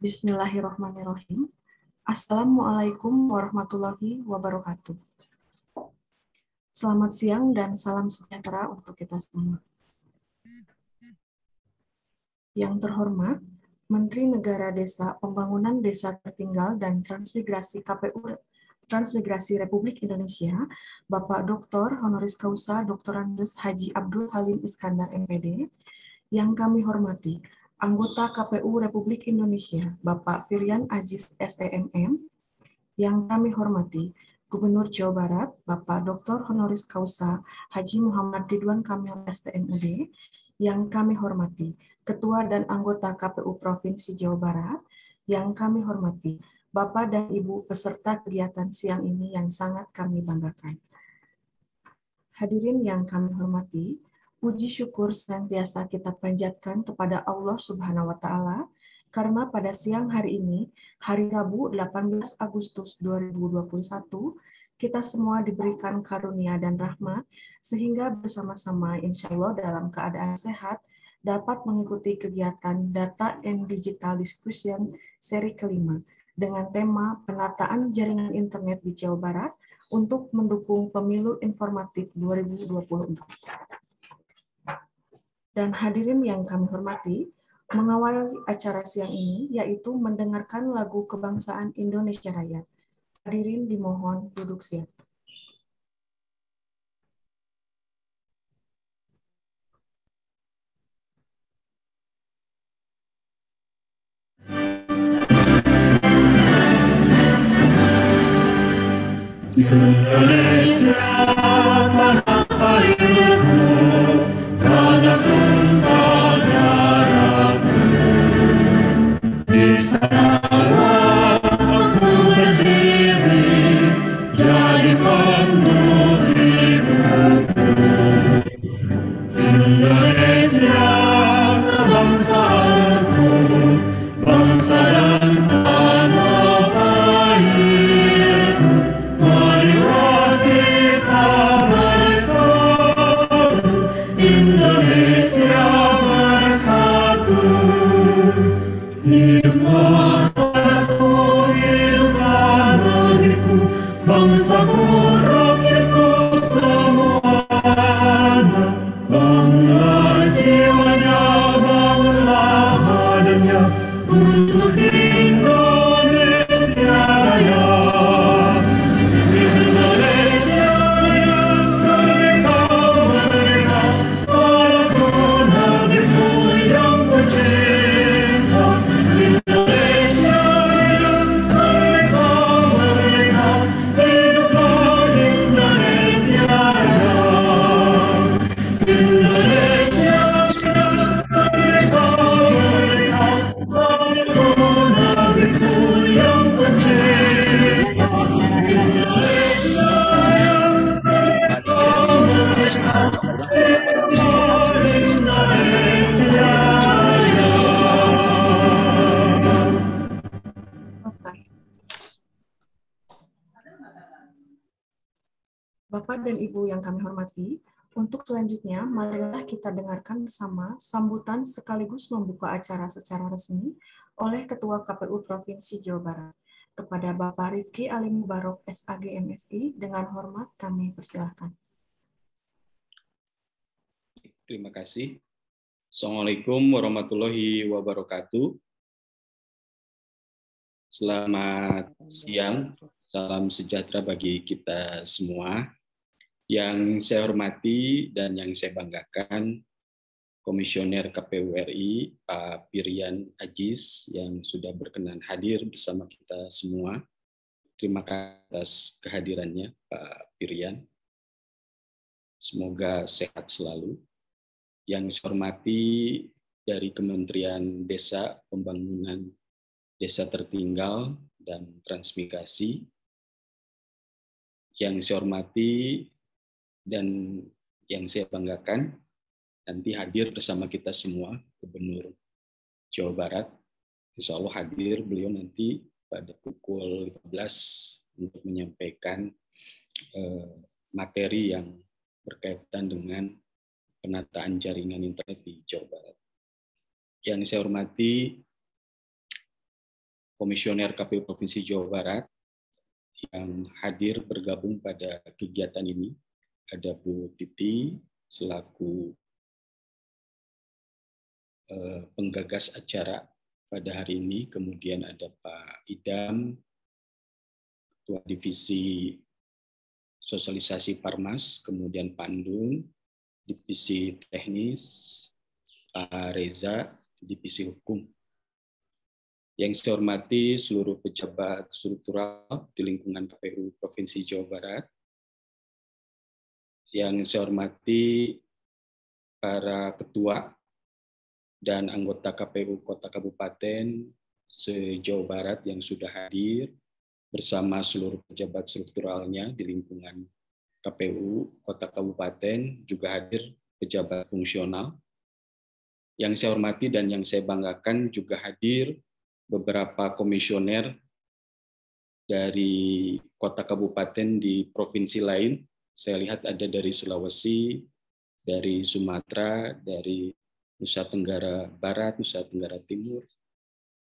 Bismillahirrahmanirrahim. Assalamualaikum warahmatullahi wabarakatuh. Selamat siang dan salam sejahtera untuk kita semua. Yang terhormat, Menteri Negara Desa Pembangunan Desa Tertinggal dan Transmigrasi KPU Transmigrasi Republik Indonesia, Bapak Dr. Honoris Causa Dr. Andes Haji Abdul Halim Iskandar MPD, yang kami hormati anggota KPU Republik Indonesia, Bapak Firian Aziz SEMM, yang kami hormati, Gubernur Jawa Barat, Bapak Dr. Honoris Causa Haji Muhammad Ridwan Kamil STMUD, yang kami hormati, Ketua dan anggota KPU Provinsi Jawa Barat, yang kami hormati, Bapak dan Ibu peserta kegiatan siang ini yang sangat kami banggakan. Hadirin yang kami hormati, puji syukur senantiasa kita panjatkan kepada Allah Subhanahu wa taala karena pada siang hari ini, hari Rabu 18 Agustus 2021, kita semua diberikan karunia dan rahmat sehingga bersama-sama insya Allah dalam keadaan sehat dapat mengikuti kegiatan Data and Digital Discussion seri kelima dengan tema penataan jaringan internet di Jawa Barat untuk mendukung pemilu informatif 2024 dan hadirin yang kami hormati, mengawali acara siang ini yaitu mendengarkan lagu kebangsaan Indonesia Raya. Hadirin dimohon duduk siap. Indonesia tanah airku USB. Untuk selanjutnya, marilah kita dengarkan bersama sambutan sekaligus membuka acara secara resmi oleh Ketua KPU Provinsi Jawa Barat. Kepada Bapak Rifki Alim Barok SAG MSI, dengan hormat kami persilahkan. Terima kasih. Assalamualaikum warahmatullahi wabarakatuh. Selamat siang, salam sejahtera bagi kita semua. Yang saya hormati dan yang saya banggakan, Komisioner KPU RI Pak Pirian Ajis yang sudah berkenan hadir bersama kita semua. Terima kasih atas kehadirannya Pak Pirian. Semoga sehat selalu. Yang saya hormati dari Kementerian Desa Pembangunan Desa Tertinggal dan Transmigrasi. Yang saya hormati dan yang saya banggakan nanti hadir bersama kita semua Gubernur Jawa Barat. Insya Allah hadir beliau nanti pada pukul 15 untuk menyampaikan eh, materi yang berkaitan dengan penataan jaringan internet di Jawa Barat. Yang saya hormati Komisioner KPU Provinsi Jawa Barat yang hadir bergabung pada kegiatan ini, ada Bu Titi selaku eh, penggagas acara pada hari ini, kemudian ada Pak Idam, Ketua Divisi Sosialisasi Parmas, kemudian Pandung, Divisi Teknis, Pak Reza, Divisi Hukum. Yang saya hormati seluruh pejabat struktural di lingkungan KPU Provinsi Jawa Barat, yang saya hormati para ketua dan anggota KPU Kota Kabupaten se-Jawa Barat yang sudah hadir bersama seluruh pejabat strukturalnya di lingkungan KPU Kota Kabupaten juga hadir pejabat fungsional. Yang saya hormati dan yang saya banggakan juga hadir beberapa komisioner dari kota kabupaten di provinsi lain saya lihat ada dari Sulawesi, dari Sumatera, dari Nusa Tenggara Barat, Nusa Tenggara Timur,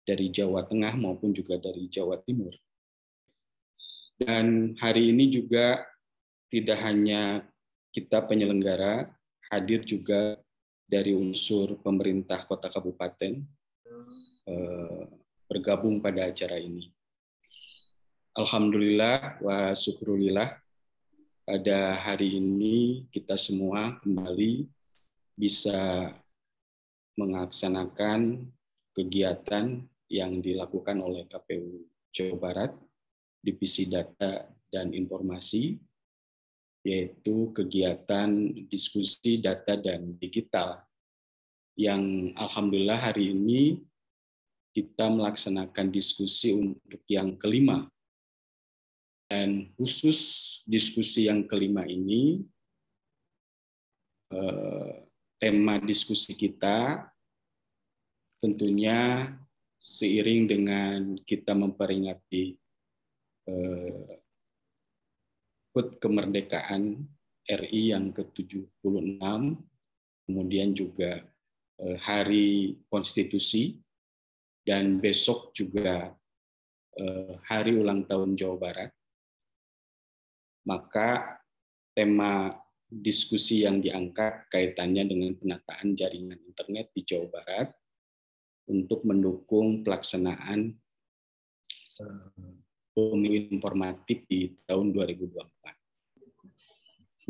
dari Jawa Tengah maupun juga dari Jawa Timur. Dan hari ini juga tidak hanya kita penyelenggara, hadir juga dari unsur pemerintah kota kabupaten eh, bergabung pada acara ini. Alhamdulillah wa syukurulillah pada hari ini kita semua kembali bisa melaksanakan kegiatan yang dilakukan oleh KPU Jawa Barat Divisi Data dan Informasi yaitu kegiatan diskusi data dan digital yang alhamdulillah hari ini kita melaksanakan diskusi untuk yang kelima dan khusus diskusi yang kelima ini, eh, tema diskusi kita tentunya seiring dengan kita memperingati eh, HUT kemerdekaan RI yang ke-76, kemudian juga eh, Hari Konstitusi, dan besok juga Hari Ulang Tahun Jawa Barat maka tema diskusi yang diangkat kaitannya dengan penataan jaringan internet di Jawa Barat untuk mendukung pelaksanaan eh, pemilu informatif di tahun 2024.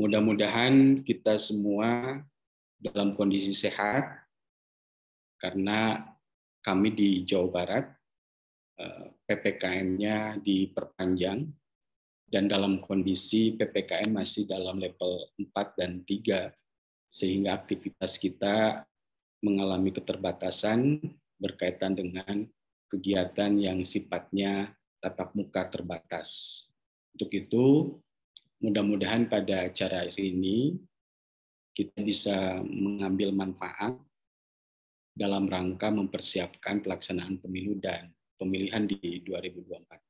Mudah-mudahan kita semua dalam kondisi sehat karena kami di Jawa Barat eh, PPKM-nya diperpanjang dan dalam kondisi PPKM masih dalam level 4 dan 3 sehingga aktivitas kita mengalami keterbatasan berkaitan dengan kegiatan yang sifatnya tatap muka terbatas. Untuk itu, mudah-mudahan pada acara ini kita bisa mengambil manfaat dalam rangka mempersiapkan pelaksanaan pemilu dan pemilihan di 2024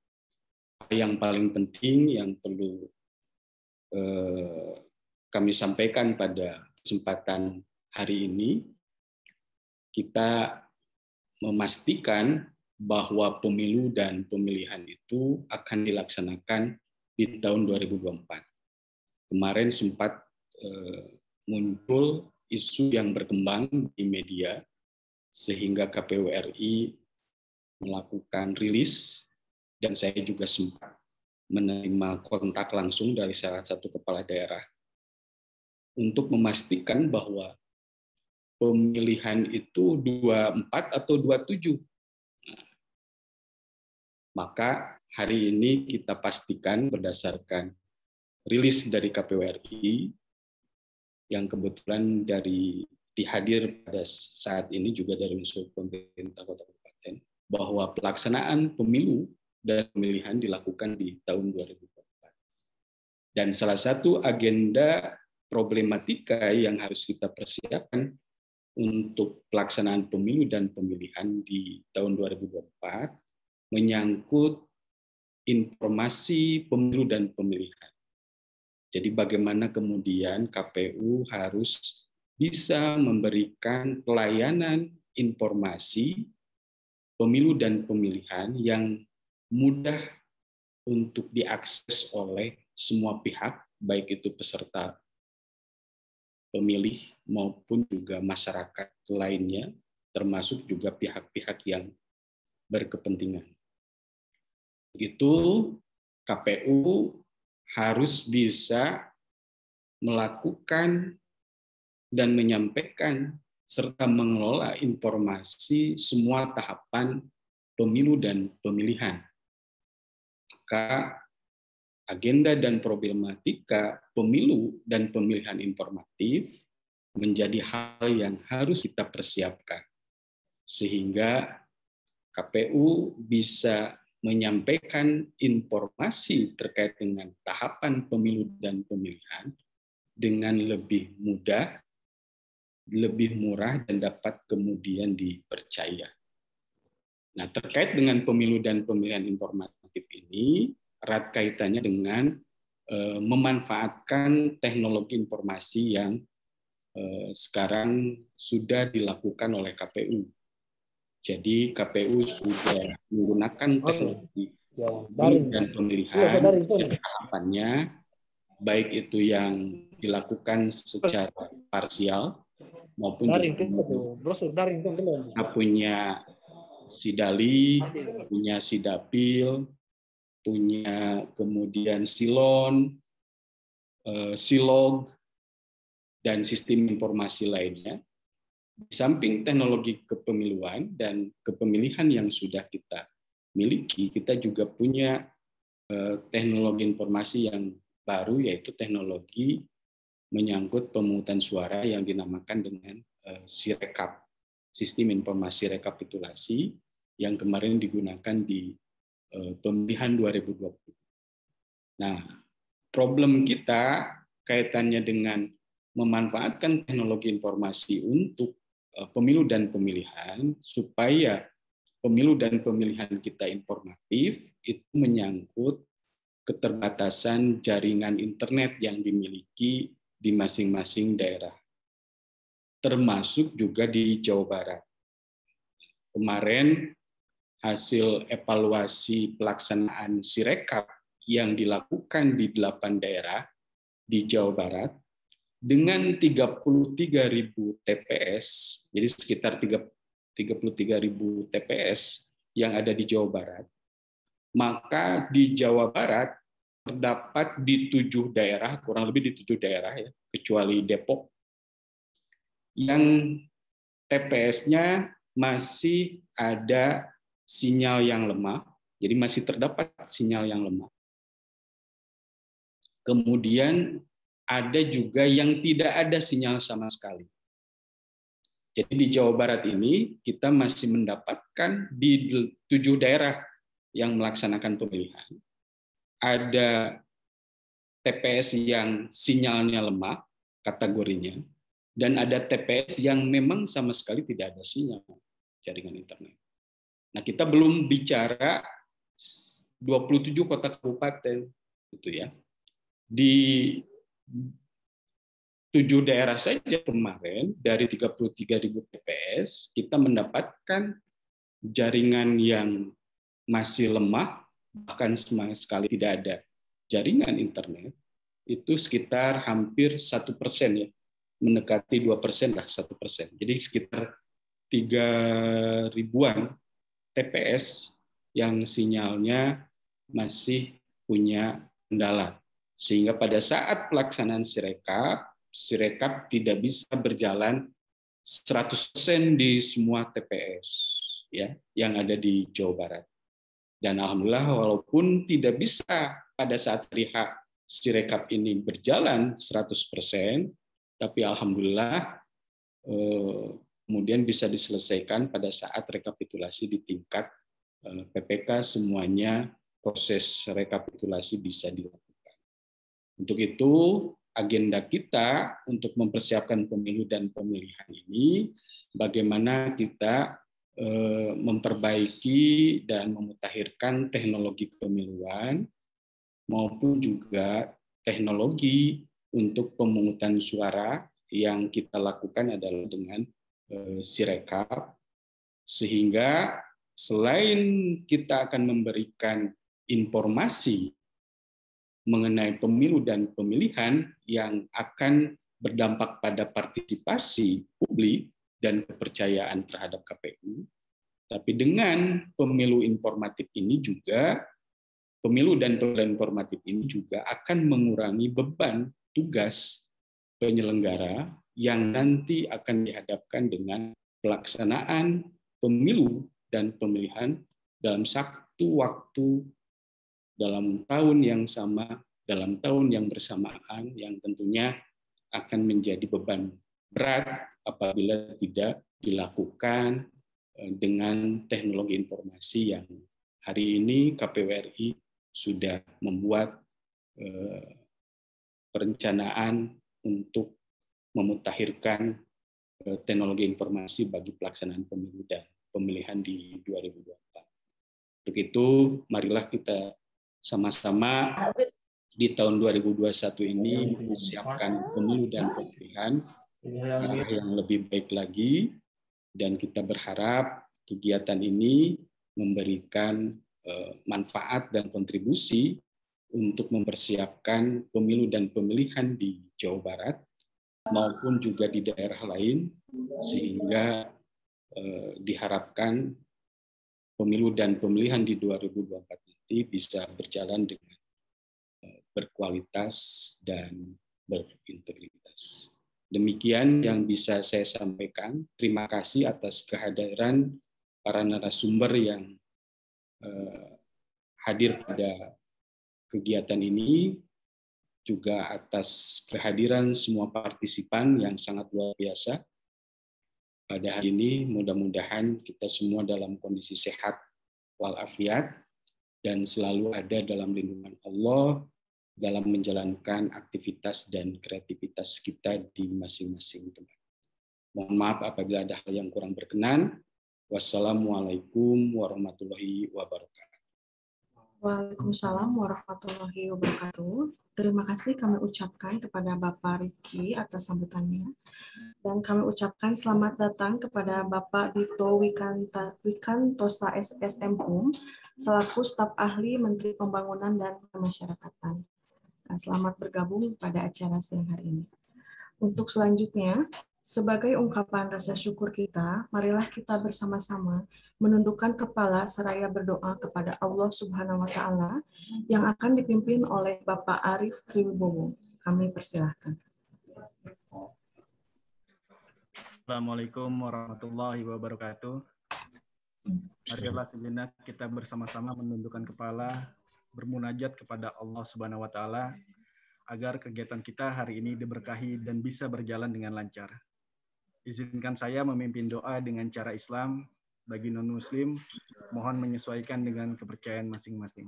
yang paling penting yang perlu eh, kami sampaikan pada kesempatan hari ini, kita memastikan bahwa pemilu dan pemilihan itu akan dilaksanakan di tahun 2024. Kemarin sempat eh, muncul isu yang berkembang di media sehingga KPU RI melakukan rilis dan saya juga sempat menerima kontak langsung dari salah satu kepala daerah untuk memastikan bahwa pemilihan itu 24 atau 27. Nah, maka hari ini kita pastikan berdasarkan rilis dari KPU RI yang kebetulan dari dihadir pada saat ini juga dari unsur pemerintah kota kabupaten bahwa pelaksanaan pemilu dan pemilihan dilakukan di tahun 2004. Dan salah satu agenda problematika yang harus kita persiapkan untuk pelaksanaan pemilu dan pemilihan di tahun 2024 menyangkut informasi pemilu dan pemilihan. Jadi bagaimana kemudian KPU harus bisa memberikan pelayanan informasi pemilu dan pemilihan yang mudah untuk diakses oleh semua pihak, baik itu peserta pemilih maupun juga masyarakat lainnya, termasuk juga pihak-pihak yang berkepentingan. Itu KPU harus bisa melakukan dan menyampaikan serta mengelola informasi semua tahapan pemilu dan pemilihan maka agenda dan problematika pemilu dan pemilihan informatif menjadi hal yang harus kita persiapkan. Sehingga KPU bisa menyampaikan informasi terkait dengan tahapan pemilu dan pemilihan dengan lebih mudah, lebih murah, dan dapat kemudian dipercaya. Nah, terkait dengan pemilu dan pemilihan informatif efektif ini erat kaitannya dengan eh, memanfaatkan teknologi informasi yang eh, sekarang sudah dilakukan oleh KPU. Jadi KPU sudah menggunakan oh, iya. teknologi oh, ya. dan pemilihan ya, tahapannya baik itu yang dilakukan secara parsial maupun dari, dari. punya sidali, punya sidapil, punya kemudian silon, eh, silog, dan sistem informasi lainnya. Di samping teknologi kepemiluan dan kepemilihan yang sudah kita miliki, kita juga punya eh, teknologi informasi yang baru, yaitu teknologi menyangkut pemungutan suara yang dinamakan dengan eh, Sirekap, sistem informasi rekapitulasi yang kemarin digunakan di Eh, pemilihan 2020. Nah, problem kita kaitannya dengan memanfaatkan teknologi informasi untuk eh, pemilu dan pemilihan supaya pemilu dan pemilihan kita informatif itu menyangkut keterbatasan jaringan internet yang dimiliki di masing-masing daerah. Termasuk juga di Jawa Barat. Kemarin hasil evaluasi pelaksanaan Sirekap yang dilakukan di delapan daerah di Jawa Barat dengan 33.000 TPS, jadi sekitar 33.000 TPS yang ada di Jawa Barat, maka di Jawa Barat terdapat di tujuh daerah, kurang lebih di tujuh daerah ya, kecuali Depok, yang TPS-nya masih ada sinyal yang lemah, jadi masih terdapat sinyal yang lemah. Kemudian ada juga yang tidak ada sinyal sama sekali. Jadi di Jawa Barat ini kita masih mendapatkan di tujuh daerah yang melaksanakan pemilihan ada TPS yang sinyalnya lemah kategorinya dan ada TPS yang memang sama sekali tidak ada sinyal jaringan internet. Nah, kita belum bicara 27 kota kabupaten itu ya. Di tujuh daerah saja kemarin dari 33.000 TPS kita mendapatkan jaringan yang masih lemah bahkan sama sekali tidak ada jaringan internet itu sekitar hampir satu persen ya mendekati dua persen lah satu persen jadi sekitar tiga ribuan TPS yang sinyalnya masih punya kendala. Sehingga pada saat pelaksanaan sirekap, sirekap tidak bisa berjalan 100% di semua TPS ya yang ada di Jawa Barat. Dan alhamdulillah walaupun tidak bisa pada saat lihat sirekap ini berjalan 100%, tapi alhamdulillah eh, kemudian bisa diselesaikan pada saat rekapitulasi di tingkat eh, PPK semuanya proses rekapitulasi bisa dilakukan. Untuk itu agenda kita untuk mempersiapkan pemilu dan pemilihan ini bagaimana kita eh, memperbaiki dan memutahirkan teknologi pemiluan maupun juga teknologi untuk pemungutan suara yang kita lakukan adalah dengan Eh, Sirekap sehingga selain kita akan memberikan informasi mengenai pemilu dan pemilihan yang akan berdampak pada partisipasi publik dan kepercayaan terhadap KPU, tapi dengan pemilu informatif ini juga pemilu dan pemilihan informatif ini juga akan mengurangi beban tugas penyelenggara yang nanti akan dihadapkan dengan pelaksanaan pemilu dan pemilihan dalam satu waktu dalam tahun yang sama, dalam tahun yang bersamaan yang tentunya akan menjadi beban berat apabila tidak dilakukan e, dengan teknologi informasi yang hari ini KPU RI sudah membuat e, perencanaan untuk memutahirkan e, teknologi informasi bagi pelaksanaan pemilu dan pemilihan di 2024. Untuk itu, marilah kita sama-sama di tahun 2021 ini menyiapkan pemilu dan pemilihan yang lebih baik lagi dan kita berharap kegiatan ini memberikan e, manfaat dan kontribusi untuk mempersiapkan pemilu dan pemilihan di Jawa Barat maupun juga di daerah lain sehingga eh, diharapkan pemilu dan pemilihan di 2024 nanti bisa berjalan dengan eh, berkualitas dan berintegritas. Demikian yang bisa saya sampaikan. Terima kasih atas kehadiran para narasumber yang eh, hadir pada kegiatan ini juga atas kehadiran semua partisipan yang sangat luar biasa. Pada hari ini mudah-mudahan kita semua dalam kondisi sehat walafiat dan selalu ada dalam lindungan Allah dalam menjalankan aktivitas dan kreativitas kita di masing-masing tempat. Mohon maaf apabila ada hal yang kurang berkenan. Wassalamualaikum warahmatullahi wabarakatuh. Waalaikumsalam warahmatullahi wabarakatuh. Terima kasih kami ucapkan kepada Bapak Riki atas sambutannya. Dan kami ucapkan selamat datang kepada Bapak Dito Wikanta, Wikantosa SSM HUM, selaku staf ahli Menteri Pembangunan dan Kemasyarakatan. Nah, selamat bergabung pada acara siang hari ini. Untuk selanjutnya, sebagai ungkapan rasa syukur kita, marilah kita bersama-sama menundukkan kepala seraya berdoa kepada Allah Subhanahu wa taala yang akan dipimpin oleh Bapak Arif Triwibowo. Kami persilahkan. Assalamualaikum warahmatullahi wabarakatuh. Marilah sejenak kita bersama-sama menundukkan kepala bermunajat kepada Allah Subhanahu wa taala agar kegiatan kita hari ini diberkahi dan bisa berjalan dengan lancar. Izinkan saya memimpin doa dengan cara Islam bagi non-Muslim. Mohon menyesuaikan dengan kepercayaan masing-masing.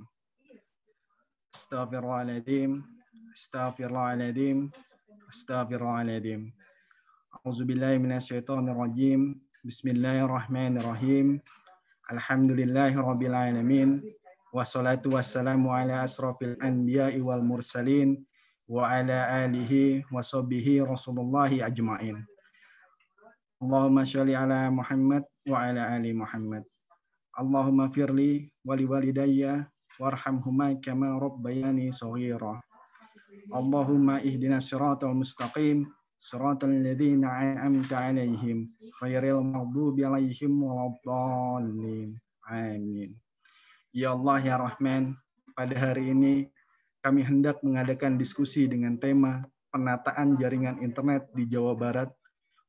Astaghfirullahaladzim. Astaghfirullahaladzim. Astaghfirullahaladzim. A'udzu billahi minasyaitonir rajim. Bismillahirrahmanirrahim. Alhamdulillahirabbil alamin. Wassalatu wassalamu ala asrafil anbiya wal mursalin wa ala alihi wa sahbihi Rasulullah ajmain. Allahumma sholli ala Muhammad wa ala ali Muhammad. Allahumma firli wali walidayya warhamhuma kama rabbayani saghira. Allahumma ihdina siratal mustaqim siratal ladzina an'amta alaihim ghairil maghdubi alaihim waladdallin. Amin. Ya Allah ya Rahman, pada hari ini kami hendak mengadakan diskusi dengan tema penataan jaringan internet di Jawa Barat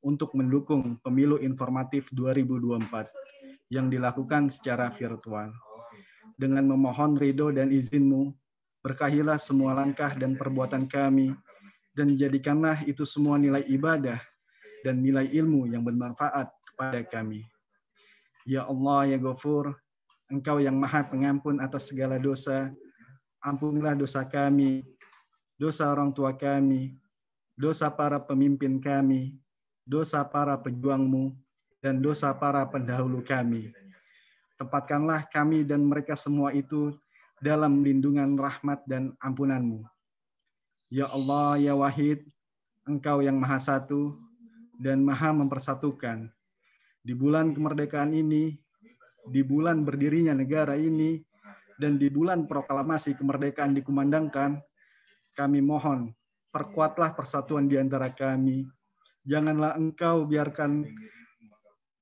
untuk mendukung pemilu informatif 2024 yang dilakukan secara virtual. Dengan memohon ridho dan izinmu, berkahilah semua langkah dan perbuatan kami, dan jadikanlah itu semua nilai ibadah dan nilai ilmu yang bermanfaat kepada kami. Ya Allah, ya Gofur, Engkau yang maha pengampun atas segala dosa, ampunilah dosa kami, dosa orang tua kami, dosa para pemimpin kami, dosa para pejuangmu, dan dosa para pendahulu kami. Tempatkanlah kami dan mereka semua itu dalam lindungan rahmat dan ampunanmu. Ya Allah, Ya Wahid, Engkau yang Maha Satu dan Maha Mempersatukan. Di bulan kemerdekaan ini, di bulan berdirinya negara ini, dan di bulan proklamasi kemerdekaan dikumandangkan, kami mohon, perkuatlah persatuan di antara kami, Janganlah engkau biarkan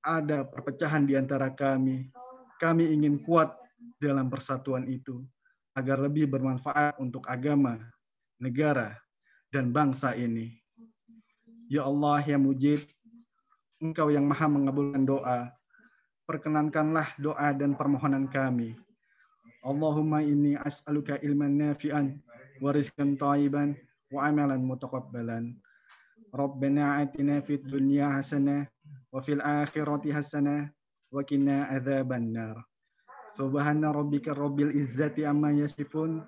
ada perpecahan di antara kami. Kami ingin kuat dalam persatuan itu agar lebih bermanfaat untuk agama, negara, dan bangsa ini. Ya Allah ya mujib, Engkau yang maha mengabulkan doa, perkenankanlah doa dan permohonan kami. Allahumma inni as'aluka ilman nafi'an, wariskan ta'iban, wa amalan mutakabbalan. ربنا آتنا في الدنيا حسنة وفي الآخرة حسنة وقنا عذاب النار سبحان ربك رب العزة عما يصفون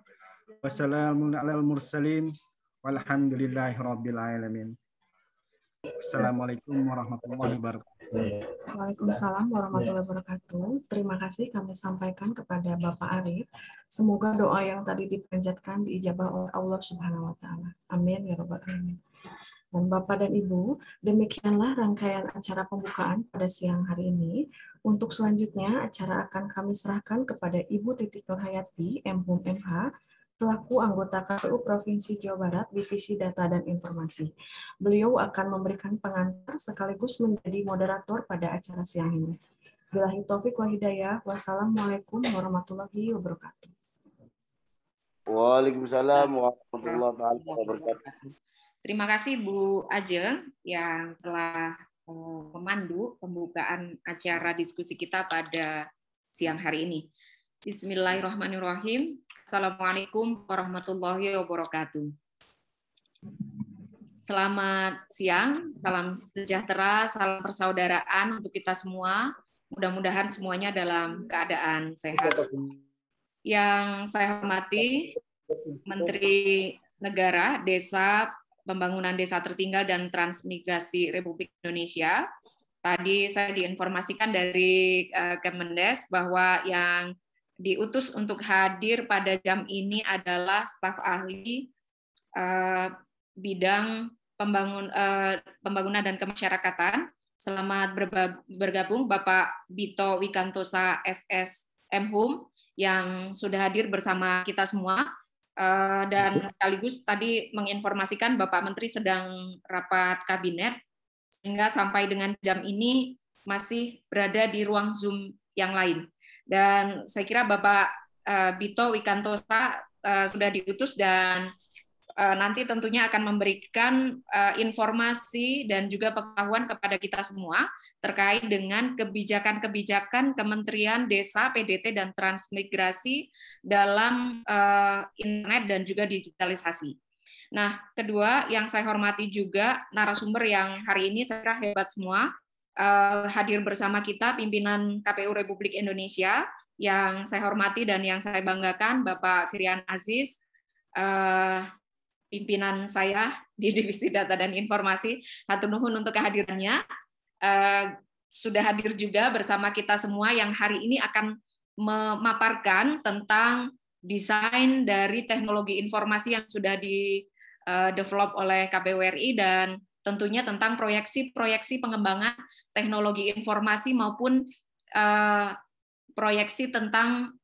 وسلام على المرسلين والحمد لله رب العالمين Assalamualaikum warahmatullahi wabarakatuh. Waalaikumsalam warahmatullahi wabarakatuh. Terima kasih kami sampaikan kepada Bapak Arif. Semoga doa yang tadi dipanjatkan diijabah oleh Allah Subhanahu wa taala. Amin ya rabbal alamin. Dan Bapak dan Ibu, demikianlah rangkaian acara pembukaan pada siang hari ini. Untuk selanjutnya, acara akan kami serahkan kepada Ibu Titik Nurhayati, MHUM MH, selaku anggota KPU Provinsi Jawa Barat Divisi Data dan Informasi. Beliau akan memberikan pengantar sekaligus menjadi moderator pada acara siang ini. Bilahi Taufik wa Hidayah, wassalamualaikum warahmatullahi wabarakatuh. Waalaikumsalam warahmatullahi wabarakatuh. Terima kasih Bu Ajeng yang telah eh, memandu pembukaan acara diskusi kita pada siang hari ini. Bismillahirrahmanirrahim. Assalamualaikum warahmatullahi wabarakatuh. Selamat siang, salam sejahtera, salam persaudaraan untuk kita semua. Mudah-mudahan semuanya dalam keadaan sehat. Yang saya hormati Menteri Negara, Desa, Pembangunan Desa Tertinggal dan Transmigrasi Republik Indonesia. Tadi saya diinformasikan dari eh, Kemendes bahwa yang diutus untuk hadir pada jam ini adalah staf ahli eh, bidang eh, pembangunan dan kemasyarakatan. Selamat bergabung Bapak Bito Wikantosa SS MHUM yang sudah hadir bersama kita semua. Eh, dan sekaligus tadi menginformasikan Bapak Menteri sedang rapat kabinet sehingga sampai dengan jam ini masih berada di ruang Zoom yang lain. Dan saya kira Bapak eh, Bito Wikantosa eh, sudah diutus dan Eh, nanti tentunya akan memberikan eh, informasi dan juga pengetahuan kepada kita semua terkait dengan kebijakan-kebijakan Kementerian Desa, PDT, dan Transmigrasi dalam eh, internet dan juga digitalisasi. Nah, kedua yang saya hormati juga narasumber yang hari ini saya hebat semua hadir bersama kita pimpinan KPU Republik Indonesia yang saya hormati dan yang saya banggakan Bapak Firian Aziz, pimpinan saya di Divisi Data dan Informasi, nuhun untuk kehadirannya. Eh, sudah hadir juga bersama kita semua yang hari ini akan memaparkan tentang desain dari teknologi informasi yang sudah di eh, develop oleh KPWRI dan tentunya tentang proyeksi-proyeksi pengembangan teknologi informasi maupun eh, proyeksi tentang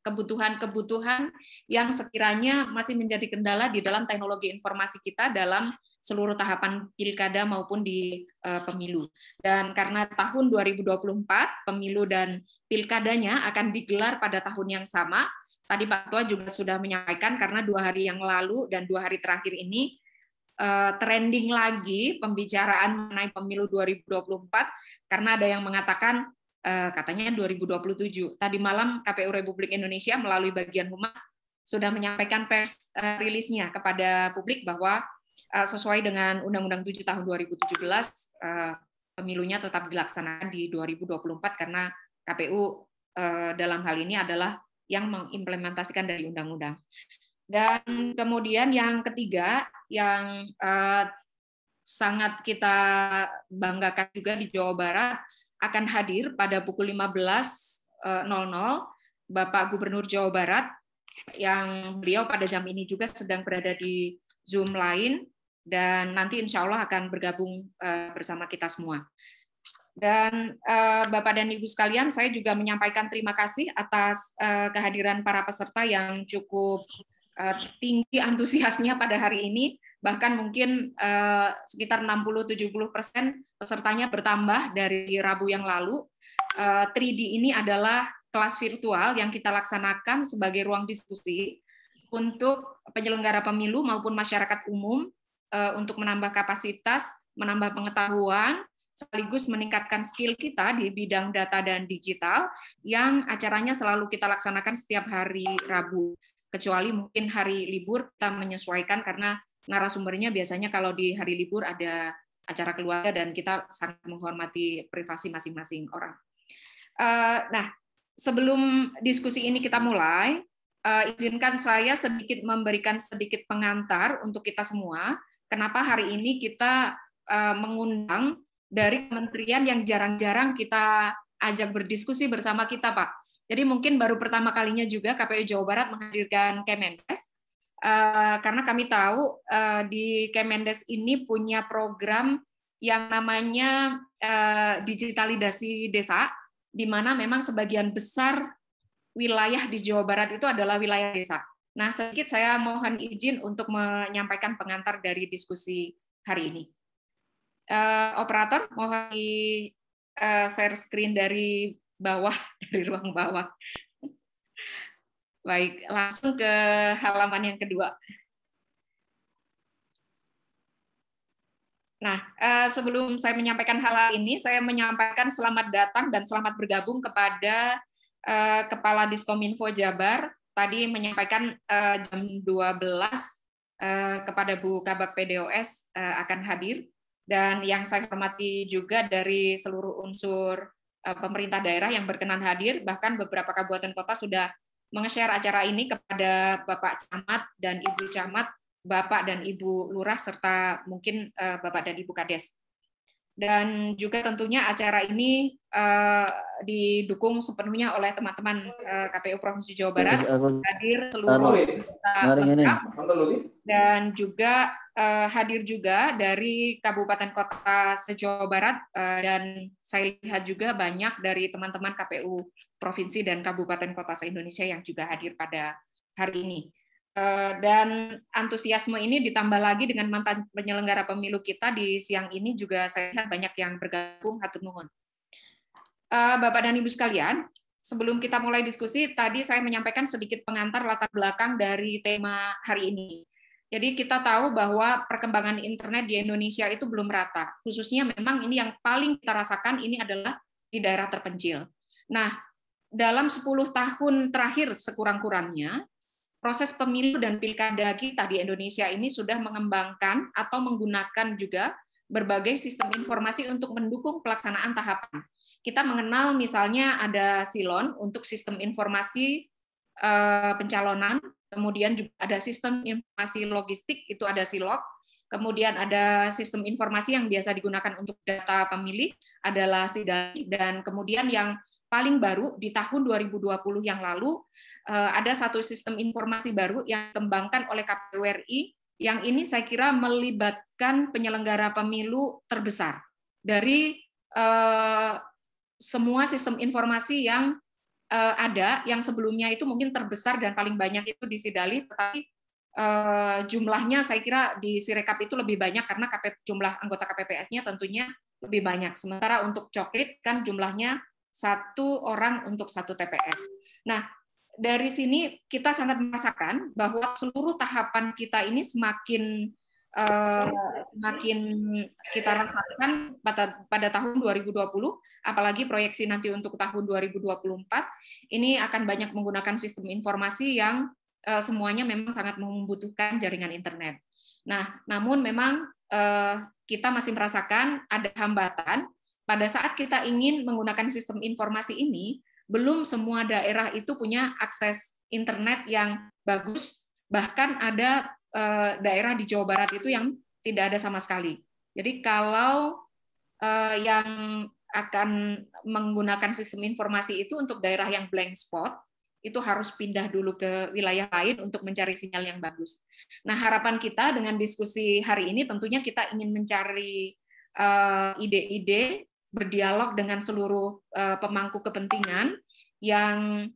kebutuhan-kebutuhan yang sekiranya masih menjadi kendala di dalam teknologi informasi kita dalam seluruh tahapan pilkada maupun di uh, pemilu. Dan karena tahun 2024 pemilu dan pilkadanya akan digelar pada tahun yang sama, tadi Pak Tua juga sudah menyampaikan karena dua hari yang lalu dan dua hari terakhir ini eh, trending lagi pembicaraan mengenai pemilu 2024 karena ada yang mengatakan Eh, katanya 2027. Tadi malam KPU Republik Indonesia melalui bagian humas sudah menyampaikan pers eh, rilisnya kepada publik bahwa eh, sesuai dengan Undang-Undang 7 tahun 2017 pemilunya tetap dilaksanakan di 2024 karena KPU dalam hal ini adalah yang mengimplementasikan dari undang-undang. Dan kemudian yang ketiga yang sangat kita banggakan juga di Jawa Barat akan hadir pada pukul 15.00 eh, Bapak Gubernur Jawa Barat yang beliau pada jam ini juga sedang berada di Zoom lain dan nanti insya Allah akan bergabung eh, bersama kita semua. Dan eh, Bapak dan Ibu sekalian, saya juga menyampaikan terima kasih atas kehadiran para peserta yang cukup Eh, tinggi antusiasnya pada hari ini, bahkan mungkin eh, sekitar 60-70 persen pesertanya bertambah dari Rabu yang lalu. Eh, 3D ini adalah kelas virtual yang kita laksanakan sebagai ruang diskusi untuk penyelenggara pemilu maupun masyarakat umum eh, untuk menambah kapasitas, menambah pengetahuan, sekaligus meningkatkan skill kita di bidang data dan digital yang acaranya selalu kita laksanakan setiap hari Rabu kecuali mungkin hari libur kita menyesuaikan karena narasumbernya biasanya kalau di hari libur ada acara keluarga dan kita sangat menghormati privasi masing-masing orang. Eh, nah, sebelum diskusi ini kita mulai, eh, izinkan saya sedikit memberikan sedikit pengantar untuk kita semua. Kenapa hari ini kita eh, mengundang dari kementerian yang jarang-jarang kita ajak berdiskusi bersama kita, Pak. Jadi mungkin baru pertama kalinya juga KPU Jawa Barat menghadirkan Kemendes, eh, karena kami tahu eh, di Kemendes ini punya program yang namanya eh, digitalisasi desa, di mana memang sebagian besar wilayah di Jawa Barat itu adalah wilayah desa. Nah, sedikit saya mohon izin untuk menyampaikan pengantar dari diskusi hari ini. operator, mohon di share screen dari bawah dari ruang bawah. Baik, langsung ke halaman yang kedua. Nah, eh, sebelum saya menyampaikan hal ini, saya menyampaikan selamat datang dan selamat bergabung kepada eh, Kepala Diskominfo Jabar. Tadi menyampaikan eh, jam 12 kepada Bu Kabak PDOS akan hadir. Dan yang saya hormati juga dari seluruh unsur Eh, pemerintah daerah yang berkenan hadir, bahkan beberapa kabupaten kota sudah meng-share acara ini kepada Bapak Camat dan Ibu Camat, Bapak dan Ibu Lurah, serta mungkin eh, Bapak dan Ibu Kades dan juga tentunya acara ini uh, didukung sepenuhnya oleh teman-teman uh, eh, KPU Provinsi Jawa Barat hadir seluruh dan juga uh, hadir juga dari kabupaten kota Sejawa jawa Barat uh, dan saya lihat juga banyak dari teman-teman KPU provinsi dan kabupaten kota se-Indonesia yang juga hadir pada hari ini. Eh, dan antusiasme ini ditambah lagi dengan mantan penyelenggara pemilu kita di siang ini juga saya lihat banyak yang bergabung hatur nuhun. Eh, Bapak dan Ibu sekalian, sebelum kita mulai diskusi, tadi saya menyampaikan sedikit pengantar latar belakang dari tema hari ini. Jadi kita tahu bahwa perkembangan internet di Indonesia itu belum rata. Khususnya memang ini yang paling kita rasakan ini adalah di daerah terpencil. Nah, dalam 10 tahun terakhir sekurang-kurangnya, proses pemilu dan pilkada kita di Indonesia ini sudah mengembangkan atau menggunakan juga berbagai sistem informasi untuk mendukung pelaksanaan tahapan. Kita mengenal misalnya ada silon untuk sistem informasi eh, pencalonan, kemudian juga ada sistem informasi logistik itu ada silok, kemudian ada sistem informasi yang biasa digunakan untuk data pemilih adalah SIDAI, dan kemudian yang paling baru di tahun 2020 yang lalu Eh, ada satu sistem informasi baru yang dikembangkan oleh KPU RI yang ini saya kira melibatkan penyelenggara pemilu terbesar dari eh, semua sistem informasi yang eh, ada yang sebelumnya itu mungkin terbesar dan paling banyak itu di Sidali tetapi jumlahnya saya kira di Sirekap itu lebih banyak karena jumlah anggota KPPS-nya tentunya lebih banyak. Sementara untuk coklit kan jumlahnya satu orang untuk satu TPS. Nah, dari sini kita sangat merasakan bahwa seluruh tahapan kita ini semakin eh, semakin kita rasakan pada pada tahun 2020, apalagi proyeksi nanti untuk tahun 2024 ini akan banyak menggunakan sistem informasi yang eh, semuanya memang sangat membutuhkan jaringan internet. Nah, namun memang eh, kita masih merasakan ada hambatan pada saat kita ingin menggunakan sistem informasi ini, belum semua daerah itu punya akses internet yang bagus, bahkan ada eh, daerah di Jawa Barat itu yang tidak ada sama sekali. Jadi kalau eh, yang akan menggunakan sistem informasi itu untuk daerah yang blank spot, itu harus pindah dulu ke wilayah lain untuk mencari sinyal yang bagus. Nah, harapan kita dengan diskusi hari ini tentunya kita ingin mencari eh, ide -ide berdialog dengan seluruh eh, pemangku kepentingan yang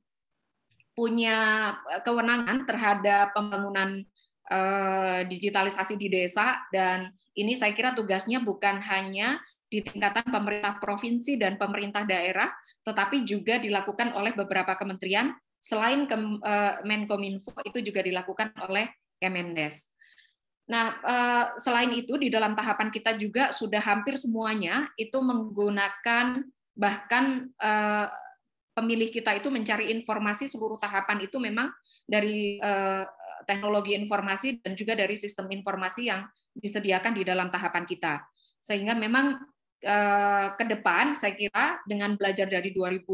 punya kewenangan terhadap pembangunan eh, digitalisasi di desa dan ini saya kira tugasnya bukan hanya di tingkatan pemerintah provinsi dan pemerintah daerah, tetapi juga dilakukan oleh beberapa kementerian selain eh, Menkominfo itu juga dilakukan oleh Kemendes. Nah, eh, selain itu di dalam tahapan kita juga sudah hampir semuanya itu menggunakan bahkan eh, pemilih kita itu mencari informasi seluruh tahapan itu memang dari eh, teknologi informasi dan juga dari sistem informasi yang disediakan di dalam tahapan kita. Sehingga memang ke depan saya kira dengan belajar dari 2020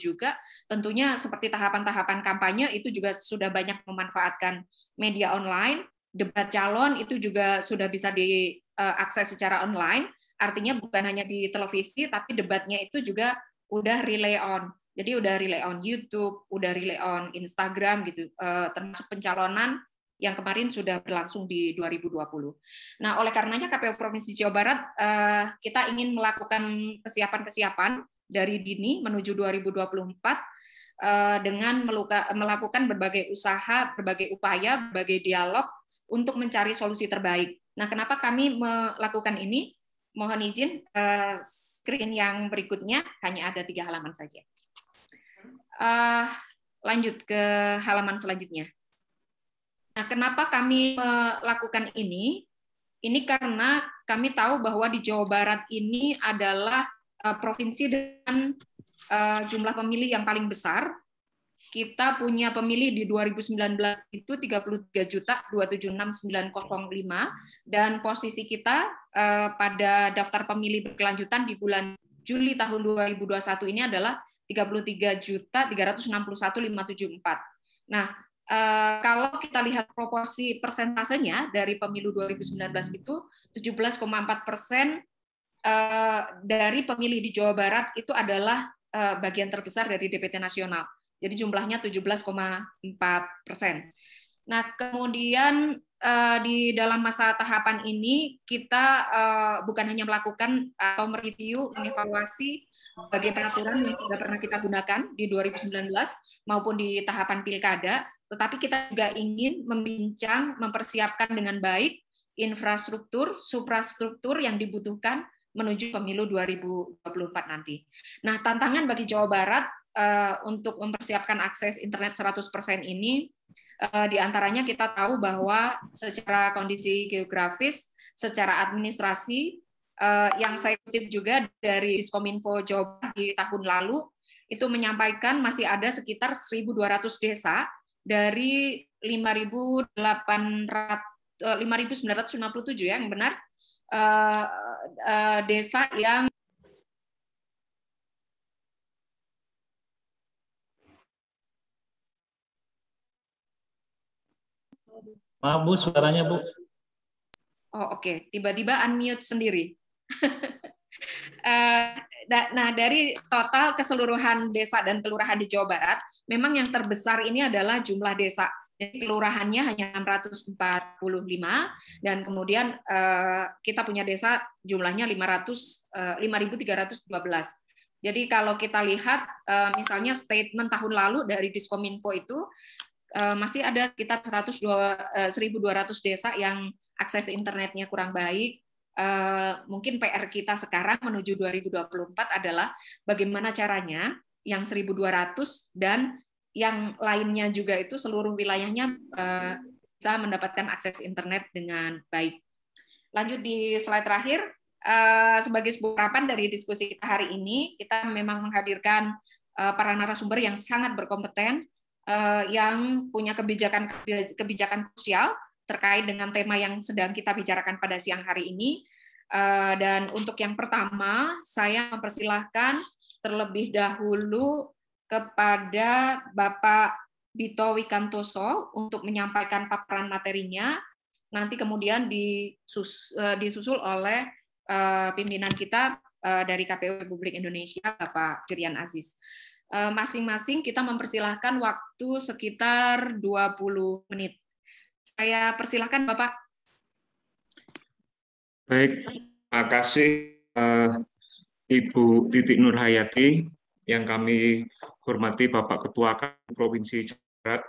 juga tentunya seperti tahapan-tahapan kampanye itu juga sudah banyak memanfaatkan media online debat calon itu juga sudah bisa diakses eh, secara online. Artinya bukan hanya di televisi, tapi debatnya itu juga udah relay on. Jadi udah relay on YouTube, udah relay on Instagram gitu, eh, termasuk pencalonan yang kemarin sudah berlangsung di 2020. Nah, oleh karenanya KPU Provinsi Jawa Barat eh, kita ingin melakukan kesiapan-kesiapan dari dini menuju 2024 dengan melakukan berbagai usaha, berbagai upaya, berbagai dialog untuk mencari solusi terbaik. Nah, kenapa kami melakukan ini? Mohon izin eh, screen yang berikutnya hanya ada tiga halaman saja. Eh, lanjut ke halaman selanjutnya. Nah, kenapa kami melakukan ini? Ini karena kami tahu bahwa di Jawa Barat ini adalah eh, provinsi dengan jumlah pemilih yang paling besar kita punya pemilih di 2019 itu 33 juta 276905 dan posisi kita eh, pada daftar pemilih berkelanjutan di bulan Juli tahun 2021 ini adalah 33 juta 361.574. Nah, eh, kalau kita lihat proporsi persentasenya dari pemilu 2019 itu 17,4 persen eh, dari pemilih di Jawa Barat itu adalah eh, bagian terbesar dari DPT nasional jadi jumlahnya 17,4 persen. Nah, kemudian eh, di dalam masa tahapan ini kita eh, bukan hanya melakukan eh, atau mereview, mengevaluasi bagi peraturan yang sudah pernah kita gunakan di 2019 maupun di tahapan pilkada, tetapi kita juga ingin membincang, mempersiapkan dengan baik infrastruktur, suprastruktur yang dibutuhkan menuju pemilu 2024 nanti. Nah, tantangan bagi Jawa Barat Eh, untuk mempersiapkan akses internet 100% ini uh, di kita tahu bahwa secara kondisi geografis, secara administrasi uh, yang saya kutip juga dari Diskominfo Jawa di tahun lalu itu menyampaikan masih ada sekitar 1.200 desa dari 5.800 5.957 ya yang benar desa yang Maaf Bu, suaranya Bu. Oh oke, okay. tiba-tiba unmute sendiri. Eh, nah dari total keseluruhan desa dan kelurahan di Jawa Barat, memang yang terbesar ini adalah jumlah desa. Jadi kelurahannya hanya 645 dan kemudian eh, kita punya desa jumlahnya 500 5312. Eh, Jadi kalau kita lihat misalnya statement tahun lalu dari Diskominfo itu Eh, masih ada sekitar 1.200 eh, desa yang akses internetnya kurang baik. Eh, mungkin PR kita sekarang menuju 2024 adalah bagaimana caranya yang 1.200 dan yang lainnya juga itu seluruh wilayahnya bisa mendapatkan akses internet dengan baik. Lanjut di slide terakhir, sebagai sebuah harapan dari diskusi kita hari ini, kita memang menghadirkan para narasumber yang sangat berkompeten, Eh, yang punya kebijakan kebijakan krusial terkait dengan tema yang sedang kita bicarakan pada siang hari ini. Eh, dan untuk yang pertama, saya mempersilahkan terlebih dahulu kepada Bapak Bito Wikantoso untuk menyampaikan paparan materinya. Nanti kemudian disus, eh, disusul oleh pimpinan kita dari KPU Republik Indonesia, Bapak Kirian Aziz. Eh, masing-masing kita mempersilahkan waktu sekitar 20 menit. Saya persilahkan Bapak. Baik, terima kasih eh, Ibu Titik Nurhayati yang kami hormati Bapak Ketua Provinsi Jawa Barat,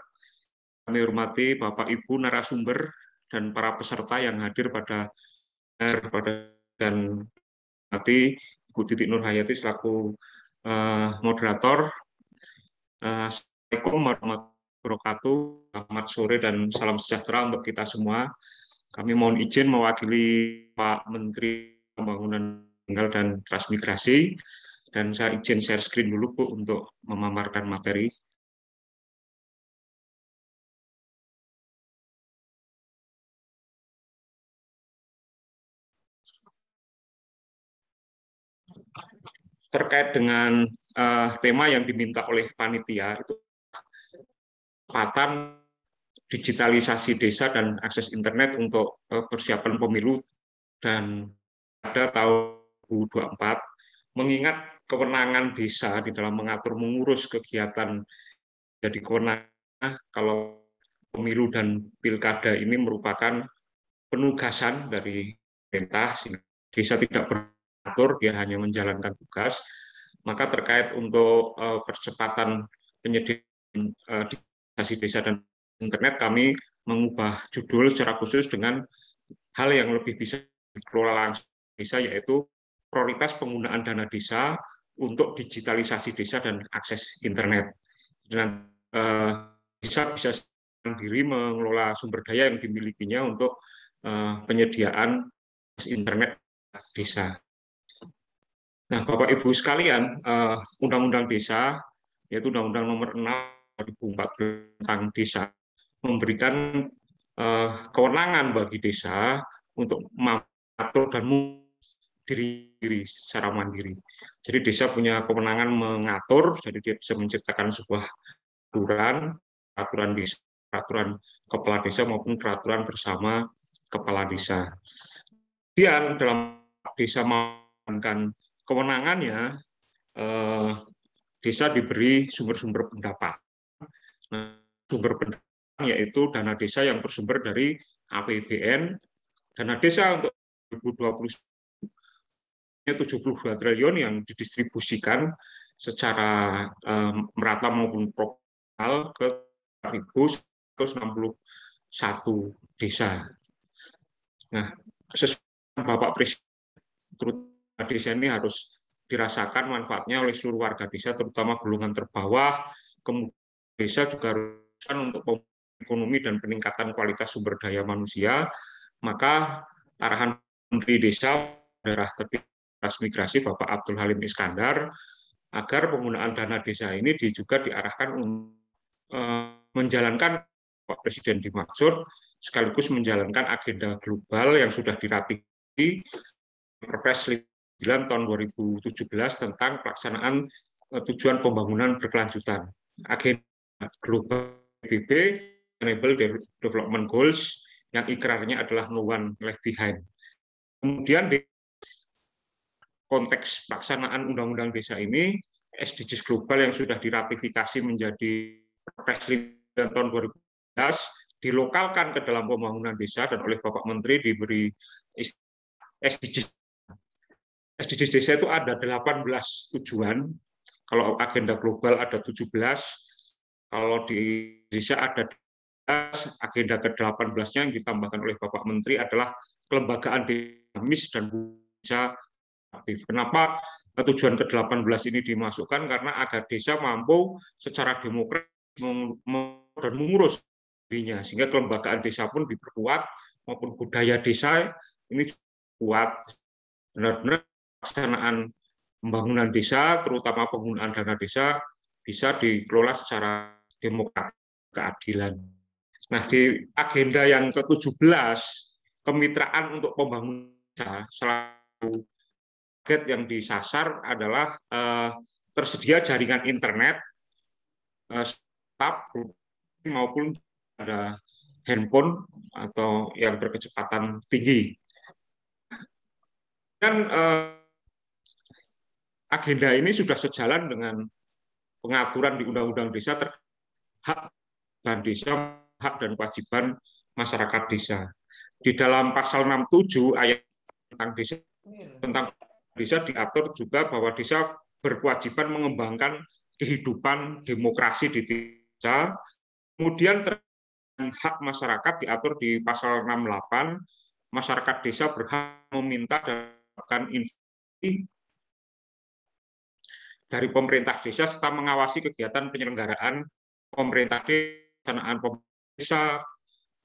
kami hormati Bapak Ibu narasumber dan para peserta yang hadir pada pada dan mati Ibu Titik Nurhayati selaku uh, moderator. Uh, Assalamualaikum warahmatullahi wabarakatuh. Selamat sore dan salam sejahtera untuk kita semua. Kami mohon izin mewakili Pak Menteri Pembangunan Tinggal dan Transmigrasi. Dan saya izin share screen dulu Bu untuk memaparkan materi. terkait dengan uh, tema yang diminta oleh panitia itu kesempatan digitalisasi desa dan akses internet untuk uh, persiapan pemilu dan pada tahun 2024 mengingat kewenangan desa di dalam mengatur mengurus kegiatan jadi kewenangan kalau pemilu dan pilkada ini merupakan penugasan dari pemerintah sehingga desa tidak ber atur, dia hanya menjalankan tugas. Maka terkait untuk uh, percepatan penyediaan uh, digitalisasi desa dan internet, kami mengubah judul secara khusus dengan hal yang lebih bisa dikelola langsung desa, yaitu prioritas penggunaan dana desa untuk digitalisasi desa dan akses internet. Dan uh, desa bisa sendiri mengelola sumber daya yang dimilikinya untuk uh, penyediaan internet desa. Nah, Bapak Ibu sekalian, eh, Undang-Undang Desa, yaitu Undang-Undang Nomor 6 2014 tentang Desa, memberikan eh, kewenangan bagi desa untuk mengatur dan diri, diri secara mandiri. Jadi desa punya kewenangan mengatur, jadi dia bisa menciptakan sebuah aturan, aturan desa, peraturan kepala desa maupun peraturan bersama kepala desa. Kemudian dalam desa mengamankan kewenangannya eh, desa diberi sumber-sumber pendapat. Nah, sumber pendapat yaitu dana desa yang bersumber dari APBN, dana desa untuk 2020 72 triliun yang didistribusikan secara eh, merata maupun proporsional ke 1.161 desa. Nah, sesuai Bapak Presiden, terutama desa ini harus dirasakan manfaatnya oleh seluruh warga desa, terutama golongan terbawah. Kemudian desa juga harus untuk ekonomi dan peningkatan kualitas sumber daya manusia. Maka arahan Menteri Desa daerah transmigrasi Bapak Abdul Halim Iskandar agar penggunaan dana desa ini juga diarahkan untuk e, menjalankan Pak Presiden dimaksud, sekaligus menjalankan agenda global yang sudah diratifikasi Perpres 9 tahun 2017 tentang pelaksanaan eh, tujuan pembangunan berkelanjutan. Agenda global PBB Sustainable Development Goals yang ikrarnya adalah no one left behind. Kemudian di konteks pelaksanaan Undang-Undang Desa ini, SDGs global yang sudah diratifikasi menjadi Presiden dan tahun 2015 dilokalkan ke dalam pembangunan desa dan oleh Bapak Menteri diberi SDGs SDGs desa itu ada 18 tujuan. Kalau agenda global ada 17, kalau di Indonesia ada 12, agenda ke-18-nya yang ditambahkan oleh Bapak Menteri adalah kelembagaan dinamis dan bisa aktif. Kenapa tujuan ke-18 ini dimasukkan? Karena agar desa mampu secara demokratis dan mengurus dirinya, sehingga kelembagaan desa pun diperkuat, maupun budaya desa ini kuat. Benar-benar pelaksanaan pembangunan desa, terutama penggunaan dana desa, bisa dikelola secara demokrat keadilan. Nah, di agenda yang ke-17, kemitraan untuk pembangunan desa, selalu target yang disasar adalah eh, tersedia jaringan internet, eh, staf, maupun ada handphone atau yang berkecepatan tinggi. Dan eh, agenda ini sudah sejalan dengan pengaturan di Undang-Undang Desa terkait hak dan desa, hak dan kewajiban masyarakat desa. Di dalam pasal 67 ayat tentang desa tentang desa diatur juga bahwa desa berkewajiban mengembangkan kehidupan demokrasi di desa. Kemudian hak masyarakat diatur di pasal 68 masyarakat desa berhak meminta dan informasi dari pemerintah desa serta mengawasi kegiatan penyelenggaraan pemerintah desa,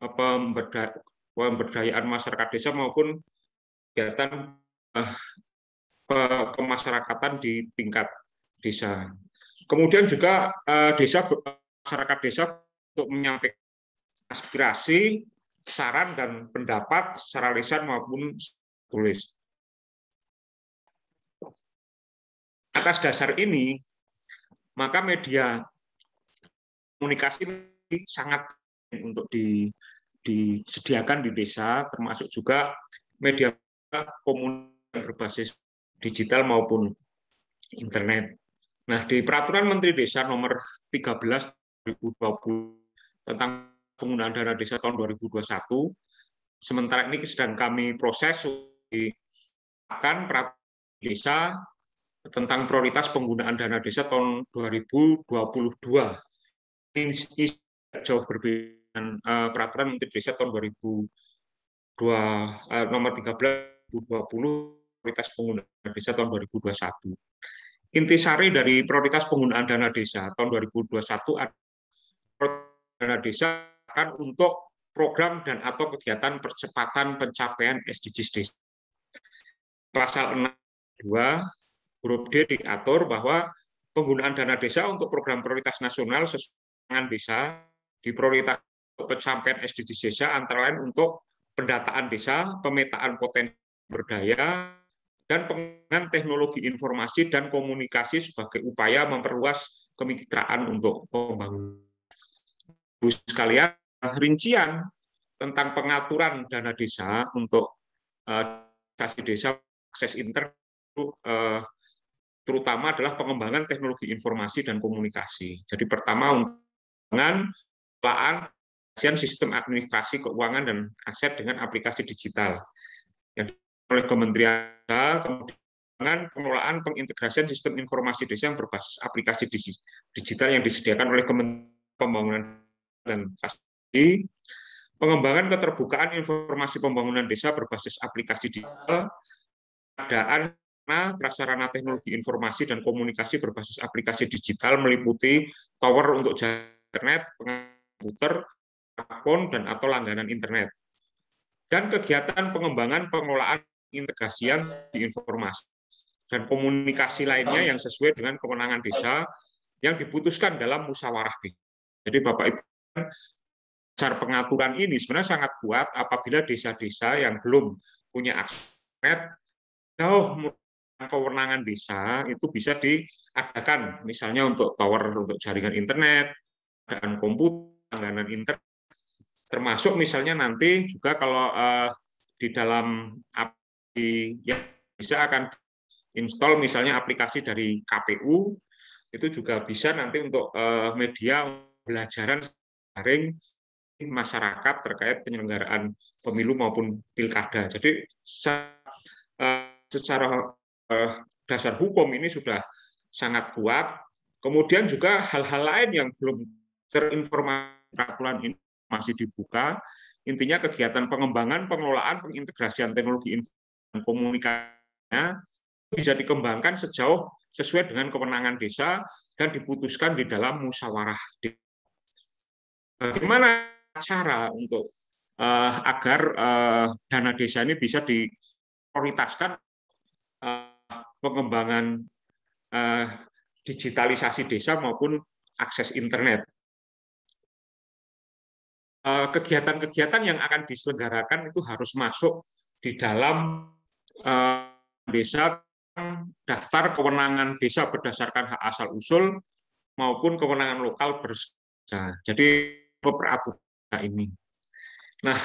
pemerintah desa, pemberdayaan masyarakat desa maupun kegiatan kemasyarakatan eh, di tingkat desa. Kemudian juga eh, desa masyarakat desa untuk menyampaikan aspirasi, saran dan pendapat secara lisan maupun tulis. Atas dasar ini, maka media komunikasi sangat untuk di, disediakan di desa, termasuk juga media komunikasi berbasis digital maupun internet. Nah, di Peraturan Menteri Desa nomor 13 2020 tentang penggunaan dana desa tahun 2021, sementara ini sedang kami proses akan peraturan desa tentang prioritas penggunaan dana desa tahun 2022. Ini jauh berbeda dengan eh, peraturan Menteri Desa tahun 2002 eh, nomor 13 2020 prioritas penggunaan desa tahun 2021. Intisari dari prioritas penggunaan dana desa tahun 2021 adalah dana desa akan untuk program dan atau kegiatan percepatan pencapaian SDGs desa. Pasal 62 huruf D diatur bahwa penggunaan dana desa untuk program prioritas nasional sesuai dengan desa di prioritas pencapaian SDGs desa antara lain untuk pendataan desa, pemetaan potensi berdaya, dan pengembangan teknologi informasi dan komunikasi sebagai upaya memperluas kemitraan untuk pembangunan. Sekalian, rincian tentang pengaturan dana desa untuk kasih eh, desa akses internet uh, terutama adalah pengembangan teknologi informasi dan komunikasi. Jadi pertama dengan pelaan ASEAN sistem administrasi keuangan dan aset dengan aplikasi digital yang oleh Kementerian kemudian pengelolaan pengintegrasian sistem informasi desa yang berbasis aplikasi digital yang disediakan oleh Kementerian Pembangunan dan Transportasi, pengembangan keterbukaan informasi pembangunan desa berbasis aplikasi digital, keadaan karena prasarana teknologi informasi dan komunikasi berbasis aplikasi digital meliputi tower untuk internet, komputer, smartphone, dan atau langganan internet. Dan kegiatan pengembangan pengelolaan integrasian di informasi dan komunikasi lainnya yang sesuai dengan kewenangan desa yang diputuskan dalam musyawarah desa. Jadi Bapak Ibu cara pengaturan ini sebenarnya sangat kuat apabila desa-desa yang belum punya akses jauh kewenangan desa itu bisa diadakan, misalnya untuk tower untuk jaringan internet, dan komputer, langganan internet, termasuk misalnya nanti juga kalau uh, di dalam api yang bisa akan install misalnya aplikasi dari KPU itu juga bisa nanti untuk uh, media belajaran daring masyarakat terkait penyelenggaraan pemilu maupun pilkada. Jadi eh, secara, uh, secara Eh, dasar hukum ini sudah sangat kuat. Kemudian juga hal-hal lain yang belum terinformasi peraturan ini masih dibuka. Intinya kegiatan pengembangan, pengelolaan, pengintegrasian teknologi dan komunikasinya bisa dikembangkan sejauh sesuai dengan kewenangan desa dan diputuskan di dalam musyawarah. Bagaimana cara untuk uh, agar uh, dana desa ini bisa diprioritaskan pengembangan eh, digitalisasi desa maupun akses internet. Eh, kegiatan-kegiatan eh, yang akan diselenggarakan itu harus masuk di dalam eh, desa daftar kewenangan desa berdasarkan hak asal usul maupun kewenangan lokal bersama. Nah, jadi peraturan ini. Nah,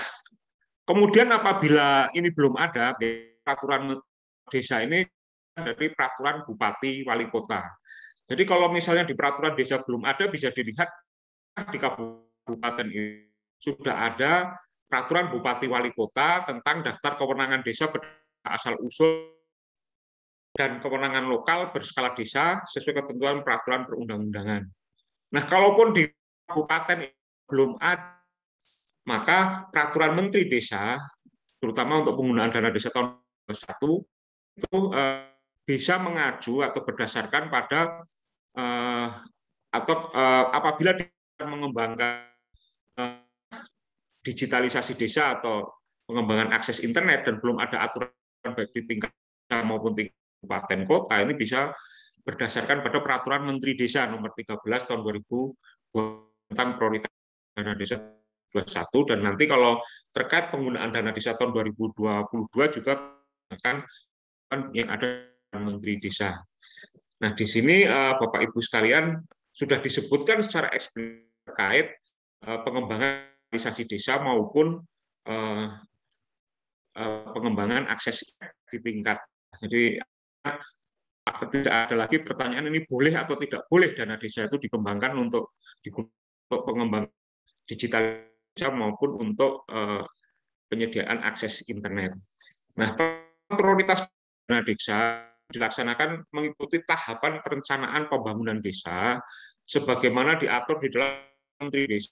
kemudian apabila ini belum ada peraturan desa ini dari peraturan bupati wali kota. Jadi kalau misalnya di peraturan desa belum ada bisa dilihat di kabupaten itu sudah ada peraturan bupati wali kota tentang daftar kewenangan desa asal usul dan kewenangan lokal berskala desa sesuai ketentuan peraturan perundang-undangan. Nah, kalaupun di kabupaten belum ada, maka peraturan Menteri Desa, terutama untuk penggunaan dana desa tahun 2021, itu eh, bisa mengacu atau berdasarkan pada eh, atau eh, apabila apabila mengembangkan eh, digitalisasi desa atau pengembangan akses internet dan belum ada aturan baik di tingkat maupun tingkat kabupaten kota ini bisa berdasarkan pada peraturan Menteri Desa nomor 13 tahun 2000 tentang prioritas dana desa 21 dan nanti kalau terkait penggunaan dana desa tahun 2022 juga akan yang ada Menteri Desa. Nah, di sini eh, Bapak Ibu sekalian sudah disebutkan secara eksplisit terkait eh, pengembangan realisasi desa maupun eh, pengembangan akses di tingkat. Jadi tidak ada lagi pertanyaan ini boleh atau tidak boleh dana desa itu dikembangkan untuk untuk pengembangan digital desa maupun untuk penyediaan akses internet. Nah, prioritas dana desa dilaksanakan mengikuti tahapan perencanaan pembangunan desa sebagaimana diatur di dalam Menteri Desa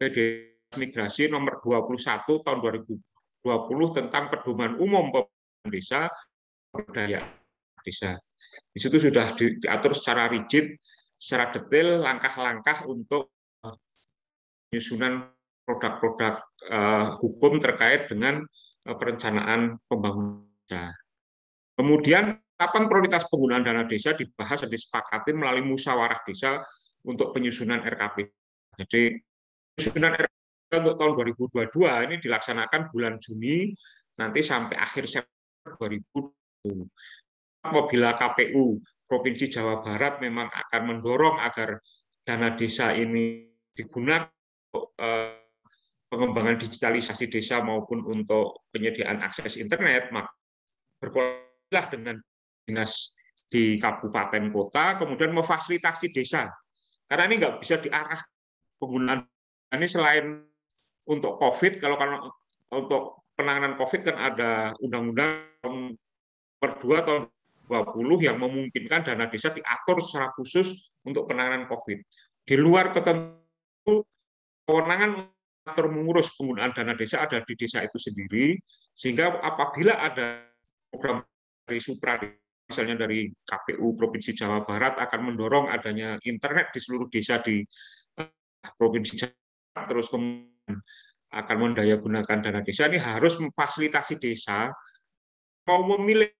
PD Migrasi nomor 21 tahun 2020 tentang pedoman umum pembangunan desa berdaya desa. Di situ sudah di, diatur secara rigid, secara detail langkah-langkah untuk penyusunan produk-produk uh, hukum terkait dengan uh, perencanaan pembangunan desa. Kemudian Kapan prioritas penggunaan dana desa dibahas dan disepakati melalui musyawarah desa untuk penyusunan RKP. Jadi penyusunan RKP untuk tahun 2022 ini dilaksanakan bulan Juni nanti sampai akhir September 2020. Apabila KPU Provinsi Jawa Barat memang akan mendorong agar dana desa ini digunakan untuk eh, pengembangan digitalisasi desa maupun untuk penyediaan akses internet, maka berkolaborasi dengan dinas di kabupaten kota, kemudian memfasilitasi desa. Karena ini nggak bisa diarah penggunaan ini selain untuk COVID, kalau kan untuk penanganan COVID kan ada undang-undang per dua tahun 20 yang memungkinkan dana desa diatur secara khusus untuk penanganan COVID. Di luar ketentuan kewenangan atur mengurus penggunaan dana desa ada di desa itu sendiri, sehingga apabila ada program dari supra misalnya dari KPU Provinsi Jawa Barat akan mendorong adanya internet di seluruh desa di eh, Provinsi Jawa Barat, terus akan mendaya gunakan dana desa ini harus memfasilitasi desa mau memilih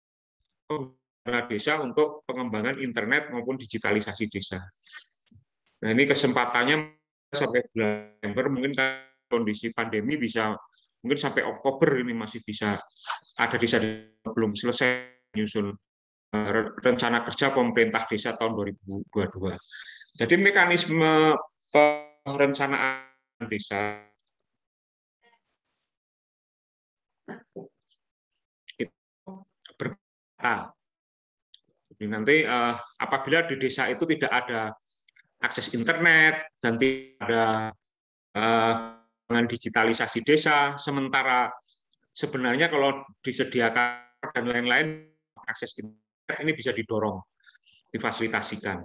dana desa untuk pengembangan internet maupun digitalisasi desa. Nah ini kesempatannya sampai bulan November mungkin kondisi pandemi bisa mungkin sampai Oktober ini masih bisa ada desa belum selesai nyusul rencana kerja pemerintah desa tahun 2022. Jadi mekanisme perencanaan desa itu berbeda. Jadi nanti eh, apabila di desa itu tidak ada akses internet dan tidak ada eh, dengan digitalisasi desa, sementara sebenarnya kalau disediakan dan lain-lain akses internet Nah, ini bisa didorong, difasilitasikan.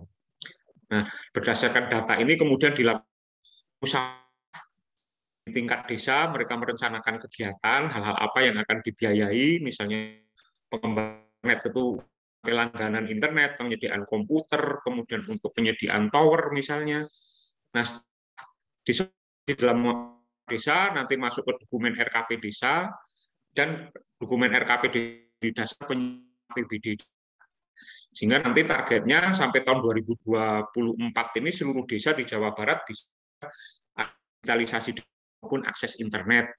Nah, berdasarkan data ini kemudian dilakukan usaha di tingkat desa, mereka merencanakan kegiatan, hal-hal apa yang akan dibiayai, misalnya pengembangan itu pelangganan internet, penyediaan komputer, kemudian untuk penyediaan tower misalnya. Nah, di, dalam desa nanti masuk ke dokumen RKP desa dan dokumen RKP di dasar penyediaan sehingga nanti targetnya sampai tahun 2024 ini seluruh desa di Jawa Barat bisa digitalisasi maupun akses internet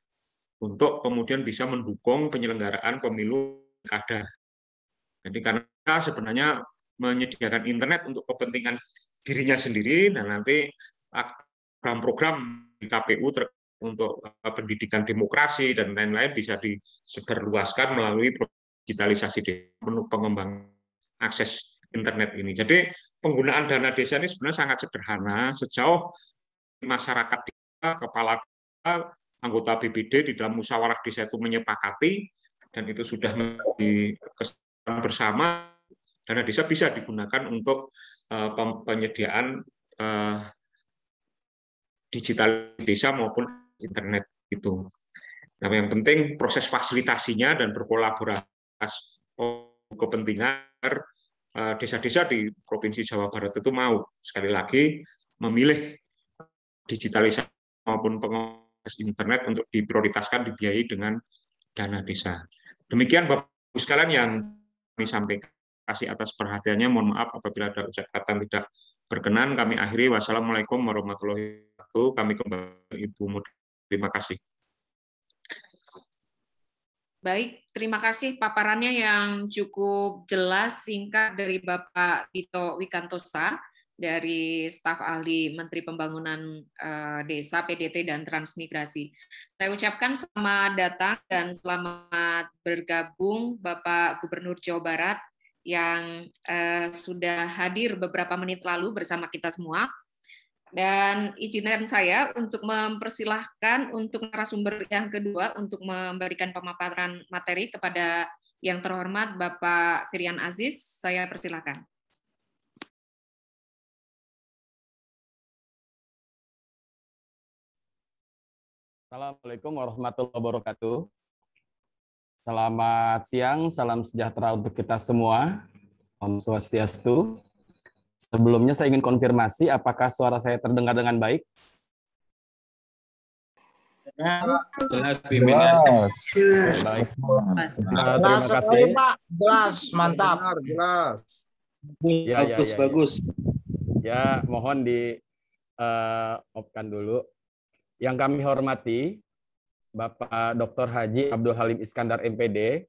untuk kemudian bisa mendukung penyelenggaraan pemilu kada. Jadi karena sebenarnya menyediakan internet untuk kepentingan dirinya sendiri dan nanti program-program di KPU untuk eh, pendidikan demokrasi dan lain-lain bisa diseberluaskan melalui digitalisasi pengembangan akses internet ini. Jadi penggunaan dana desa ini sebenarnya sangat sederhana sejauh masyarakat desa, kepala desa, anggota BPD di dalam musyawarah desa itu menyepakati dan itu sudah menjadi kesepakatan bersama dana desa bisa digunakan untuk uh, penyediaan uh, digital desa maupun internet itu. Nah, yang penting proses fasilitasinya dan berkolaborasi kepentingan Eh, desa-desa di Provinsi Jawa Barat itu mau sekali lagi memilih digitalisasi maupun pengakses internet untuk diprioritaskan dibiayai dengan dana desa. Demikian Bapak Ibu sekalian yang kami sampaikan. Kasih atas perhatiannya. Mohon maaf apabila ada ucap tidak berkenan. Kami akhiri. Wassalamualaikum warahmatullahi wabarakatuh. Kami kembali Ibu Muda. Terima kasih. Baik, terima kasih paparannya yang cukup jelas, singkat dari Bapak Bito Wikantosa dari staf ahli Menteri Pembangunan eh, Desa, PDT, dan Transmigrasi. Saya ucapkan selamat datang dan selamat bergabung Bapak Gubernur Jawa Barat yang eh, sudah hadir beberapa menit lalu bersama kita semua. Dan izinkan saya untuk mempersilahkan untuk narasumber yang kedua untuk memberikan pemaparan materi kepada yang terhormat Bapak Firian Aziz. Saya persilahkan. Assalamualaikum warahmatullahi wabarakatuh. Selamat siang, salam sejahtera untuk kita semua. Om Swastiastu. Sebelumnya saya ingin konfirmasi apakah suara saya terdengar dengan baik? Jelas, ya. Jelas. Baik. Nah, terima kasih. Pak. Jelas, mantap. Jelas. Ya, ya, bagus, ya, ya, bagus. Ya, mohon di uh, opkan dulu. Yang kami hormati Bapak Dr. Haji Abdul Halim Iskandar MPD,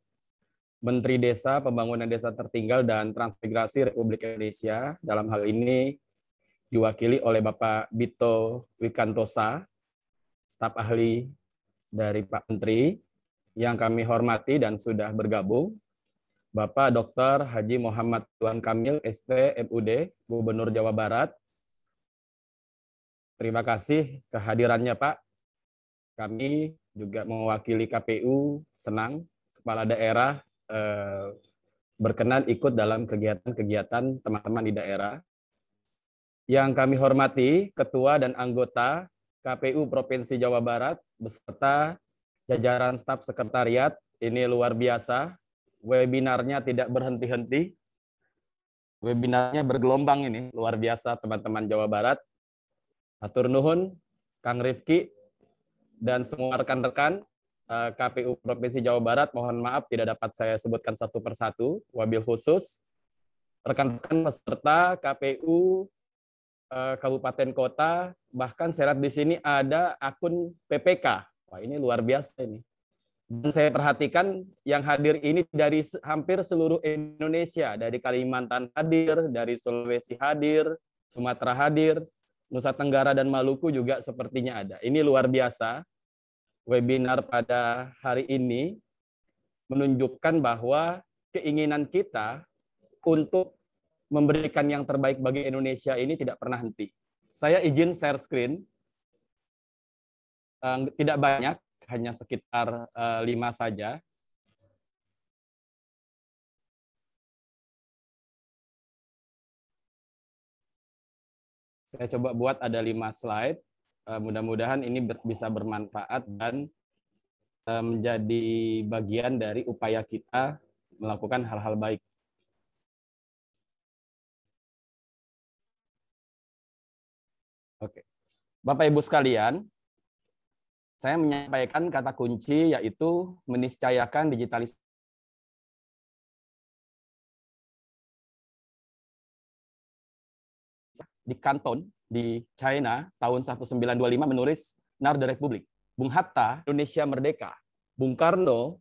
Menteri Desa, Pembangunan Desa Tertinggal, dan Transmigrasi Republik Indonesia. Dalam hal ini diwakili oleh Bapak Bito Wikantosa, staf ahli dari Pak Menteri, yang kami hormati dan sudah bergabung. Bapak Dr. Haji Muhammad Tuan Kamil, ST, MUD, Gubernur Jawa Barat. Terima kasih kehadirannya, Pak. Kami juga mewakili KPU Senang, Kepala Daerah Eh, berkenan ikut dalam kegiatan-kegiatan teman-teman di daerah. Yang kami hormati Ketua dan anggota KPU Provinsi Jawa Barat beserta jajaran staf sekretariat, ini luar biasa. Webinarnya tidak berhenti-henti. Webinarnya bergelombang ini, luar biasa teman-teman Jawa Barat. Atur Nuhun, Kang Rifki, dan semua rekan-rekan Eh, KPU Provinsi Jawa Barat, mohon maaf tidak dapat saya sebutkan satu persatu, wabil khusus rekan-rekan peserta KPU eh, kabupaten kota, bahkan serat di sini ada akun PPK. Wah, ini luar biasa ini. Dan saya perhatikan yang hadir ini dari hampir seluruh Indonesia, dari Kalimantan hadir, dari Sulawesi hadir, Sumatera hadir, Nusa Tenggara dan Maluku juga sepertinya ada. Ini luar biasa webinar pada hari ini menunjukkan bahwa keinginan kita untuk memberikan yang terbaik bagi Indonesia ini tidak pernah henti. Saya izin share screen, tidak banyak, hanya sekitar eh, lima saja. Saya coba buat ada lima slide uh, mudah-mudahan ini ber, bisa bermanfaat dan uh, menjadi bagian dari upaya kita melakukan hal-hal baik. Oke. Bapak Ibu sekalian, saya menyampaikan kata kunci yaitu meniscayakan digitalisasi di Kanton di China tahun 1925 menulis Nar the Republic. Bung Hatta, Indonesia Merdeka. Bung Karno,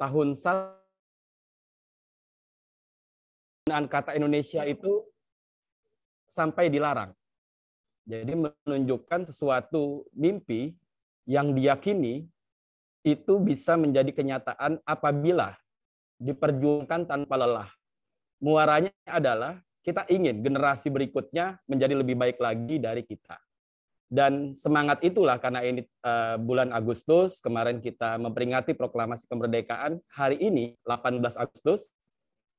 tahun penggunaan kata Indonesia itu sampai dilarang. Jadi menunjukkan sesuatu mimpi yang diyakini itu bisa menjadi kenyataan apabila diperjuangkan tanpa lelah. Muaranya adalah kita ingin generasi berikutnya menjadi lebih baik lagi dari kita. Dan semangat itulah karena ini eh, bulan Agustus kemarin kita memperingati proklamasi kemerdekaan. Hari ini 18 Agustus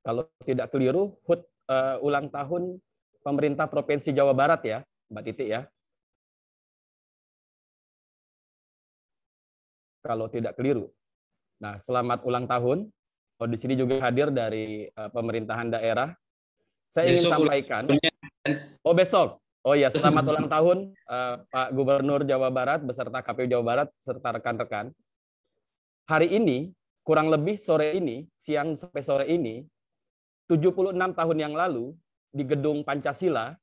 kalau tidak keliru HUT uh, ulang tahun pemerintah Provinsi Jawa Barat ya, Mbak Titik ya. Kalau tidak keliru. Nah, selamat ulang tahun. Oh, di sini juga hadir dari uh, pemerintahan daerah saya ingin sampaikan. Oh besok. Oh ya, selamat ulang tahun uh, Pak Gubernur Jawa Barat beserta KPU Jawa Barat serta rekan-rekan. Hari ini kurang lebih sore ini, siang sampai sore ini, 76 tahun yang lalu di gedung Pancasila,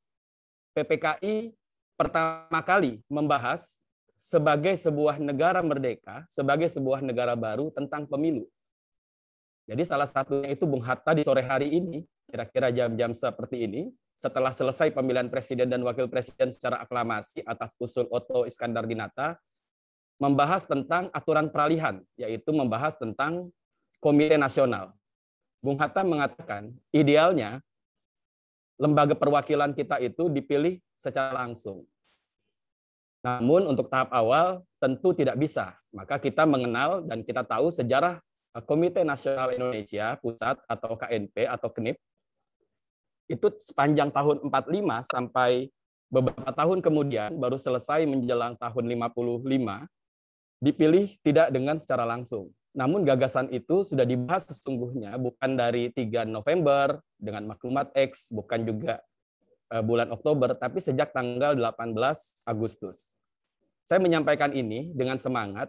PPKI pertama kali membahas sebagai sebuah negara merdeka, sebagai sebuah negara baru tentang pemilu. Jadi salah satunya itu Bung Hatta di sore hari ini kira-kira jam-jam seperti ini, setelah selesai pemilihan presiden dan wakil presiden secara aklamasi atas usul Otto Iskandar Dinata, membahas tentang aturan peralihan, yaitu membahas tentang komite nasional. Bung Hatta mengatakan, idealnya lembaga perwakilan kita itu dipilih secara langsung. Namun untuk tahap awal tentu tidak bisa. Maka kita mengenal dan kita tahu sejarah eh, Komite Nasional Indonesia Pusat atau KNP atau KNIP itu sepanjang tahun 45 sampai beberapa tahun kemudian baru selesai menjelang tahun 55 dipilih tidak dengan secara langsung. Namun gagasan itu sudah dibahas sesungguhnya bukan dari 3 November dengan maklumat X, bukan juga eh, bulan Oktober, tapi sejak tanggal 18 Agustus. Saya menyampaikan ini dengan semangat,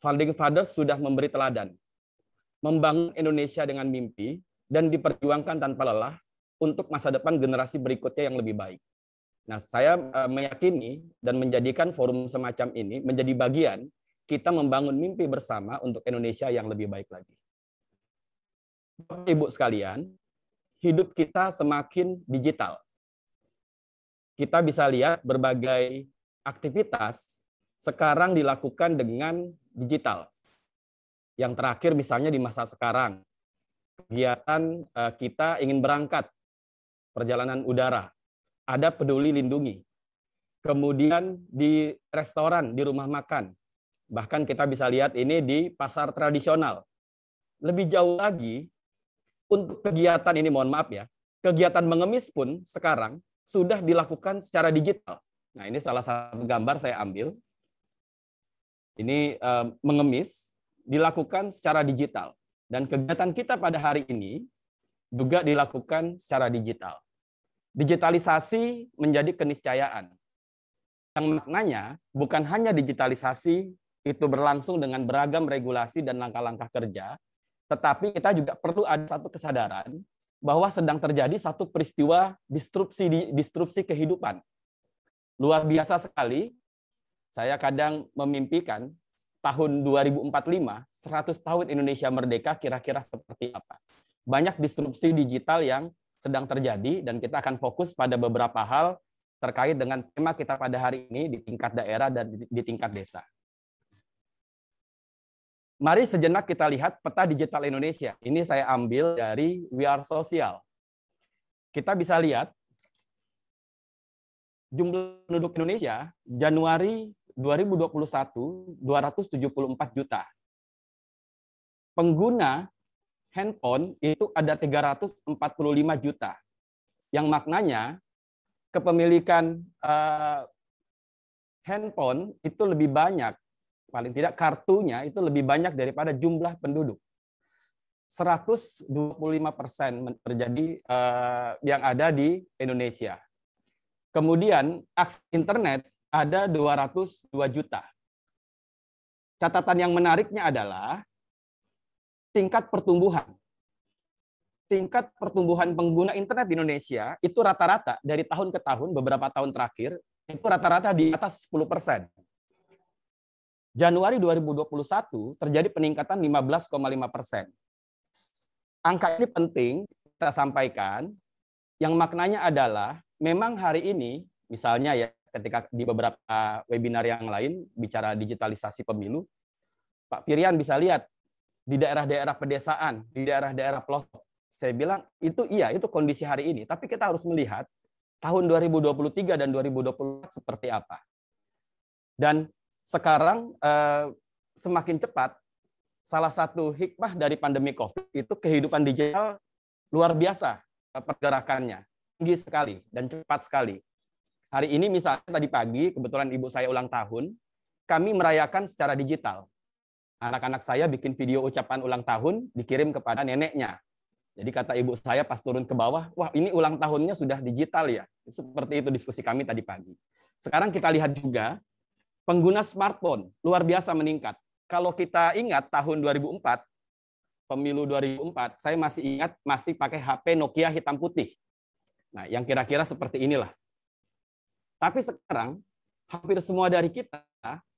Founding Fathers sudah memberi teladan, membangun Indonesia dengan mimpi, dan diperjuangkan tanpa lelah untuk masa depan generasi berikutnya yang lebih baik. Nah, saya eh, meyakini dan menjadikan forum semacam ini menjadi bagian kita membangun mimpi bersama untuk Indonesia yang lebih baik lagi. Ibu sekalian, hidup kita semakin digital. Kita bisa lihat berbagai aktivitas sekarang dilakukan dengan digital. Yang terakhir misalnya di masa sekarang, kegiatan eh, kita ingin berangkat perjalanan udara, ada peduli lindungi. Kemudian di restoran, di rumah makan, bahkan kita bisa lihat ini di pasar tradisional. Lebih jauh lagi, untuk kegiatan ini mohon maaf ya, kegiatan mengemis pun sekarang sudah dilakukan secara digital. Nah ini salah satu gambar saya ambil. Ini eh, mengemis dilakukan secara digital. Dan kegiatan kita pada hari ini juga dilakukan secara digital digitalisasi menjadi keniscayaan. Yang maknanya bukan hanya digitalisasi itu berlangsung dengan beragam regulasi dan langkah-langkah kerja, tetapi kita juga perlu ada satu kesadaran bahwa sedang terjadi satu peristiwa disrupsi disrupsi kehidupan. Luar biasa sekali. Saya kadang memimpikan tahun 2045, 100 tahun Indonesia merdeka kira-kira seperti apa. Banyak disrupsi digital yang sedang terjadi dan kita akan fokus pada beberapa hal terkait dengan tema kita pada hari ini di tingkat daerah dan di tingkat desa. Mari sejenak kita lihat peta digital Indonesia. Ini saya ambil dari We Are Social. Kita bisa lihat jumlah penduduk Indonesia Januari 2021 274 juta. Pengguna handphone itu ada 345 juta. Yang maknanya kepemilikan uh, handphone itu lebih banyak, paling tidak kartunya itu lebih banyak daripada jumlah penduduk. 125 persen terjadi uh, yang ada di Indonesia. Kemudian akses internet ada 202 juta. Catatan yang menariknya adalah tingkat pertumbuhan. Tingkat pertumbuhan pengguna internet di Indonesia itu rata-rata dari tahun ke tahun, beberapa tahun terakhir, itu rata-rata di atas 10 persen. Januari 2021 terjadi peningkatan 15,5 persen. Angka ini penting kita sampaikan, yang maknanya adalah memang hari ini, misalnya ya ketika di beberapa webinar yang lain bicara digitalisasi pemilu, Pak Firian bisa lihat di daerah-daerah pedesaan, di daerah-daerah pelosok. Saya bilang itu iya, itu kondisi hari ini. Tapi kita harus melihat tahun 2023 dan 2024 seperti apa. Dan sekarang eh, semakin cepat, salah satu hikmah dari pandemi COVID itu kehidupan digital luar biasa eh, pergerakannya. Tinggi sekali dan cepat sekali. Hari ini misalnya tadi pagi, kebetulan ibu saya ulang tahun, kami merayakan secara digital anak-anak saya bikin video ucapan ulang tahun dikirim kepada neneknya. Jadi kata ibu saya pas turun ke bawah, wah ini ulang tahunnya sudah digital ya. Seperti itu diskusi kami tadi pagi. Sekarang kita lihat juga pengguna smartphone luar biasa meningkat. Kalau kita ingat tahun 2004, pemilu 2004, saya masih ingat masih pakai HP Nokia hitam putih. Nah, yang kira-kira seperti inilah. Tapi sekarang hampir semua dari kita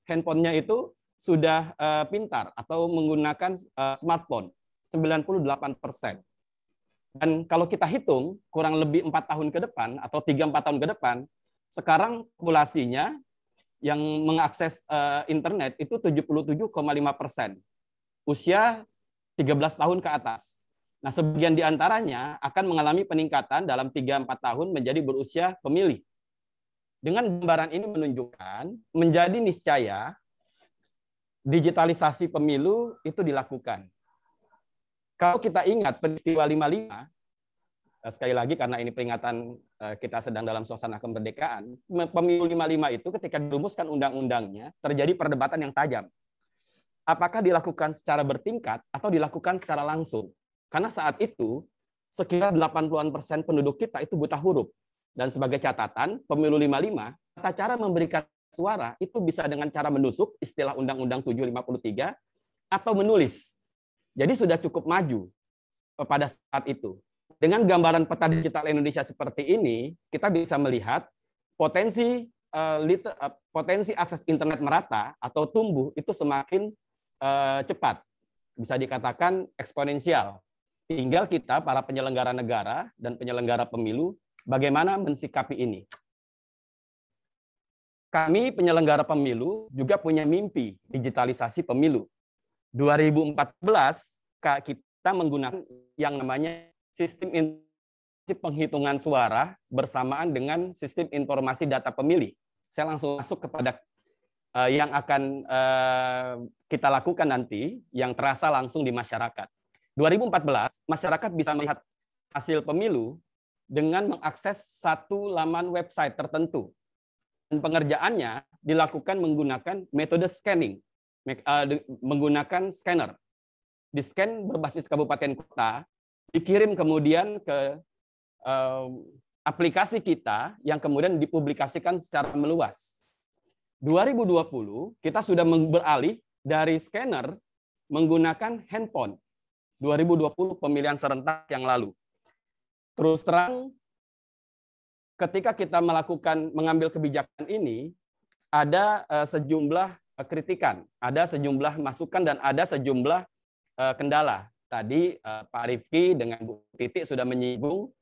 handphonenya itu sudah eh, pintar atau menggunakan eh, smartphone 98 persen. Dan kalau kita hitung kurang lebih empat tahun ke depan atau tiga empat tahun ke depan, sekarang populasinya yang mengakses eh, internet itu 77,5 persen. Usia 13 tahun ke atas. Nah, sebagian di antaranya akan mengalami peningkatan dalam 3-4 tahun menjadi berusia pemilih. Dengan gambaran ini menunjukkan menjadi niscaya digitalisasi pemilu itu dilakukan. Kalau kita ingat peristiwa 55, eh, sekali lagi karena ini peringatan eh, kita sedang dalam suasana kemerdekaan, pemilu 55 itu ketika dirumuskan undang-undangnya terjadi perdebatan yang tajam. Apakah dilakukan secara bertingkat atau dilakukan secara langsung? Karena saat itu sekitar 80-an persen penduduk kita itu buta huruf. Dan sebagai catatan, pemilu 55, tata cara memberikan suara itu bisa dengan cara menusuk istilah Undang-Undang 753 atau menulis. Jadi sudah cukup maju eh, pada saat itu. Dengan gambaran peta digital Indonesia seperti ini, kita bisa melihat potensi eh, eh, potensi akses internet merata atau tumbuh itu semakin cepat. Bisa dikatakan eksponensial. Tinggal kita para penyelenggara negara dan penyelenggara pemilu bagaimana mensikapi ini kami penyelenggara pemilu juga punya mimpi digitalisasi pemilu. 2014 kita menggunakan yang namanya sistem penghitungan suara bersamaan dengan sistem informasi data pemilih. Saya langsung masuk kepada eh, yang akan eh, kita lakukan nanti yang terasa langsung di masyarakat. 2014 masyarakat bisa melihat hasil pemilu dengan mengakses satu laman website tertentu pengerjaannya dilakukan menggunakan metode scanning, eh, menggunakan scanner. Di-scan berbasis kabupaten kota, dikirim kemudian ke eh, aplikasi kita yang kemudian dipublikasikan secara meluas. 2020 kita sudah beralih dari scanner menggunakan handphone. 2020 pemilihan serentak yang lalu. Terus terang ketika kita melakukan mengambil kebijakan ini ada eh, sejumlah eh, kritikan, ada sejumlah masukan dan ada sejumlah eh, kendala. Tadi Pak Rifki dengan Bu Titik sudah menyinggung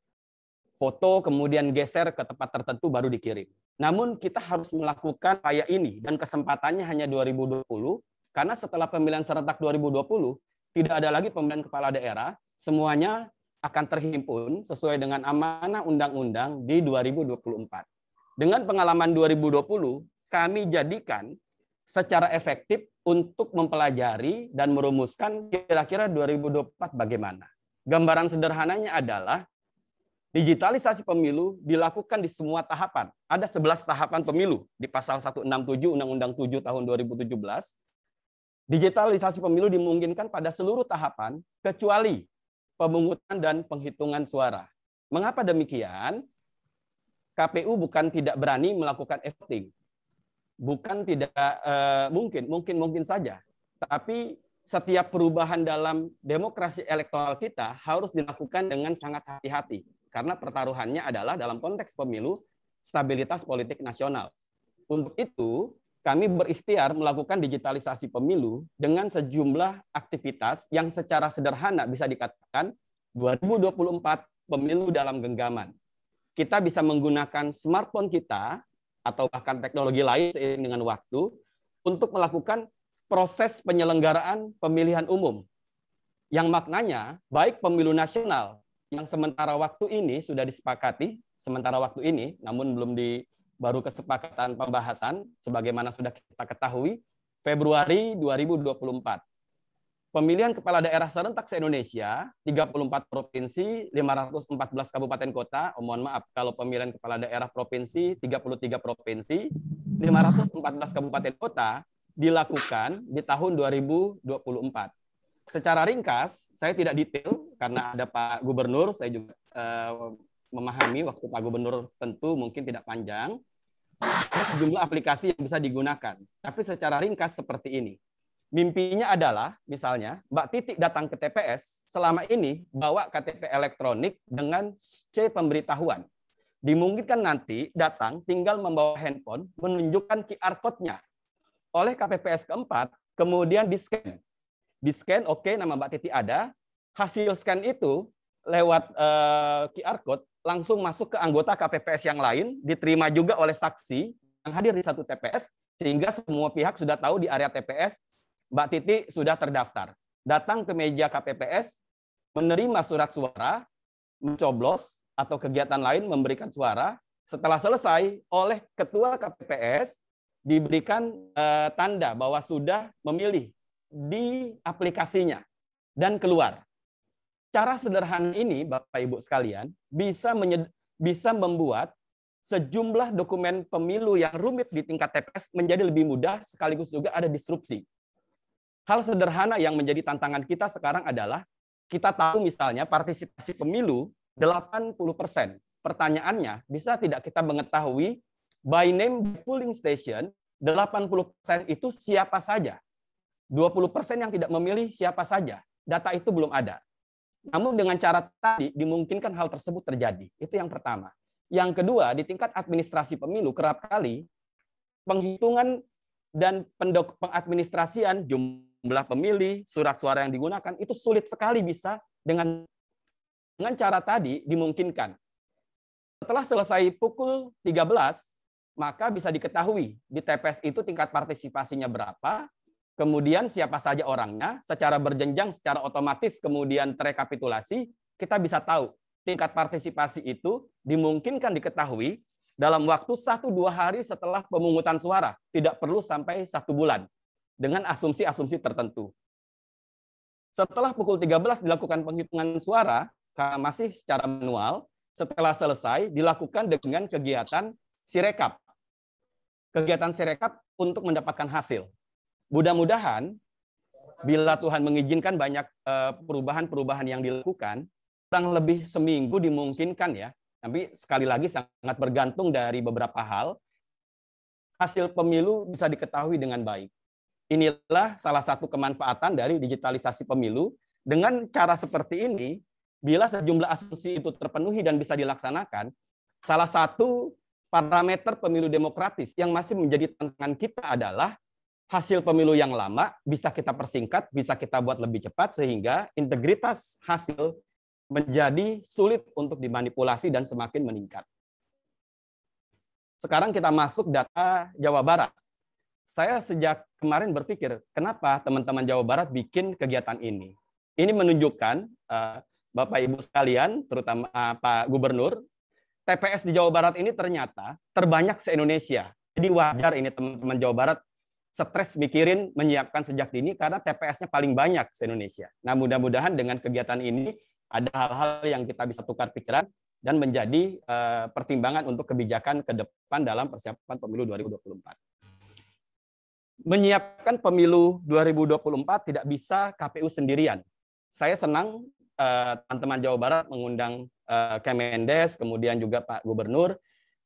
foto kemudian geser ke tempat tertentu baru dikirim. Namun kita harus melakukan upaya ini dan kesempatannya hanya 2020 karena setelah pemilihan serentak 2020 tidak ada lagi pemilihan kepala daerah, semuanya akan terhimpun sesuai dengan amanah undang-undang di 2024. Dengan pengalaman 2020, kami jadikan secara efektif untuk mempelajari dan merumuskan kira-kira 2024 bagaimana. Gambaran sederhananya adalah digitalisasi pemilu dilakukan di semua tahapan. Ada 11 tahapan pemilu di pasal 167 Undang-Undang 7 tahun 2017. Digitalisasi pemilu dimungkinkan pada seluruh tahapan kecuali pemungutan dan penghitungan suara. Mengapa demikian? KPU bukan tidak berani melakukan voting. Bukan tidak uh, mungkin, mungkin-mungkin saja. Tapi setiap perubahan dalam demokrasi elektoral kita harus dilakukan dengan sangat hati-hati. Karena pertaruhannya adalah dalam konteks pemilu, stabilitas politik nasional. Untuk itu, kami berikhtiar melakukan digitalisasi pemilu dengan sejumlah aktivitas yang secara sederhana bisa dikatakan 2024 pemilu dalam genggaman. Kita bisa menggunakan smartphone kita atau bahkan teknologi lain seiring dengan waktu untuk melakukan proses penyelenggaraan pemilihan umum. Yang maknanya baik pemilu nasional yang sementara waktu ini sudah disepakati, sementara waktu ini namun belum di baru kesepakatan pembahasan sebagaimana sudah kita ketahui Februari 2024. Pemilihan kepala daerah serentak se-Indonesia, 34 provinsi, 514 kabupaten kota. Oh, mohon maaf kalau pemilihan kepala daerah provinsi 33 provinsi, 514 kabupaten kota dilakukan di tahun 2024. Secara ringkas, saya tidak detail karena ada Pak Gubernur, saya juga eh, memahami waktu Pak Gubernur tentu mungkin tidak panjang sejumlah aplikasi yang bisa digunakan. Tapi secara ringkas seperti ini. Mimpinya adalah, misalnya, Mbak Titik datang ke TPS, selama ini bawa KTP elektronik dengan C pemberitahuan. Dimungkinkan nanti datang tinggal membawa handphone, menunjukkan QR code-nya. Oleh KPPS keempat, kemudian di-scan. Di-scan, oke, okay, nama Mbak Titi ada. Hasil scan itu lewat uh, eh, QR code langsung masuk ke anggota KPPS yang lain, diterima juga oleh saksi yang hadir di satu TPS, sehingga semua pihak sudah tahu di area TPS Mbak Titi sudah terdaftar. Datang ke meja KPPS, menerima surat suara, mencoblos, atau kegiatan lain memberikan suara. Setelah selesai, oleh Ketua KPPS diberikan eh, tanda bahwa sudah memilih di aplikasinya dan keluar. Cara sederhana ini, Bapak Ibu sekalian, bisa bisa membuat sejumlah dokumen pemilu yang rumit di tingkat TPS menjadi lebih mudah sekaligus juga ada disrupsi. Hal sederhana yang menjadi tantangan kita sekarang adalah kita tahu misalnya partisipasi pemilu 80%. Pertanyaannya, bisa tidak kita mengetahui by name by polling station 80% itu siapa saja? 20% yang tidak memilih siapa saja? Data itu belum ada. Namun dengan cara tadi dimungkinkan hal tersebut terjadi. Itu yang pertama. Yang kedua, di tingkat administrasi pemilu kerap kali penghitungan dan pengadministrasian jumlah pemilih, surat suara yang digunakan itu sulit sekali bisa dengan dengan cara tadi dimungkinkan. Setelah selesai pukul 13, maka bisa diketahui di TPS itu tingkat partisipasinya berapa, kemudian siapa saja orangnya, secara berjenjang, secara otomatis kemudian terekapitulasi, kita bisa tahu tingkat partisipasi itu dimungkinkan diketahui dalam waktu satu dua hari setelah pemungutan suara, tidak perlu sampai satu bulan, dengan asumsi-asumsi tertentu. Setelah pukul 13 dilakukan penghitungan suara, masih secara manual, setelah selesai dilakukan dengan kegiatan sirekap. Kegiatan sirekap untuk mendapatkan hasil Mudah-mudahan bila Tuhan mengizinkan banyak eh, perubahan-perubahan yang dilakukan, kurang lebih seminggu dimungkinkan ya. Tapi sekali lagi sangat bergantung dari beberapa hal. Hasil pemilu bisa diketahui dengan baik. Inilah salah satu kemanfaatan dari digitalisasi pemilu. Dengan cara seperti ini, bila sejumlah asumsi itu terpenuhi dan bisa dilaksanakan, salah satu parameter pemilu demokratis yang masih menjadi tantangan kita adalah hasil pemilu yang lama bisa kita persingkat, bisa kita buat lebih cepat sehingga integritas hasil menjadi sulit untuk dimanipulasi dan semakin meningkat. Sekarang kita masuk data Jawa Barat. Saya sejak kemarin berpikir, kenapa teman-teman Jawa Barat bikin kegiatan ini? Ini menunjukkan eh, Bapak Ibu sekalian, terutama eh, Pak Gubernur, TPS di Jawa Barat ini ternyata terbanyak se-Indonesia. Jadi wajar ini teman-teman Jawa Barat stres mikirin menyiapkan sejak dini karena TPS-nya paling banyak se-Indonesia. Nah, mudah-mudahan dengan kegiatan ini ada hal-hal yang kita bisa tukar pikiran dan menjadi uh, pertimbangan untuk kebijakan ke depan dalam persiapan pemilu 2024. Menyiapkan pemilu 2024 tidak bisa KPU sendirian. Saya senang eh, teman-teman uh, Jawa Barat mengundang uh, Kemendes, kemudian juga Pak Gubernur.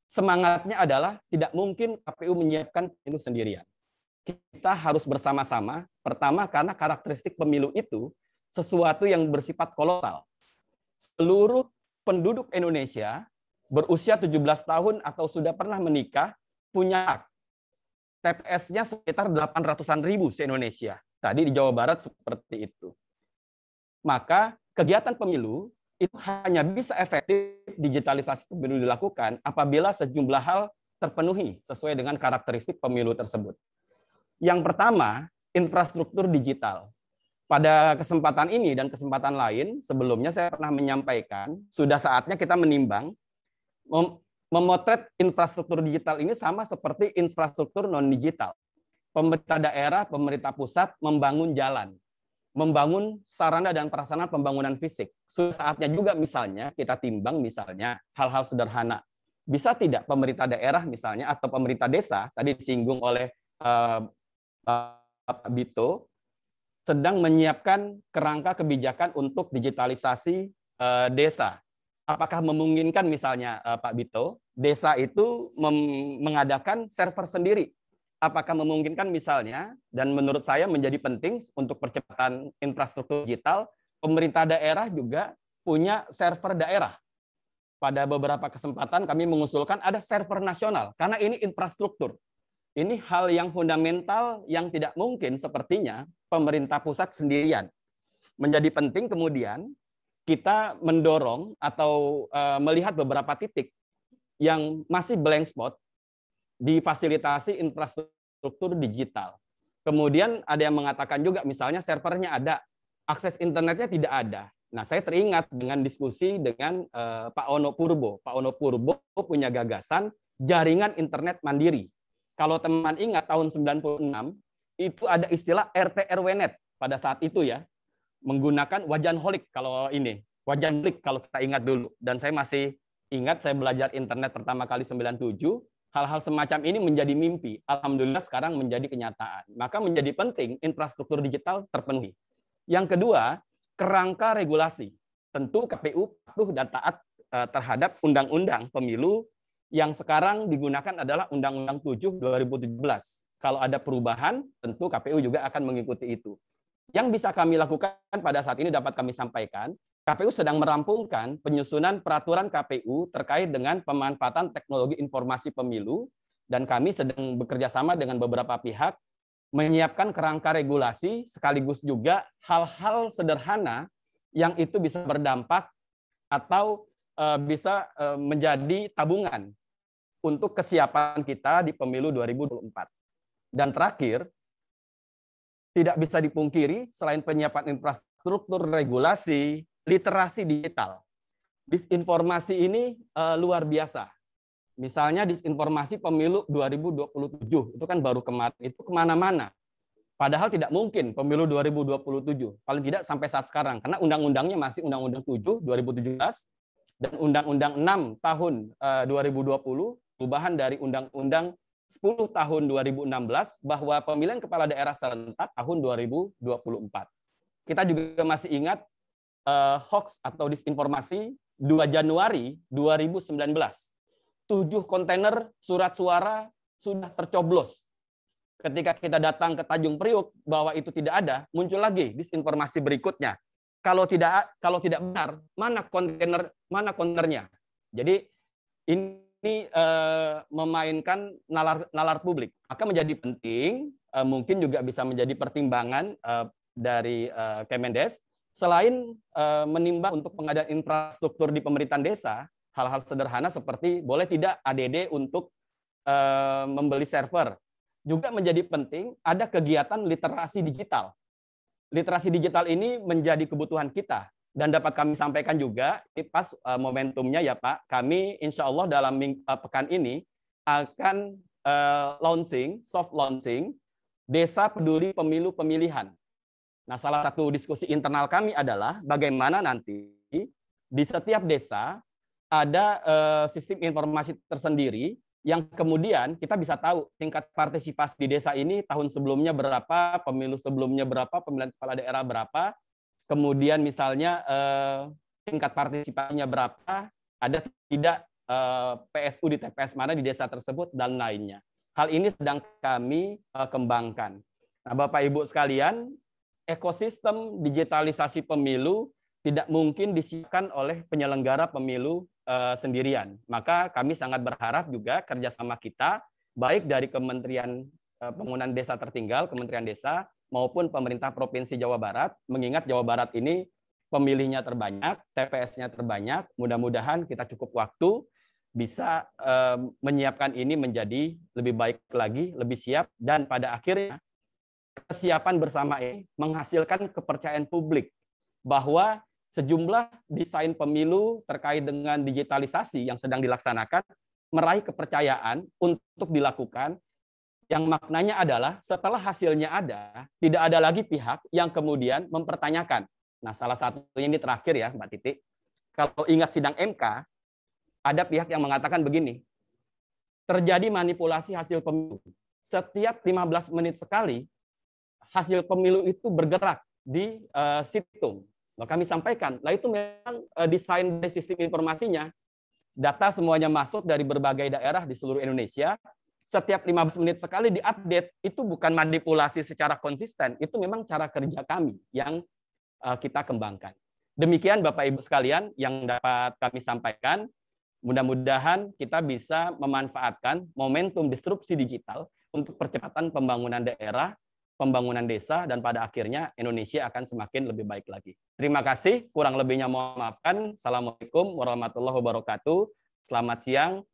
Semangatnya adalah tidak mungkin KPU menyiapkan pemilu sendirian kita harus bersama-sama. Pertama, karena karakteristik pemilu itu sesuatu yang bersifat kolosal. Seluruh penduduk Indonesia berusia 17 tahun atau sudah pernah menikah punya hak. TPS-nya sekitar 800-an ribu se-Indonesia. Tadi di Jawa Barat seperti itu. Maka kegiatan pemilu itu hanya bisa efektif digitalisasi pemilu dilakukan apabila sejumlah hal terpenuhi sesuai dengan karakteristik pemilu tersebut. Yang pertama, infrastruktur digital. Pada kesempatan ini dan kesempatan lain, sebelumnya saya pernah menyampaikan, sudah saatnya kita menimbang, mem memotret infrastruktur digital ini sama seperti infrastruktur non-digital. Pemerintah daerah, pemerintah pusat membangun jalan, membangun sarana dan prasarana pembangunan fisik. Sudah saatnya juga misalnya kita timbang misalnya hal-hal sederhana. Bisa tidak pemerintah daerah misalnya atau pemerintah desa, tadi disinggung oleh eh, Bapak Bito sedang menyiapkan kerangka kebijakan untuk digitalisasi uh, desa. Apakah memungkinkan misalnya uh, Pak Bito, desa itu mengadakan server sendiri? Apakah memungkinkan misalnya, dan menurut saya menjadi penting untuk percepatan infrastruktur digital, pemerintah daerah juga punya server daerah. Pada beberapa kesempatan kami mengusulkan ada server nasional, karena ini infrastruktur. Ini hal yang fundamental yang tidak mungkin sepertinya pemerintah pusat sendirian. Menjadi penting kemudian kita mendorong atau eh, melihat beberapa titik yang masih blank spot difasilitasi infrastruktur digital. Kemudian ada yang mengatakan juga misalnya servernya ada, akses internetnya tidak ada. Nah, saya teringat dengan diskusi dengan uh, Pak Ono Purbo. Pak Ono Purbo punya gagasan jaringan internet mandiri kalau teman ingat tahun 96 itu ada istilah RT RW net pada saat itu ya menggunakan wajan holik kalau ini wajan holik kalau kita ingat dulu dan saya masih ingat saya belajar internet pertama kali 97 hal-hal semacam ini menjadi mimpi alhamdulillah sekarang menjadi kenyataan maka menjadi penting infrastruktur digital terpenuhi yang kedua kerangka regulasi tentu KPU patuh dan taat eh, terhadap undang-undang pemilu yang sekarang digunakan adalah Undang-Undang 7 2017. Kalau ada perubahan, tentu KPU juga akan mengikuti itu. Yang bisa kami lakukan pada saat ini dapat kami sampaikan, KPU sedang merampungkan penyusunan peraturan KPU terkait dengan pemanfaatan teknologi informasi pemilu, dan kami sedang bekerja sama dengan beberapa pihak menyiapkan kerangka regulasi sekaligus juga hal-hal sederhana yang itu bisa berdampak atau eh, bisa eh, menjadi tabungan untuk kesiapan kita di pemilu 2024. Dan terakhir, tidak bisa dipungkiri selain penyiapan infrastruktur regulasi, literasi digital. Disinformasi ini uh, luar biasa. Misalnya disinformasi pemilu 2027, itu kan baru kemarin, itu kemana-mana. Padahal tidak mungkin pemilu 2027, paling tidak sampai saat sekarang. Karena undang-undangnya masih Undang-Undang 7 2017 dan Undang-Undang 6 tahun 2020 eh, perubahan dari Undang-Undang 10 tahun 2016 bahwa pemilihan kepala daerah serentak tahun 2024. Kita juga masih ingat uh, hoax atau disinformasi 2 Januari 2019. Tujuh kontainer surat suara sudah tercoblos. Ketika kita datang ke Tanjung Priuk bahwa itu tidak ada, muncul lagi disinformasi berikutnya. Kalau tidak kalau tidak benar, mana kontainer mana kontainernya? Jadi ini ini eh, memainkan nalar nalar publik. Maka menjadi penting, eh, mungkin juga bisa menjadi pertimbangan eh, dari eh, Kemendes. Selain eh, menimbang untuk pengadaan infrastruktur di pemerintahan desa, hal-hal sederhana seperti boleh tidak ADD untuk eh, membeli server. Juga menjadi penting ada kegiatan literasi digital. Literasi digital ini menjadi kebutuhan kita dan dapat kami sampaikan juga ini pas uh, momentumnya ya Pak, kami insya Allah dalam uh, pekan ini akan uh, launching, soft launching Desa Peduli Pemilu Pemilihan. Nah, salah satu diskusi internal kami adalah bagaimana nanti di setiap desa ada uh, sistem informasi tersendiri yang kemudian kita bisa tahu tingkat partisipasi di desa ini tahun sebelumnya berapa, pemilu sebelumnya berapa, pemilihan kepala daerah berapa, kemudian misalnya eh, tingkat partisipasinya berapa, ada tidak eh, PSU di TPS mana di desa tersebut, dan lainnya. Hal ini sedang kami eh, kembangkan. Nah, Bapak-Ibu sekalian, ekosistem digitalisasi pemilu tidak mungkin disiapkan oleh penyelenggara pemilu eh, sendirian. Maka kami sangat berharap juga kerjasama kita, baik dari Kementerian Penggunaan eh, Pembangunan Desa Tertinggal, Kementerian Desa, maupun pemerintah Provinsi Jawa Barat, mengingat Jawa Barat ini pemilihnya terbanyak, TPS-nya terbanyak. Mudah-mudahan kita cukup waktu bisa eh, menyiapkan ini menjadi lebih baik lagi, lebih siap, dan pada akhirnya kesiapan bersama ini menghasilkan kepercayaan publik bahwa sejumlah desain pemilu terkait dengan digitalisasi yang sedang dilaksanakan meraih kepercayaan untuk dilakukan yang maknanya adalah setelah hasilnya ada, tidak ada lagi pihak yang kemudian mempertanyakan. Nah, salah satunya ini terakhir ya, Mbak titik Kalau ingat sidang MK, ada pihak yang mengatakan begini, terjadi manipulasi hasil pemilu. Setiap 15 menit sekali, hasil pemilu itu bergerak di uh, situng. Nah, kami sampaikan, lah itu memang uh, desain dari sistem informasinya, data semuanya masuk dari berbagai daerah di seluruh Indonesia, setiap 15 menit sekali diupdate itu bukan manipulasi secara konsisten, itu memang cara kerja kami yang eh, kita kembangkan. Demikian Bapak Ibu sekalian yang dapat kami sampaikan. Mudah-mudahan kita bisa memanfaatkan momentum disrupsi digital untuk percepatan pembangunan daerah, pembangunan desa, dan pada akhirnya Indonesia akan semakin lebih baik lagi. Terima kasih. Kurang lebihnya mohon maafkan. Assalamualaikum warahmatullahi wabarakatuh. Selamat siang.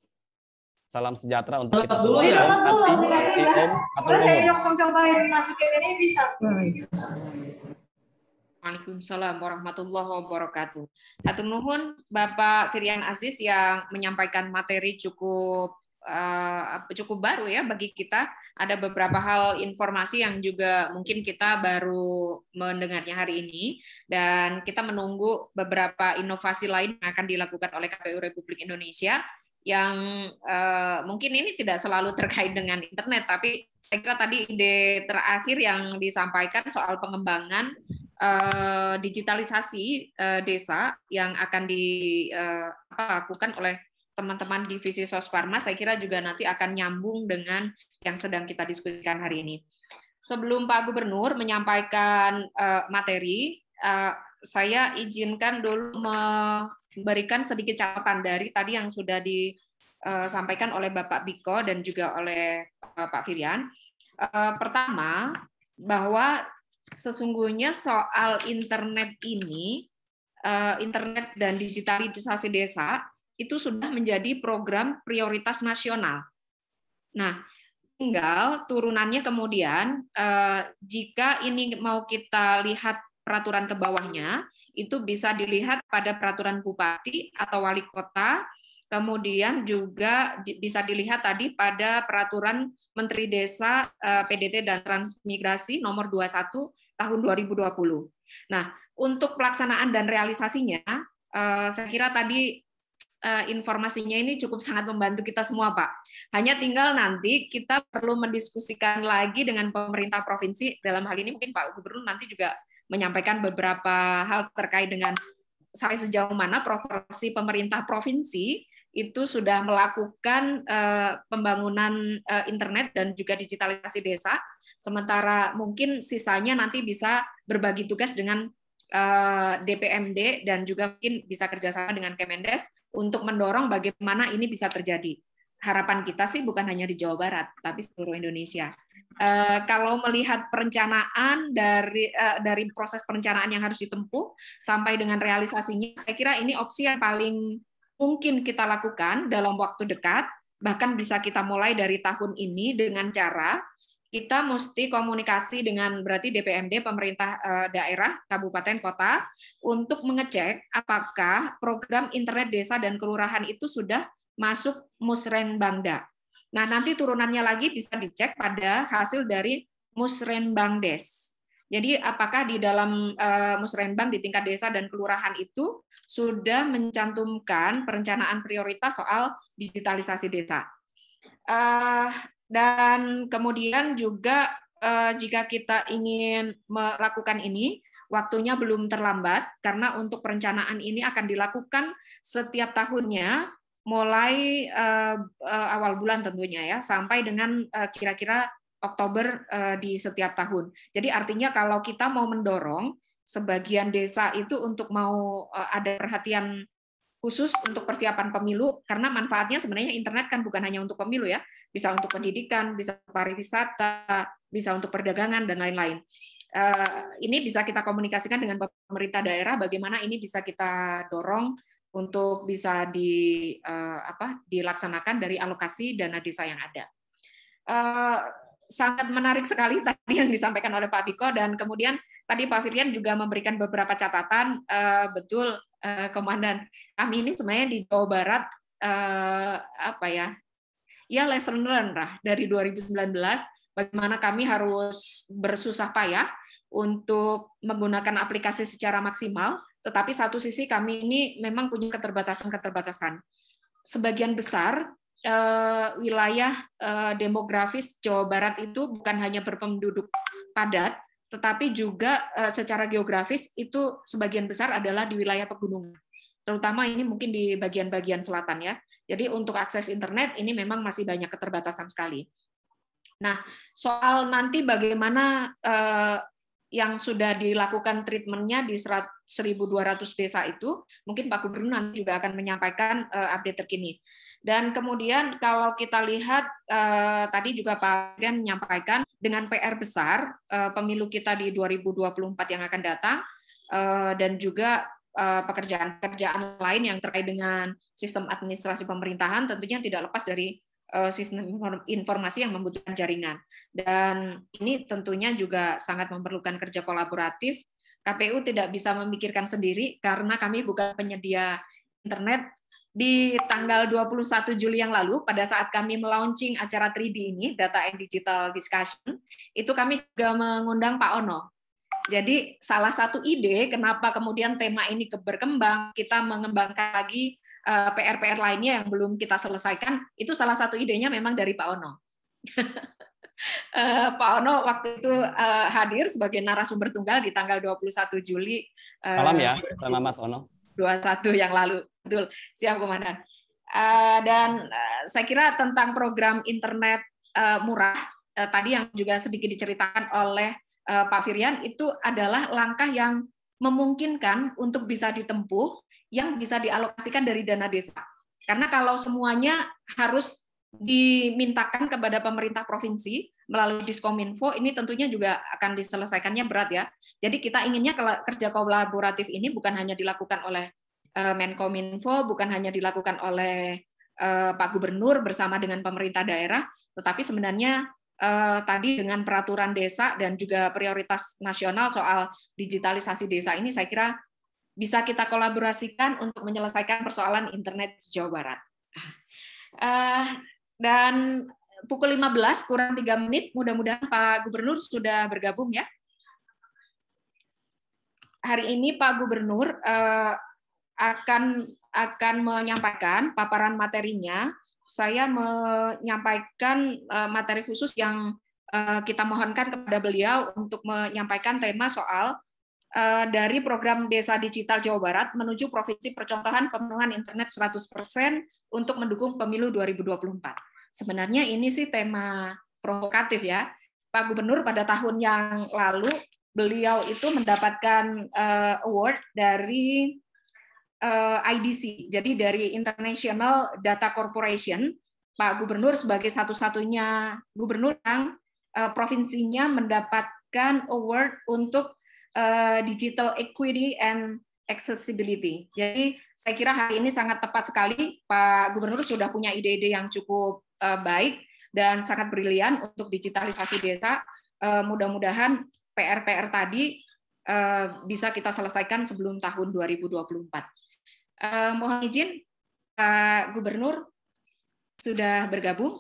Salam sejahtera untuk kita semua. Iya, Mas Bulu, kasih ya. Atau saya langsung cobain masukin ini bisa. Waalaikumsalam warahmatullahi wabarakatuh. Hatur nuhun Bapak Firian Aziz yang menyampaikan materi cukup uh, cukup baru ya bagi kita. Ada beberapa hal informasi yang juga mungkin kita baru mendengarnya hari ini dan kita menunggu beberapa inovasi lain yang akan dilakukan oleh KPU Republik Indonesia yang uh, mungkin ini tidak selalu terkait dengan internet, tapi saya kira tadi ide terakhir yang disampaikan soal pengembangan uh, digitalisasi uh, desa yang akan dilakukan oleh teman-teman divisi Sosparma, saya kira juga nanti akan nyambung dengan yang sedang kita diskusikan hari ini. Sebelum Pak Gubernur menyampaikan materi, saya izinkan dulu me berikan sedikit catatan dari tadi yang sudah disampaikan eh, oleh Bapak Biko dan juga oleh eh, Pak Firian. Eh, pertama, bahwa sesungguhnya soal internet ini, internet dan digitalisasi desa itu sudah menjadi program prioritas nasional. Nah, tinggal turunannya kemudian jika ini mau kita lihat peraturan ke bawahnya itu bisa dilihat pada peraturan bupati atau wali kota, kemudian juga bisa dilihat tadi pada peraturan Menteri Desa eh, PDT dan Transmigrasi nomor 21 tahun 2020. Nah, untuk pelaksanaan dan realisasinya eh, saya kira tadi eh, informasinya ini cukup sangat membantu kita semua, Pak. Hanya tinggal nanti kita perlu mendiskusikan lagi dengan pemerintah provinsi dalam hal ini mungkin Pak Gubernur nanti juga menyampaikan beberapa hal terkait dengan sampai sejauh mana proporsi pemerintah provinsi itu sudah melakukan uh, pembangunan uh, internet dan juga digitalisasi desa, sementara mungkin sisanya nanti bisa berbagi tugas dengan uh, eh, DPMD dan juga mungkin bisa kerjasama dengan Kemendes untuk mendorong bagaimana ini bisa terjadi harapan kita sih bukan hanya di Jawa Barat, tapi seluruh Indonesia. Uh, kalau melihat perencanaan dari uh, dari proses perencanaan yang harus ditempuh sampai dengan realisasinya, saya kira ini opsi yang paling mungkin kita lakukan dalam waktu dekat, bahkan bisa kita mulai dari tahun ini dengan cara kita mesti komunikasi dengan berarti DPMD pemerintah eh, daerah kabupaten kota untuk mengecek apakah program internet desa dan kelurahan itu sudah masuk Musrenbangda. Nah, nanti turunannya lagi bisa dicek pada hasil dari Musrenbangdes. Jadi apakah di dalam eh, Musrenbang di tingkat desa dan kelurahan itu sudah mencantumkan perencanaan prioritas soal digitalisasi desa. Eh, dan kemudian juga eh, jika kita ingin melakukan ini, waktunya belum terlambat karena untuk perencanaan ini akan dilakukan setiap tahunnya mulai uh, awal bulan tentunya ya sampai dengan eh, kira-kira uh, Oktober uh, di setiap tahun. Jadi artinya kalau kita mau mendorong sebagian desa itu untuk mau uh, ada perhatian khusus untuk persiapan pemilu karena manfaatnya sebenarnya internet kan bukan hanya untuk pemilu ya, bisa untuk pendidikan, bisa pariwisata, bisa untuk perdagangan dan lain-lain. ini bisa kita komunikasikan dengan pemerintah daerah bagaimana ini bisa kita dorong untuk bisa di uh, apa dilaksanakan dari alokasi dana desa yang ada. Uh, sangat menarik sekali tadi yang disampaikan oleh Pak Biko dan kemudian tadi Pak Firian juga memberikan beberapa catatan uh, betul uh, komandan kami ini sebenarnya di Jawa Barat uh, apa ya ya lesson learned lah dari 2019 bagaimana kami harus bersusah payah untuk menggunakan aplikasi secara maksimal tetapi satu sisi kami ini memang punya keterbatasan-keterbatasan. Sebagian besar eh, wilayah eh, demografis Jawa Barat itu bukan hanya berpenduduk padat, tetapi juga eh, secara geografis itu sebagian besar adalah di wilayah pegunungan. Terutama ini mungkin di bagian-bagian selatan ya. Jadi untuk akses internet ini memang masih banyak keterbatasan sekali. Nah, soal nanti bagaimana eh, yang sudah dilakukan treatmentnya di 1.200 desa itu, mungkin Pak Gubernur nanti juga akan menyampaikan eh, update terkini. Dan kemudian kalau kita lihat eh, tadi juga Pak Gubernur menyampaikan dengan PR besar eh, pemilu kita di 2024 yang akan datang dan juga pekerjaan-pekerjaan lain yang terkait dengan sistem administrasi pemerintahan tentunya tidak lepas dari Eh, sistem informasi yang membutuhkan jaringan. Dan ini tentunya juga sangat memerlukan kerja kolaboratif. KPU tidak bisa memikirkan sendiri karena kami bukan penyedia internet. Di tanggal 21 Juli yang lalu, pada saat kami melaunching acara 3D ini, Data and Digital Discussion, itu kami juga mengundang Pak Ono. Jadi salah satu ide kenapa kemudian tema ini berkembang, kita mengembangkan lagi Eh, PR-PR lainnya yang belum kita selesaikan, itu salah satu idenya memang dari Pak Ono. Eh, Pak Ono waktu itu eh, hadir sebagai narasumber tunggal di tanggal 21 Juli. Salam ya sama Mas Ono. 21 yang lalu. Betul. Siap, Komandan. Dan saya kira tentang program internet murah, tadi yang juga sedikit diceritakan oleh Pak Firian, itu adalah langkah yang memungkinkan untuk bisa ditempuh yang bisa dialokasikan dari dana desa. Karena kalau semuanya harus dimintakan kepada pemerintah provinsi melalui diskominfo ini tentunya juga akan diselesaikannya berat ya. Jadi kita inginnya kerja kolaboratif ini bukan hanya dilakukan oleh eh, Menkominfo, bukan hanya dilakukan oleh eh, Pak Gubernur bersama dengan pemerintah daerah, tetapi sebenarnya eh, tadi dengan peraturan desa dan juga prioritas nasional soal digitalisasi desa ini saya kira bisa kita kolaborasikan untuk menyelesaikan persoalan internet Jawa Barat. Ah, eh, dan pukul 15 kurang 3 menit, mudah-mudahan Pak Gubernur sudah bergabung ya. Hari ini Pak Gubernur eh, akan akan menyampaikan paparan materinya. Saya menyampaikan eh, materi khusus yang kita mohonkan kepada beliau untuk menyampaikan tema soal Eh, dari program Desa Digital Jawa Barat menuju provinsi percontohan pemenuhan internet 100% untuk mendukung pemilu 2024. Sebenarnya ini sih tema provokatif ya. Pak Gubernur pada tahun yang lalu beliau itu mendapatkan uh, award dari uh, eh, IDC, jadi dari International Data Corporation. Pak Gubernur sebagai satu-satunya gubernur yang uh, provinsinya mendapatkan award untuk Eh, digital equity and accessibility. Jadi saya kira hari ini sangat tepat sekali Pak Gubernur sudah punya ide-ide yang cukup eh, baik dan sangat brilian untuk digitalisasi desa. Eh, mudah-mudahan PR-PR tadi bisa kita selesaikan sebelum tahun 2024. mohon izin Pak Gubernur sudah bergabung.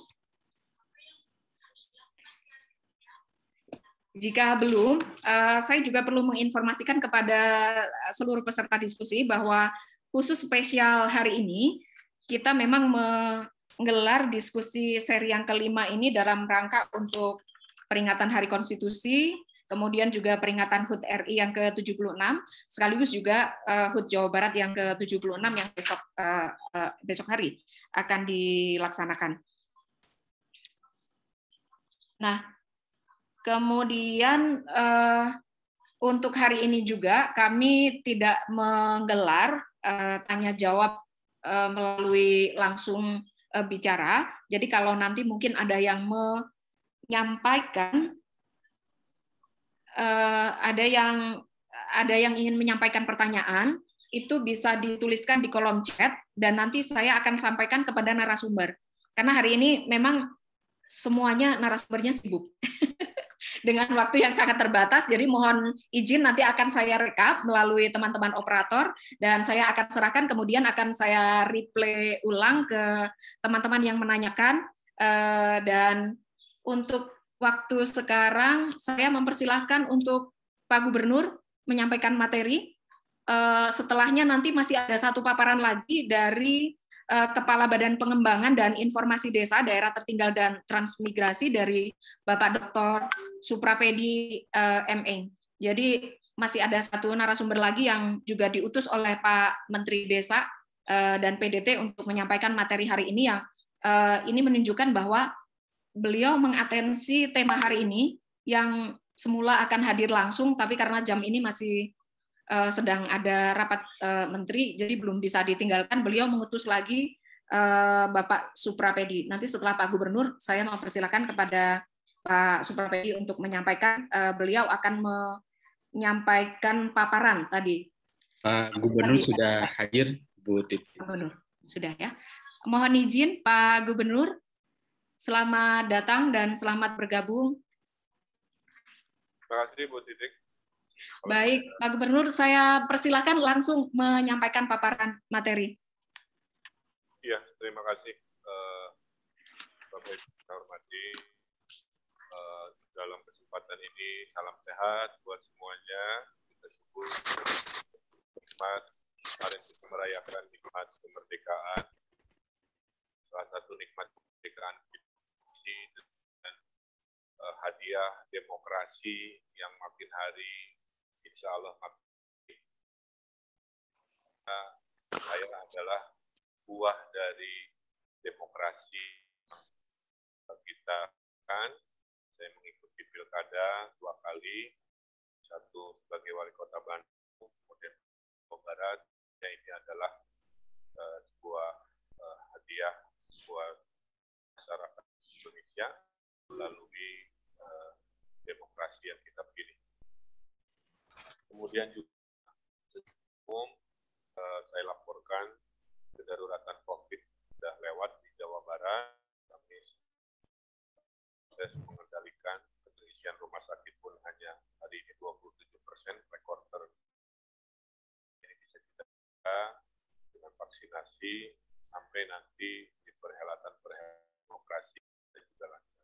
Jika belum, eh, saya juga perlu menginformasikan kepada eh, seluruh peserta diskusi bahwa khusus spesial hari ini kita memang menggelar diskusi seri yang kelima ini dalam rangka untuk peringatan Hari Konstitusi, kemudian juga peringatan HUT RI yang ke-76, sekaligus juga HUT eh, Jawa Barat yang ke-76 yang besok besok hari akan dilaksanakan. Nah, Kemudian uh, untuk hari ini juga kami tidak menggelar uh, tanya jawab uh, melalui langsung uh, bicara. Jadi kalau nanti mungkin ada yang menyampaikan uh, ada yang ada yang ingin menyampaikan pertanyaan itu bisa dituliskan di kolom chat dan nanti saya akan sampaikan kepada narasumber. Karena hari ini memang semuanya narasumbernya sibuk. dengan waktu yang sangat terbatas. Jadi mohon izin nanti akan saya rekap melalui teman-teman operator dan saya akan serahkan kemudian akan saya replay ulang ke teman-teman yang menanyakan eh, dan untuk waktu sekarang saya mempersilahkan untuk Pak Gubernur menyampaikan materi. Eh, setelahnya nanti masih ada satu paparan lagi dari Eh, Kepala Badan Pengembangan dan Informasi Desa Daerah Tertinggal dan Transmigrasi dari Bapak Dr. Suprapedi eh, MA. Jadi masih ada satu narasumber lagi yang juga diutus oleh Pak Menteri Desa eh, dan PDT untuk menyampaikan materi hari ini yang ini menunjukkan bahwa beliau mengatensi tema hari ini yang semula akan hadir langsung tapi karena jam ini masih Eh, sedang ada rapat eh, menteri, jadi belum bisa ditinggalkan. Beliau mengutus lagi eh, Bapak Suprapedi. Nanti setelah Pak Gubernur, saya mau persilakan kepada Pak Suprapedi untuk menyampaikan. Uh, beliau akan menyampaikan paparan tadi. Pak Gubernur sudah hadir, Bu Titi. Gubernur sudah ya. Mohon izin Pak Gubernur, selamat datang dan selamat bergabung. Terima kasih Bu Titik. Baik, Pak Gubernur, saya persilahkan langsung menyampaikan paparan materi. Ya, terima kasih. Eh, Bapak Ibu kita hormati, uh, dalam kesempatan ini salam sehat buat semuanya. Kita syukur nikmat, hari ini merayakan nikmat kemerdekaan. Salah satu nikmat kemerdekaan dan eh, hadiah demokrasi yang makin hari insya Allah nah, saya adalah buah dari demokrasi kita kan saya mengikuti pilkada dua kali satu sebagai wali kota Bandung kemudian Jawa Barat ya ini adalah uh, sebuah uh, hadiah buat masyarakat Indonesia melalui uh, demokrasi yang kita pilih. Kemudian juga umum eh, saya laporkan kedaruratan COVID sudah lewat di Jawa Barat. Kami proses mengendalikan keterisian rumah sakit pun hanya hari ini 27 persen rekor ter ini bisa kita dengan vaksinasi sampai nanti di perhelatan perhelatan demokrasi juga lancar.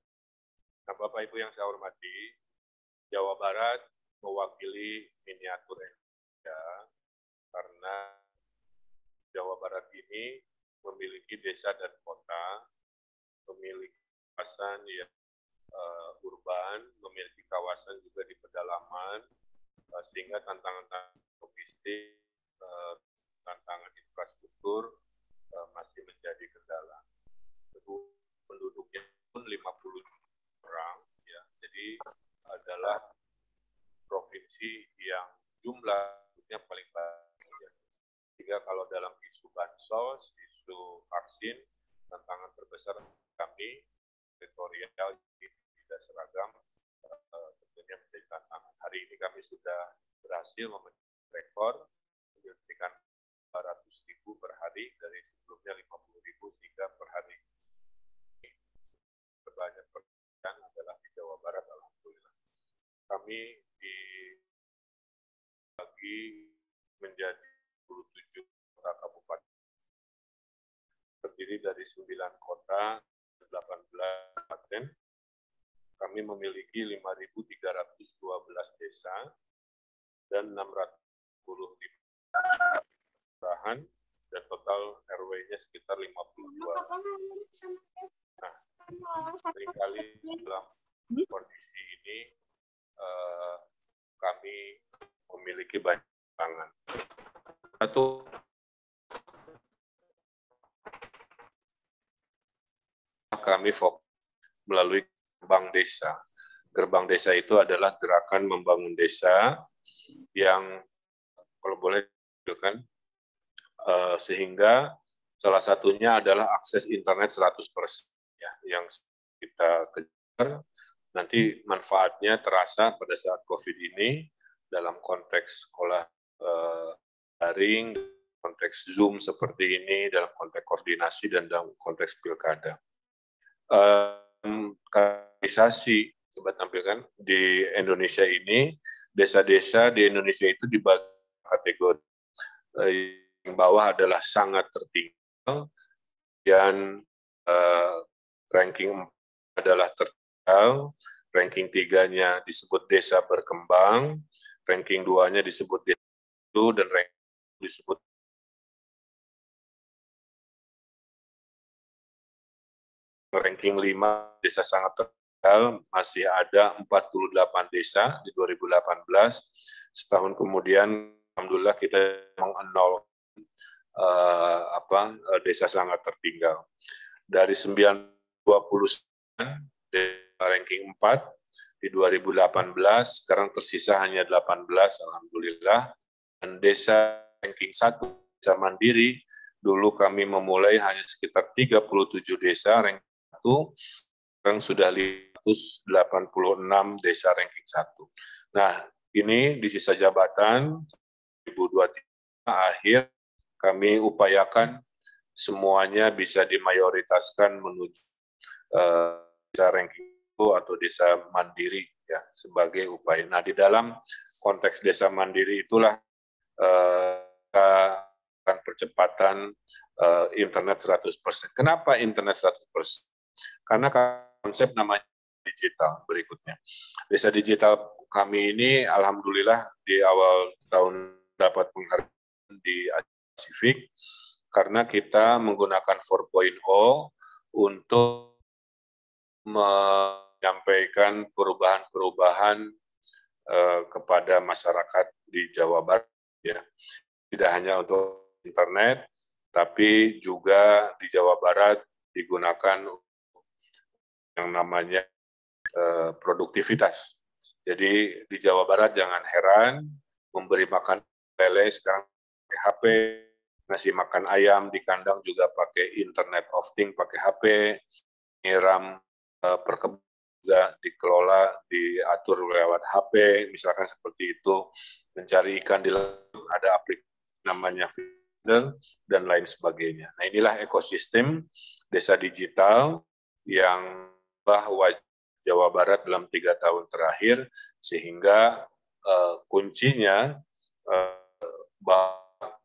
Nah, Bapak Ibu yang saya hormati, Jawa Barat mewakili miniatur Indonesia karena Jawa Barat ini memiliki desa dan kota, memiliki kawasan yang uh, urban, memiliki kawasan juga di pedalaman, uh, sehingga tantangan logistik, uh, tantangan infrastruktur uh, masih menjadi kendala. Penduduknya pun 50 orang, ya, jadi adalah provinsi yang jumlahnya paling banyak. Jika kalau dalam isu bansos, isu vaksin, tantangan terbesar kami teritorial tidak seragam eh, tentunya menjadi tantangan. Hari ini kami sudah berhasil memecahkan rekor menyuntikan 200 ribu per hari dari sebelumnya 50 ribu sehingga per hari terbanyak pekerjaan adalah di Jawa Barat Alhamdulillah. Kami dibagi menjadi 27 kota kabupaten. Terdiri dari 9 kota, 18 kabupaten. Kami memiliki 5.312 desa dan 610 kelurahan dan total RW-nya sekitar 52. Nah, seringkali dalam kondisi ini uh, kami memiliki banyak pangan. Satu kami fokus melalui gerbang desa. Gerbang desa itu adalah gerakan membangun desa yang kalau boleh kan sehingga salah satunya adalah akses internet 100% ya yang kita kejar nanti hmm. manfaatnya terasa pada saat COVID ini dalam konteks sekolah eh, daring, konteks Zoom seperti ini, dalam konteks koordinasi, dan dalam konteks pilkada. Um, kaderisasi, coba tampilkan, di Indonesia ini, desa-desa di Indonesia itu dibagi kategori. Eh, yang bawah adalah sangat tertinggal, dan eh, ranking adalah tertinggal Tegal, ranking tiganya disebut desa berkembang, ranking duanya disebut desa itu, dan ranking disebut ranking 5 desa sangat tertinggal masih ada 48 desa di 2018 setahun kemudian alhamdulillah kita mengenol uh, apa eh, desa sangat tertinggal dari 929 ranking 4 di 2018, sekarang tersisa hanya 18, Alhamdulillah. Dan desa ranking 1, desa mandiri, dulu kami memulai hanya sekitar 37 desa ranking 1, sekarang sudah 586 desa ranking 1. Nah, ini di sisa jabatan 2023 akhir kami upayakan semuanya bisa dimayoritaskan menuju eh, desa itu atau desa Mandiri ya sebagai upaya. Nah di dalam konteks desa Mandiri itulah eh, akan percepatan eh, internet 100%. Kenapa internet 100%? Karena konsep namanya digital berikutnya. Desa digital kami ini alhamdulillah di awal tahun dapat penghargaan di Asia karena kita menggunakan 4.0 untuk menyampaikan perubahan-perubahan eh, kepada masyarakat di Jawa Barat ya. Tidak hanya untuk internet tapi juga di Jawa Barat digunakan yang namanya eh, produktivitas. Jadi di Jawa Barat jangan heran memberi makan lele sekarang pakai HP, ngasih makan ayam di kandang juga pakai Internet of Thing, pakai HP, nyiram Eh, perkembangan juga dikelola, diatur lewat HP, misalkan seperti itu. Mencari ikan di laut ada aplikasi namanya Feeder dan lain sebagainya. Nah inilah ekosistem desa digital yang bahwa Jawa Barat dalam tiga tahun terakhir sehingga uh, kuncinya uh, bahwa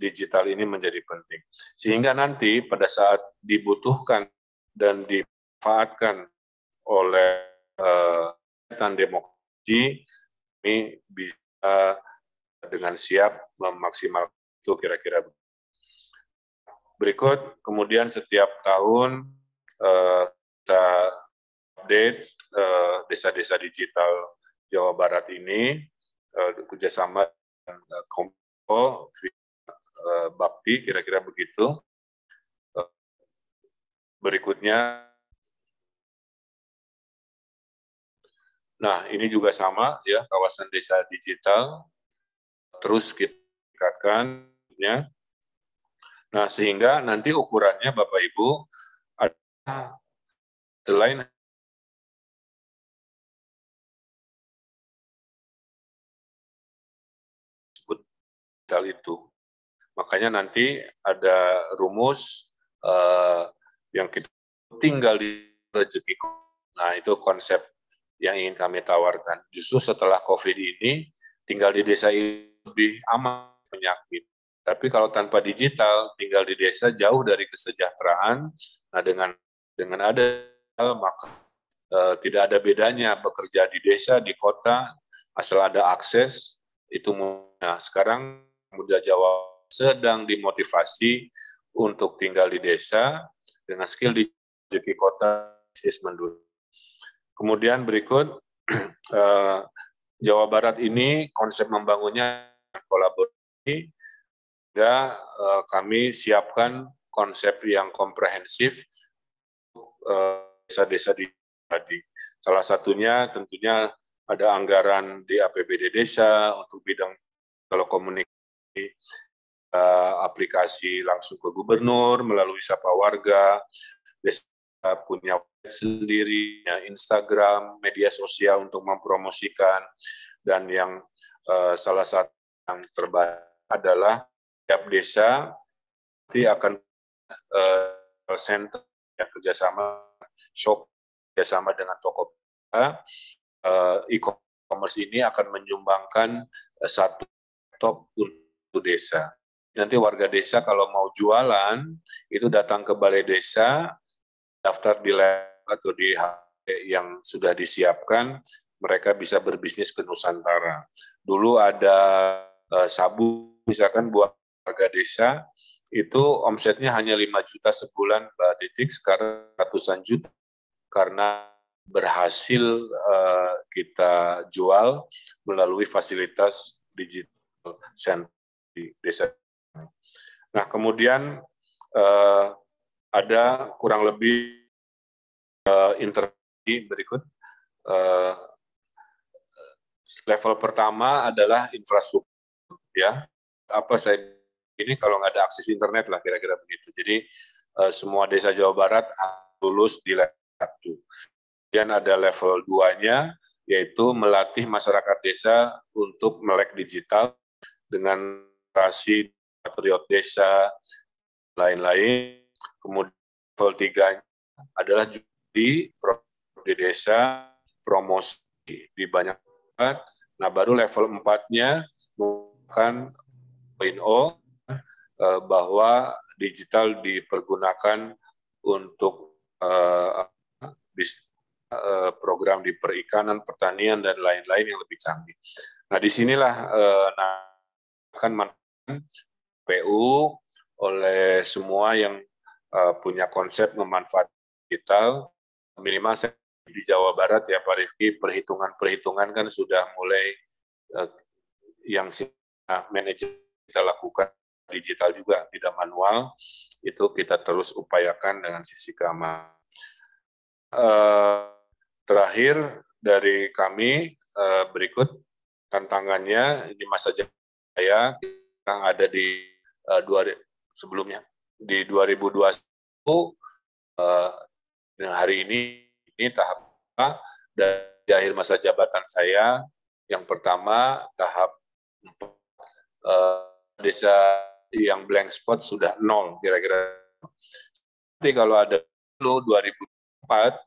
digital ini menjadi penting. Sehingga nanti pada saat dibutuhkan dan di dimanfaatkan oleh eh, kegiatan uh, demokrasi ini bisa dengan siap memaksimal itu kira-kira berikut kemudian setiap tahun uh, kita update desa eh, desa-desa digital Jawa Barat ini uh, kerjasama dengan Kompo Bakti kira-kira begitu berikutnya Nah, ini juga sama ya kawasan desa digital terus kita tingkatkan ya. Nah, sehingga nanti ukurannya Bapak Ibu ada selain digital itu. Makanya nanti ada rumus uh, yang kita tinggal di rezeki. Nah, itu konsep yang ingin kami tawarkan. Justru setelah COVID ini, tinggal di desa ini lebih aman penyakit. Tapi kalau tanpa digital, tinggal di desa jauh dari kesejahteraan. Nah, dengan dengan ada maka e, tidak ada bedanya bekerja di desa, di kota, asal ada akses itu nah Sekarang muda Jawa sedang dimotivasi untuk tinggal di desa dengan skill di kota bisnis mendunia Kemudian berikut eh, Jawa Barat ini konsep membangunnya kolaborasi, sehingga eh, kami siapkan konsep yang komprehensif eh, desa-desa eh, di Salah satunya tentunya ada anggaran di APBD desa untuk bidang kalau komunikasi aplikasi langsung ke gubernur melalui sapa warga, desa punya sendiri ya, Instagram, media sosial untuk mempromosikan dan yang uh, salah satu yang terbaik adalah tiap desa nanti akan uh, center ya, kerjasama shop kerjasama dengan toko eh, e-commerce ini akan menyumbangkan satu top untuk desa. Nanti warga desa kalau mau jualan itu datang ke balai desa daftar di lab atau di yang sudah disiapkan, mereka bisa berbisnis ke Nusantara. Dulu ada eh, sabu, misalkan buat warga desa, itu omsetnya hanya 5 juta sebulan, Mbak Titik, sekarang ratusan juta. Karena berhasil eh, kita jual melalui fasilitas digital center di desa. Nah, kemudian eh, ada kurang lebih uh, eh, intervensi berikut. Uh, level pertama adalah infrastruktur, ya. Apa saya ini kalau nggak ada akses internet lah kira-kira begitu. Jadi uh, semua desa Jawa Barat lulus di level satu. Kemudian ada level 2-nya, yaitu melatih masyarakat desa untuk melek digital dengan operasi patriot desa, lain-lain. Kemudian level 3 adalah juga di desa, promosi di banyak tempat. Nah, baru level empatnya bukan point O eh, bahwa digital dipergunakan untuk eh, eh, program di perikanan, pertanian dan lain-lain yang lebih canggih. Nah, disinilah akan manfaatkan PU oleh semua yang punya konsep memanfaatkan digital minimal di Jawa Barat ya Pak Rifki, perhitungan-perhitungan kan sudah mulai uh, yang sih manajer kita lakukan digital juga, tidak manual, itu kita terus upayakan dengan sisi keamanan. uh, terakhir dari kami uh, berikut tantangannya di masa jaya yang ada di uh, dua, sebelumnya di 2021 uh, Nah, hari ini ini tahap dan di akhir masa jabatan saya yang pertama tahap 4, eh, desa yang blank spot sudah nol kira-kira. Jadi kalau ada lo 2004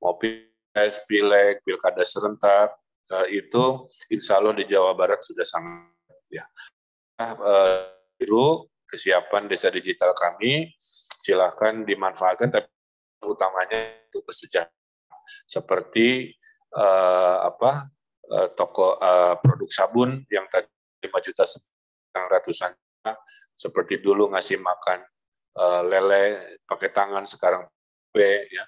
mau pilpres, pileg, pilkada serentak eh, itu insya Allah di Jawa Barat sudah sangat ya. Nah, eh, kesiapan desa digital kami silahkan dimanfaatkan tapi utamanya itu kesejahteraan seperti uh, apa uh, toko uh, produk sabun yang tadi 5 juta ratusan juta, seperti dulu ngasih makan uh, lele pakai tangan sekarang p ya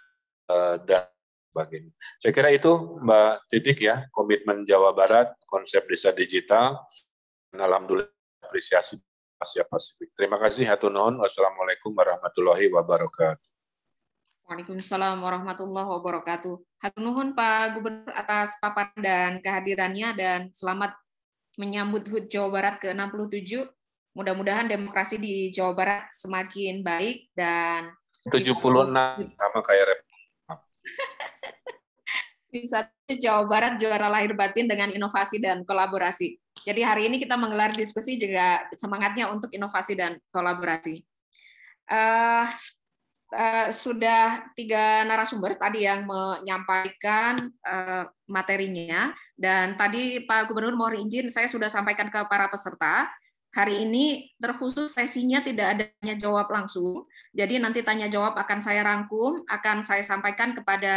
uh, dan sebagainya. Saya kira itu Mbak Titik ya komitmen Jawa Barat konsep desa digital. Alhamdulillah apresiasi Asia Pasifik. Terima kasih. Hatunon. Wassalamualaikum warahmatullahi wabarakatuh. Waalaikumsalam warahmatullahi wabarakatuh. Hatur nuhun Pak Gubernur atas paparan dan kehadirannya dan selamat menyambut HUT Jawa Barat ke-67. Mudah-mudahan demokrasi di Jawa Barat semakin baik dan 76 sama kayak rep. bisa Jawa Barat juara lahir batin dengan inovasi dan kolaborasi. Jadi hari ini kita menggelar diskusi juga semangatnya untuk inovasi dan kolaborasi. Uh, Eh, sudah tiga narasumber tadi yang menyampaikan eh, materinya dan tadi Pak Gubernur mohon izin saya sudah sampaikan ke para peserta. Hari ini terkhusus sesinya tidak adanya jawab langsung. Jadi nanti tanya jawab akan saya rangkum, akan saya sampaikan kepada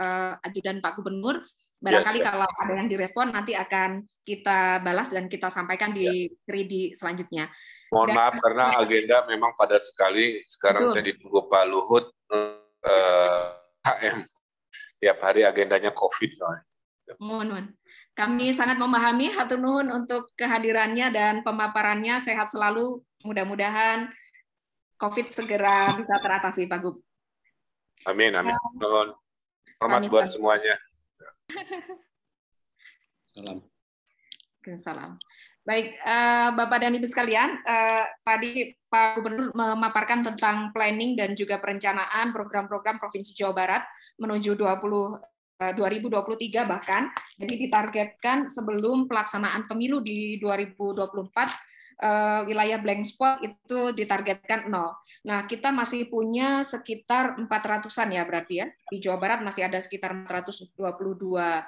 eh, ajudan Pak Gubernur Iya, Barangkali ya, kalau ada yang direspon nanti akan kita balas dan kita sampaikan di ya. 3D selanjutnya. Mohon dan, maaf karena ya. agenda memang padat sekali. Sekarang Betul. saya ditunggu Pak Luhut eh, HM. Tiap hari agendanya COVID Mohon, mohon. Kami sangat memahami hatur nuhun untuk kehadirannya dan pemaparannya. Sehat selalu. Mudah-mudahan COVID segera bisa teratasi, Pak Gub. Amin, amin. Ya. Selamat buat semuanya. Salam. Salam. Baik, eh, Bapak dan Ibu sekalian, eh, tadi Pak Gubernur memaparkan tentang planning dan juga perencanaan program-program Provinsi Jawa Barat menuju 20 2023 eh, bahkan. Jadi ditargetkan sebelum pelaksanaan pemilu di 2024 uh, wilayah blank spot itu ditargetkan nol. Nah, kita masih punya sekitar 400-an ya berarti ya. Di Jawa Barat masih ada sekitar 422 uh,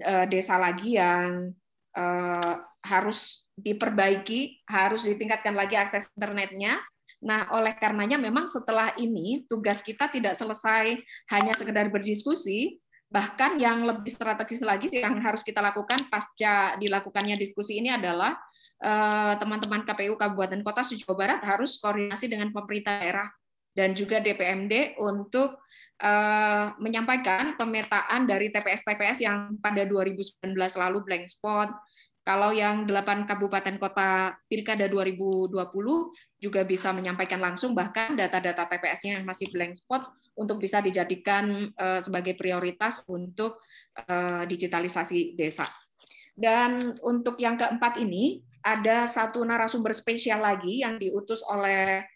eh, desa lagi yang uh, harus diperbaiki, harus ditingkatkan lagi akses internetnya. Nah, oleh karenanya memang setelah ini tugas kita tidak selesai hanya sekedar berdiskusi, bahkan yang lebih strategis lagi yang harus kita lakukan pasca dilakukannya diskusi ini adalah Eh, teman-teman KPU Kabupaten Kota Jawa Barat harus koordinasi dengan pemerintah daerah dan juga DPMD untuk eh, menyampaikan pemetaan dari TPS-TPS yang pada 2019 lalu blank spot. Kalau yang delapan kabupaten kota Pilkada 2020 juga bisa menyampaikan langsung bahkan data-data TPS-nya yang masih blank spot untuk bisa dijadikan eh, sebagai prioritas untuk digitalisasi desa. Dan untuk yang keempat ini, ada satu narasumber spesial lagi yang diutus oleh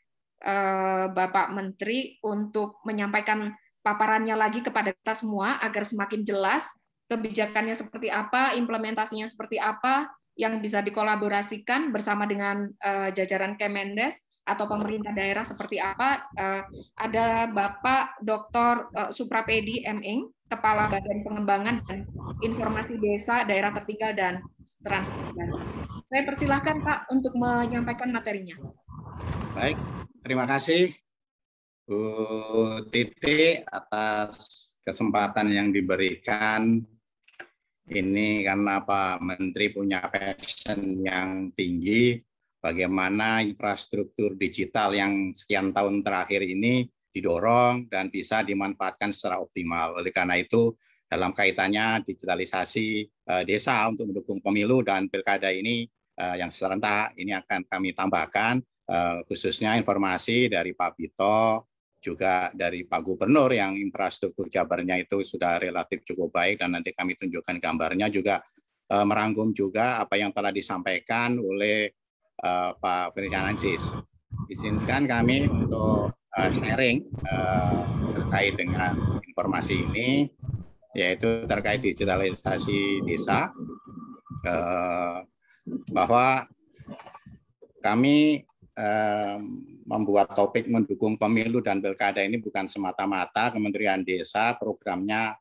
eh, Bapak Menteri untuk menyampaikan paparannya lagi kepada kita semua agar semakin jelas kebijakannya seperti apa, implementasinya seperti apa, yang bisa dikolaborasikan bersama dengan eh, jajaran Kemendes atau pemerintah daerah seperti apa. Eh, ada Bapak Dr. Suprapedi M Eng, Kepala Badan Pengembangan dan Informasi Desa, Daerah Tertinggal, dan Transmigrasi. Saya persilahkan Pak untuk menyampaikan materinya. Baik, terima kasih Bu Titi atas kesempatan yang diberikan. Ini karena Pak Menteri punya passion yang tinggi, bagaimana infrastruktur digital yang sekian tahun terakhir ini didorong dan bisa dimanfaatkan secara optimal. Oleh karena itu, dalam kaitannya digitalisasi eh, desa untuk mendukung pemilu dan pilkada ini eh, yang serentak ini akan kami tambahkan eh, khususnya informasi dari Pak Bito juga dari Pak Gubernur yang infrastruktur Jabarnya itu sudah relatif cukup baik dan nanti kami tunjukkan gambarnya juga merangkum juga apa yang telah disampaikan oleh Pak Sis. Izinkan kami untuk Eh, sharing eh, terkait dengan informasi ini, yaitu terkait digitalisasi desa, eh, bahwa kami membuat topik mendukung pemilu dan pilkada ini bukan semata-mata Kementerian Desa programnya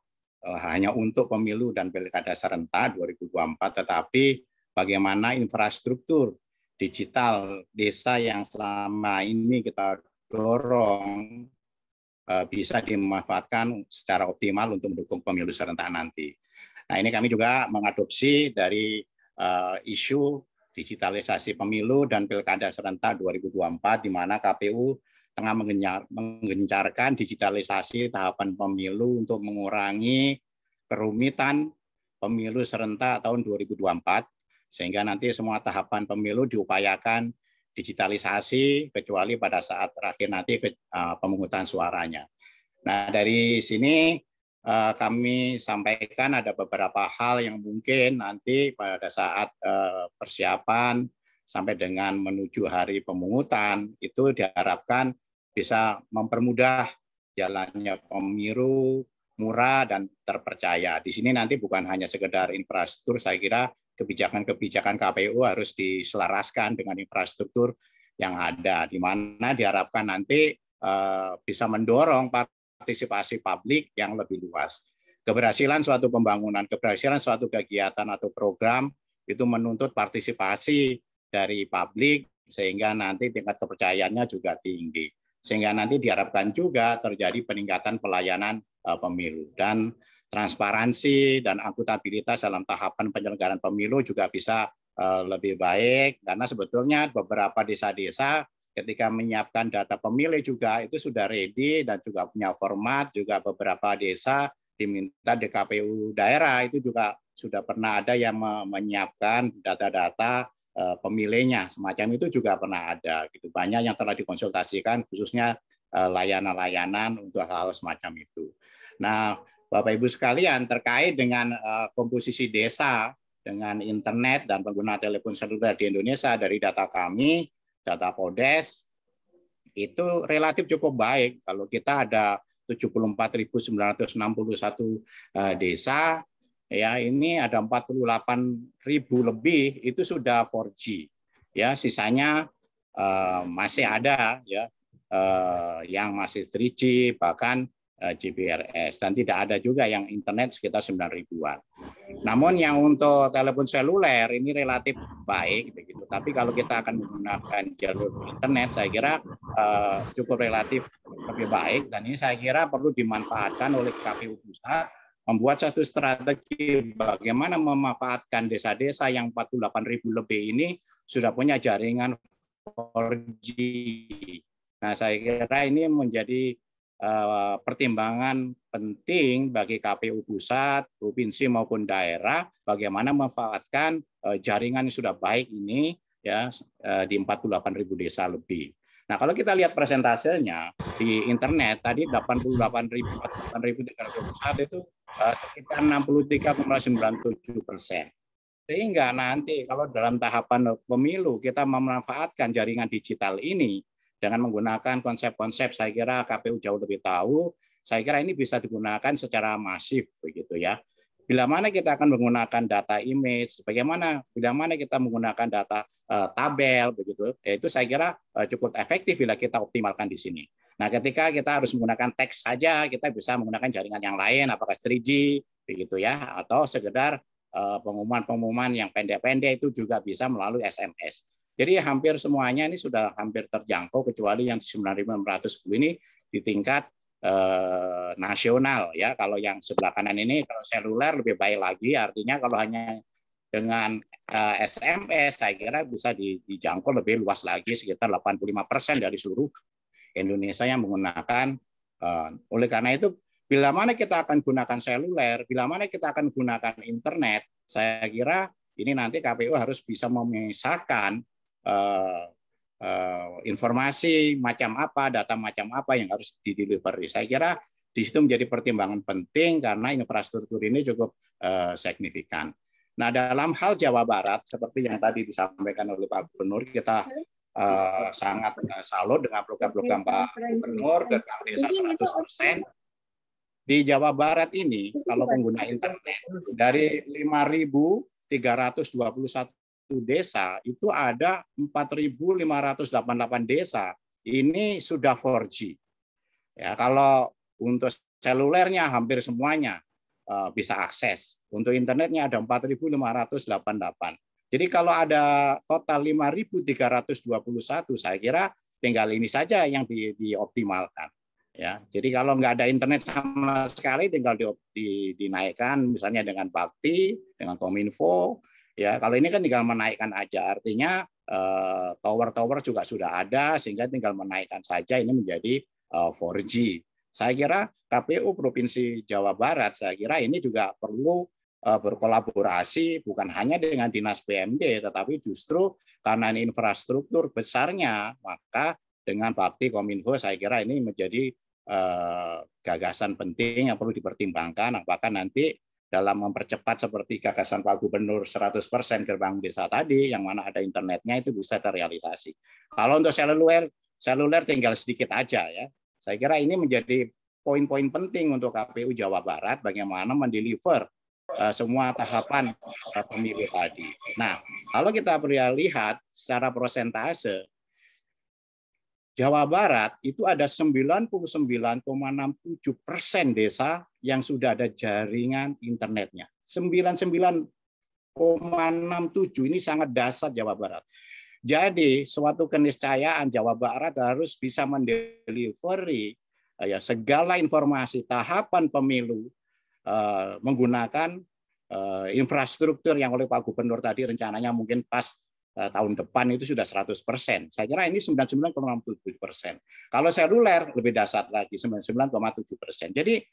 hanya untuk pemilu dan pilkada serentak 2024, tetapi bagaimana infrastruktur digital desa yang selama ini kita dorong eh, bisa dimanfaatkan secara optimal untuk mendukung pemilu serentak nanti. Nah ini kami juga mengadopsi dari uh, isu digitalisasi pemilu dan pilkada serentak 2024 di mana KPU tengah mengenyar, menggencarkan digitalisasi tahapan pemilu untuk mengurangi kerumitan pemilu serentak tahun 2024 sehingga nanti semua tahapan pemilu diupayakan digitalisasi kecuali pada saat terakhir nanti ke, uh, pemungutan suaranya. Nah, dari sini uh, kami sampaikan ada beberapa hal yang mungkin nanti pada saat uh, persiapan sampai dengan menuju hari pemungutan itu diharapkan bisa mempermudah jalannya pemilu murah dan terpercaya. Di sini nanti bukan hanya sekedar infrastruktur, saya kira kebijakan-kebijakan KPU harus diselaraskan dengan infrastruktur yang ada, di mana diharapkan nanti eh, bisa mendorong partisipasi publik yang lebih luas. Keberhasilan suatu pembangunan, keberhasilan suatu kegiatan atau program itu menuntut partisipasi dari publik sehingga nanti tingkat kepercayaannya juga tinggi. Sehingga nanti diharapkan juga terjadi peningkatan pelayanan eh, pemilu. Dan transparansi dan akuntabilitas dalam tahapan penyelenggaraan pemilu juga bisa eh, lebih baik karena sebetulnya beberapa desa-desa ketika menyiapkan data pemilih juga itu sudah ready dan juga punya format juga beberapa desa diminta di KPU daerah itu juga sudah pernah ada yang menyiapkan data-data eh, pemilihnya semacam itu juga pernah ada gitu banyak yang telah dikonsultasikan khususnya eh, layanan-layanan untuk hal-hal semacam itu. Nah, Bapak Ibu sekalian terkait dengan eh, komposisi desa dengan internet dan pengguna telepon seluler di Indonesia dari data kami, data Podes itu relatif cukup baik kalau kita ada 74.961 satu eh, desa ya ini ada 48.000 lebih itu sudah 4G ya sisanya eh, masih ada ya yang masih 3G bahkan Eh, GPRS dan tidak ada juga yang internet sekitar 9 ribuan. Namun yang untuk telepon seluler ini relatif baik begitu. Tapi kalau kita akan menggunakan jalur internet saya kira eh, cukup relatif lebih baik dan ini saya kira perlu dimanfaatkan oleh KPU pusat membuat satu strategi bagaimana memanfaatkan desa-desa yang 48 ribu lebih ini sudah punya jaringan 4G. Nah, saya kira ini menjadi Eh, pertimbangan penting bagi KPU pusat, provinsi maupun daerah bagaimana memanfaatkan eh, jaringan yang sudah baik ini ya eh, di 48.000 desa lebih. Nah, kalau kita lihat presentasenya di internet tadi pusat itu sekitar 63,97 persen. Sehingga nanti kalau dalam tahapan pemilu kita memanfaatkan jaringan digital ini, dengan menggunakan konsep-konsep saya kira KPU jauh lebih tahu. Saya kira ini bisa digunakan secara masif begitu ya. Bila mana kita akan menggunakan data image, bagaimana bila mana kita menggunakan data eh, tabel begitu, ya itu saya kira eh, cukup efektif bila kita optimalkan di sini. Nah, ketika kita harus menggunakan teks saja, kita bisa menggunakan jaringan yang lain, apakah 3G, begitu ya, atau sekedar eh, pengumuman-pengumuman yang pendek-pendek itu juga bisa melalui SMS. Jadi hampir semuanya ini sudah hampir terjangkau kecuali yang 9.500 ini di tingkat eh, nasional ya. Kalau yang sebelah kanan ini kalau seluler lebih baik lagi artinya kalau hanya dengan eh, SMS saya kira bisa dijangkau lebih luas lagi sekitar 85% dari seluruh Indonesia yang menggunakan eh, oleh karena itu bila mana kita akan gunakan seluler, bila mana kita akan gunakan internet, saya kira ini nanti KPU harus bisa memisahkan Eh, eh, informasi macam apa, data macam apa yang harus didelivery. Saya kira di situ menjadi pertimbangan penting karena infrastruktur ini cukup uh, signifikan. Nah, dalam hal Jawa Barat, seperti yang tadi disampaikan oleh Pak Gubernur, kita uh, sangat uh, salut dengan program-program Pak Gubernur tentang desa 100%. Di Jawa Barat ini, kalau pengguna internet, dari 5.321 desa itu ada 4.588 desa. Ini sudah 4G. Ya, kalau untuk selulernya hampir semuanya uh, bisa akses. Untuk internetnya ada 4.588. Jadi kalau ada total 5.321, saya kira tinggal ini saja yang di, dioptimalkan. Ya, jadi kalau nggak ada internet sama sekali, tinggal di, di, dinaikkan, misalnya dengan Bakti, dengan Kominfo, Ya, kalau ini kan tinggal menaikkan aja. Artinya eh, tower-tower juga sudah ada sehingga tinggal menaikkan saja ini menjadi 4G. Eh, saya kira KPU Provinsi Jawa Barat saya kira ini juga perlu eh, berkolaborasi bukan hanya dengan dinas PMD tetapi justru karena ini infrastruktur besarnya maka dengan bakti kominfo saya kira ini menjadi gagasan penting yang perlu dipertimbangkan apakah nanti dalam mempercepat seperti gagasan Pak Gubernur 100% gerbang desa tadi, yang mana ada internetnya itu bisa terrealisasi. Kalau untuk seluler, seluler tinggal sedikit aja ya. Saya kira ini menjadi poin-poin penting untuk KPU Jawa Barat bagaimana mendeliver eh, semua tahapan eh, pemilu tadi. Nah, kalau kita lihat secara prosentase Jawa Barat itu ada 99,67 persen desa yang sudah ada jaringan internetnya. 99,67 ini sangat dasar Jawa Barat. Jadi suatu keniscayaan Jawa Barat harus bisa mendeliveri eh, ya segala informasi tahapan pemilu uh, menggunakan uh, infrastruktur yang oleh Pak Gubernur tadi rencananya mungkin pas Eh, tahun depan itu sudah 100 persen. Saya kira ini 99,67 persen. Kalau seluler lebih dasar lagi 99,7 persen. Jadi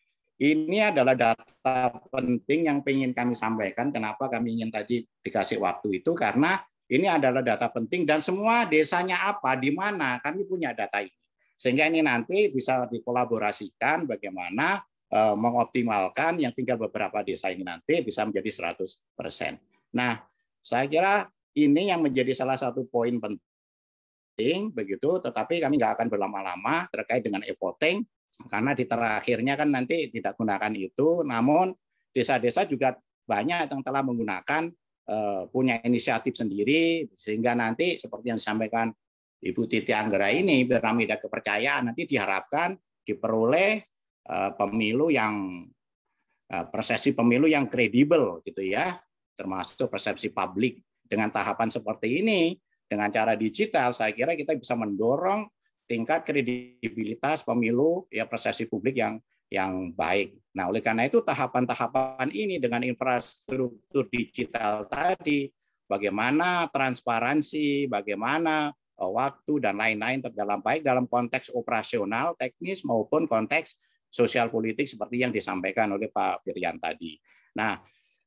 ini adalah data penting yang ingin kami sampaikan. Kenapa kami ingin tadi dikasih waktu itu karena ini adalah data penting dan semua desanya apa, di mana kami punya data ini. Sehingga ini nanti bisa dikolaborasikan bagaimana eh, mengoptimalkan yang tinggal beberapa desa ini nanti bisa menjadi 100 persen. Nah, saya kira ini yang menjadi salah satu poin penting begitu tetapi kami nggak akan berlama-lama terkait dengan e-voting karena di terakhirnya kan nanti tidak gunakan itu namun desa-desa juga banyak yang telah menggunakan eh, punya inisiatif sendiri sehingga nanti seperti yang disampaikan Ibu Titi Anggera ini piramida kepercayaan nanti diharapkan diperoleh eh, pemilu yang eh, persepsi pemilu yang kredibel gitu ya termasuk persepsi publik dengan tahapan seperti ini, dengan cara digital, saya kira kita bisa mendorong tingkat kredibilitas pemilu ya persepsi publik yang yang baik. Nah, oleh karena itu tahapan-tahapan ini dengan infrastruktur digital tadi, bagaimana transparansi, bagaimana eh, waktu dan lain-lain terdalam baik dalam konteks operasional, teknis maupun konteks sosial politik seperti yang disampaikan oleh Pak Firian tadi. Nah,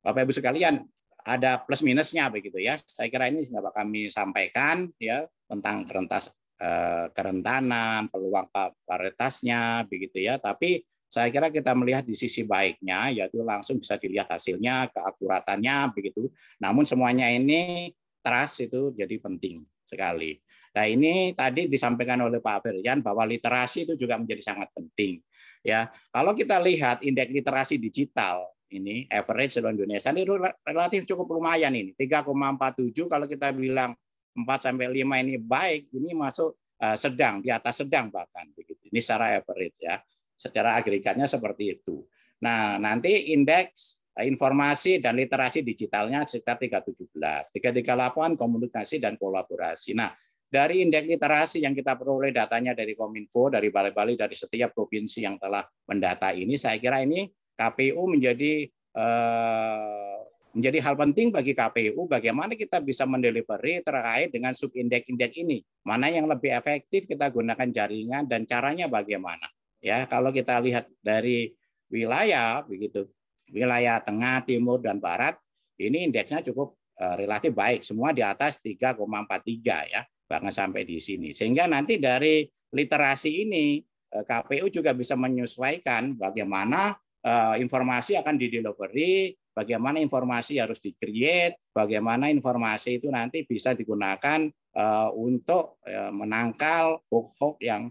Bapak Ibu sekalian, ada plus minusnya begitu ya. Saya kira ini sudah kami sampaikan ya tentang kerentas eh, kerentanan, peluang varietasnya begitu ya. Tapi saya kira kita melihat di sisi baiknya yaitu langsung bisa dilihat hasilnya, keakuratannya begitu. Namun semuanya ini trust itu jadi penting sekali. Nah ini tadi disampaikan oleh Pak Ferian bahwa literasi itu juga menjadi sangat penting. Ya, kalau kita lihat indeks literasi digital ini average seluruh Indonesia ini relatif cukup lumayan ini 3,47 kalau kita bilang 4 sampai 5 ini baik ini masuk eh, sedang di atas sedang bahkan begitu ini secara average ya secara agregatnya seperti itu nah nanti indeks eh, informasi dan literasi digitalnya sekitar 317 338 komunikasi dan kolaborasi nah dari indeks literasi yang kita peroleh datanya dari Kominfo, dari Balai-Balai, dari setiap provinsi yang telah mendata ini, saya kira ini KPU menjadi uh, menjadi hal penting bagi KPU bagaimana kita bisa mendelivery terkait dengan sub indeks ini. Mana yang lebih efektif kita gunakan jaringan dan caranya bagaimana. Ya, kalau kita lihat dari wilayah begitu, wilayah tengah, timur dan barat ini indeksnya cukup uh, relatif baik, semua di atas 3,43 ya, bahkan sampai di sini. Sehingga nanti dari literasi ini eh, KPU juga bisa menyesuaikan bagaimana Eh, informasi akan di-delivery, bagaimana informasi harus di-create, bagaimana informasi itu nanti bisa digunakan eh, untuk eh, menangkal hoax-hoax yang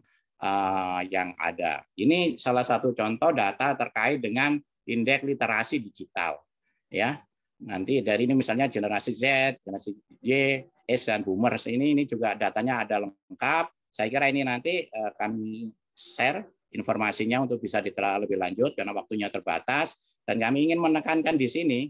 yang ada. Ini salah satu contoh data terkait dengan indeks literasi digital. Ya, nanti dari ini misalnya generasi Z, generasi Y, S dan boomers ini ini juga datanya ada lengkap. Saya kira ini nanti kami share informasinya untuk bisa diterapkan lebih lanjut karena waktunya terbatas. Dan kami ingin menekankan di sini,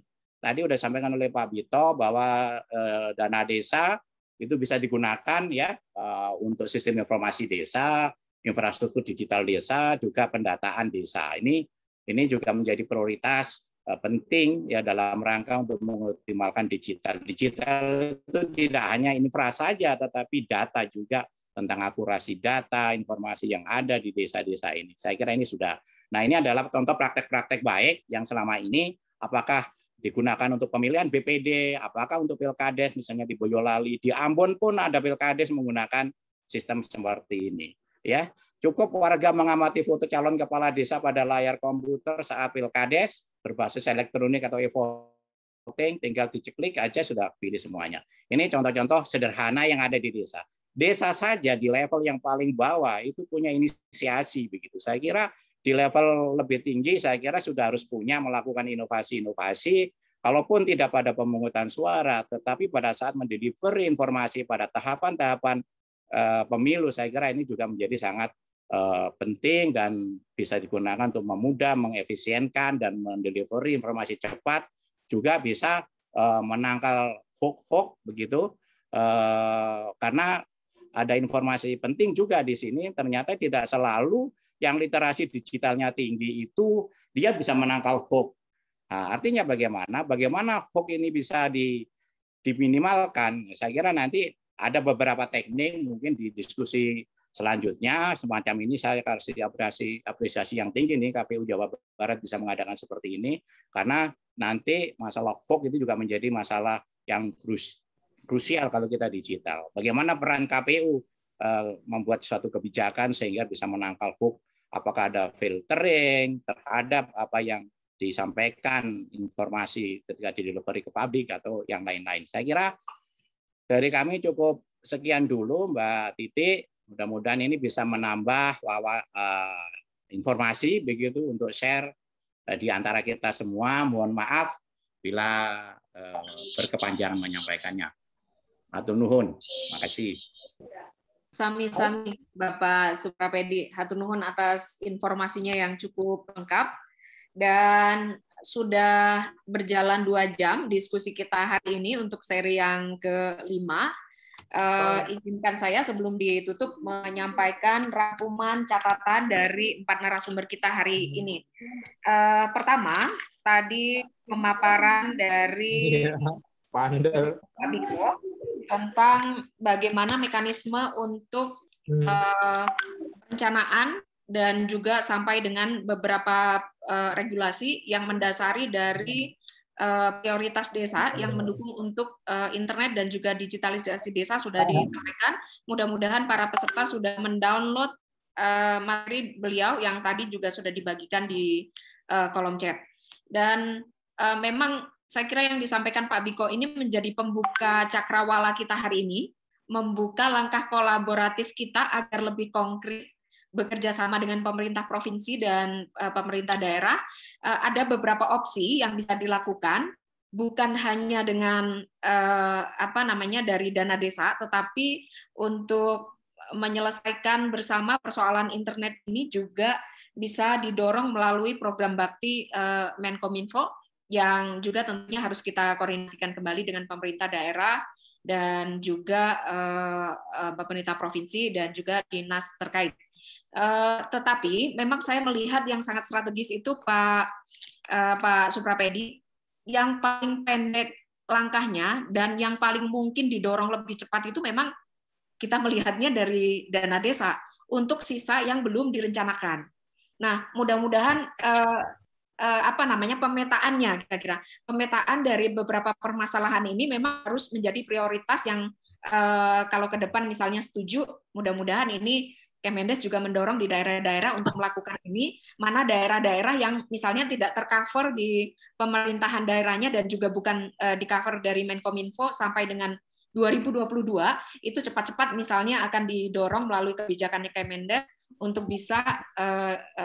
tadi sudah sampaikan oleh Pak Bito bahwa eh, dana desa itu bisa digunakan ya eh, untuk sistem informasi desa, infrastruktur digital desa, juga pendataan desa. Ini ini juga menjadi prioritas eh, penting ya dalam rangka untuk mengoptimalkan digital. Digital itu tidak hanya infra saja, tetapi data juga tentang akurasi data, informasi yang ada di desa-desa ini. Saya kira ini sudah. Nah ini adalah contoh praktek-praktek baik yang selama ini apakah digunakan untuk pemilihan BPD, apakah untuk pilkades misalnya di Boyolali, di Ambon pun ada pilkades menggunakan sistem seperti ini. Ya, cukup warga mengamati foto calon kepala desa pada layar komputer saat pilkades berbasis elektronik atau e-voting, tinggal diceklik aja sudah pilih semuanya. Ini contoh-contoh sederhana yang ada di desa desa saja di level yang paling bawah itu punya inisiasi begitu. Saya kira di level lebih tinggi saya kira sudah harus punya melakukan inovasi-inovasi kalaupun tidak pada pemungutan suara tetapi pada saat mendeliver informasi pada tahapan-tahapan eh, pemilu saya kira ini juga menjadi sangat eh, penting dan bisa digunakan untuk memudah, mengefisienkan dan mendeliver informasi cepat juga bisa eh, menangkal hoax-hoax begitu karena ada informasi penting juga di sini ternyata tidak selalu yang literasi digitalnya tinggi itu dia bisa menangkal hoax. Nah, artinya bagaimana? Bagaimana hoax ini bisa di, diminimalkan? Saya kira nanti ada beberapa teknik mungkin di diskusi selanjutnya semacam ini saya kasih apresiasi apresiasi yang tinggi nih KPU Jawa Barat bisa mengadakan seperti ini karena nanti masalah hoax itu juga menjadi masalah yang krus, krusial kalau kita digital. Bagaimana peran KPU eh, membuat suatu kebijakan sehingga bisa menangkal hoax? Apakah ada filtering terhadap apa yang disampaikan informasi ketika di delivery ke publik atau yang lain-lain? Saya kira dari kami cukup sekian dulu, Mbak Titi. Mudah-mudahan ini bisa menambah wawa, uh, informasi begitu untuk share uh, di antara kita semua. Mohon maaf bila berkepanjangan menyampaikannya. Hatur nuhun. Makasih. Sami-sami Bapak Suprapedi Hatur nuhun atas informasinya yang cukup lengkap dan sudah berjalan dua jam diskusi kita hari ini untuk seri yang kelima. Uh, izinkan saya sebelum ditutup menyampaikan rangkuman catatan dari empat narasumber kita hari ini. Uh, pertama, tadi pemaparan dari iya. Pander. tentang bagaimana mekanisme untuk hmm. uh, perencanaan dan juga sampai dengan beberapa uh, regulasi yang mendasari dari uh, prioritas desa yang mendukung untuk uh, internet dan juga digitalisasi desa sudah hmm. disampaikan. Mudah-mudahan para peserta sudah mendownload uh, materi beliau yang tadi juga sudah dibagikan di uh, kolom chat. Dan uh, memang saya kira yang disampaikan Pak Biko ini menjadi pembuka cakrawala kita hari ini, membuka langkah kolaboratif kita agar lebih konkret bekerja sama dengan pemerintah provinsi dan eh, pemerintah daerah, eh, ada beberapa opsi yang bisa dilakukan bukan hanya dengan eh, apa namanya dari dana desa, tetapi untuk menyelesaikan bersama persoalan internet ini juga bisa didorong melalui program bakti Menkominfo yang juga tentunya harus kita koordinasikan kembali dengan pemerintah daerah dan juga eh, eh, pemerintah provinsi dan juga dinas terkait. Eh, tetapi memang saya melihat yang sangat strategis itu Pak Pak Suprapedi yang paling pendek langkahnya dan yang paling mungkin didorong lebih cepat itu memang kita melihatnya dari dana desa untuk sisa yang belum direncanakan. Nah, mudah-mudahan uh, Eh, apa namanya pemetaannya kira-kira pemetaan dari beberapa permasalahan ini memang harus menjadi prioritas yang eh, kalau ke depan misalnya setuju mudah-mudahan ini Kemendes juga mendorong di daerah-daerah untuk melakukan ini, mana daerah-daerah yang misalnya tidak tercover di pemerintahan daerahnya dan juga bukan eh, di cover dari Menkominfo sampai dengan 2022 itu cepat-cepat misalnya akan didorong melalui kebijakannya Kemendes untuk bisa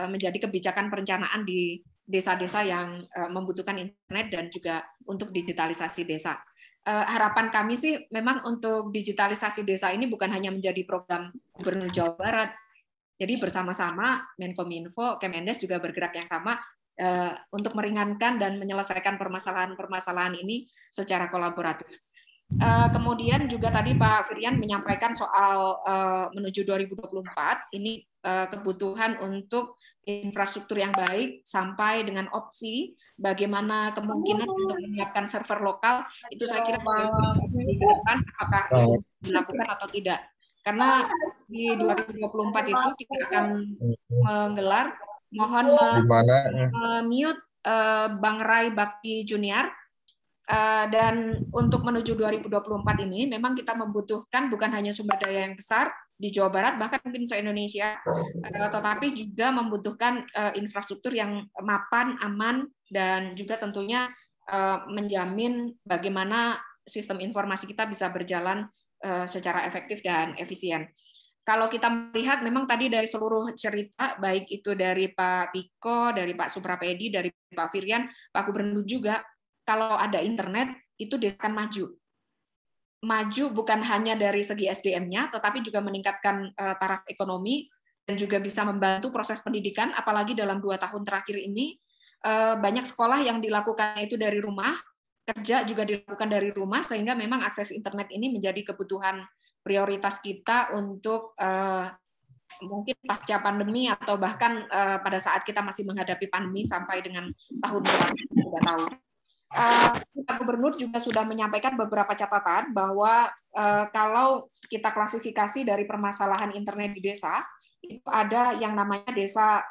menjadi kebijakan perencanaan di desa-desa yang eh, membutuhkan internet dan juga untuk digitalisasi desa. Eh, harapan kami sih memang untuk digitalisasi desa ini bukan hanya menjadi program Gubernur Jawa Barat, jadi bersama-sama Menkominfo, Kemendes juga bergerak yang sama eh, untuk meringankan dan menyelesaikan permasalahan-permasalahan ini secara kolaboratif. kemudian juga tadi Pak Firian menyampaikan soal menuju 2024, ini Eh, kebutuhan untuk infrastruktur yang baik sampai dengan opsi bagaimana kemungkinan oh. untuk menyiapkan server lokal itu saya kira di apakah dilakukan atau tidak karena di 2024 itu kita akan mm-hmm. menggelar mohon mm. mute eh, Bang Rai Bakti Junior eh, dan untuk menuju 2024 ini memang kita membutuhkan bukan hanya sumber daya yang besar di Jawa Barat bahkan mungkin se Indonesia eh, tetapi juga membutuhkan eh, infrastruktur yang mapan aman dan juga tentunya eh, menjamin bagaimana sistem informasi kita bisa berjalan secara efektif dan efisien. Kalau kita melihat memang tadi dari seluruh cerita baik itu dari Pak Piko, dari Pak Suprapedi, dari Pak Firian, Pak Gubernur juga kalau ada internet itu dia akan maju maju bukan hanya dari segi SDM-nya, tetapi juga meningkatkan eh, taraf ekonomi dan juga bisa membantu proses pendidikan, apalagi dalam dua tahun terakhir ini eh, banyak sekolah yang dilakukan itu dari rumah, kerja juga dilakukan dari rumah, sehingga memang akses internet ini menjadi kebutuhan prioritas kita untuk eh, mungkin pasca pandemi atau bahkan pada saat kita masih menghadapi pandemi sampai dengan tahun depan, tidak tahu. Kita uh, eh, Gubernur juga sudah menyampaikan beberapa catatan bahwa uh, kalau kita klasifikasi dari permasalahan internet di desa, itu ada yang namanya desa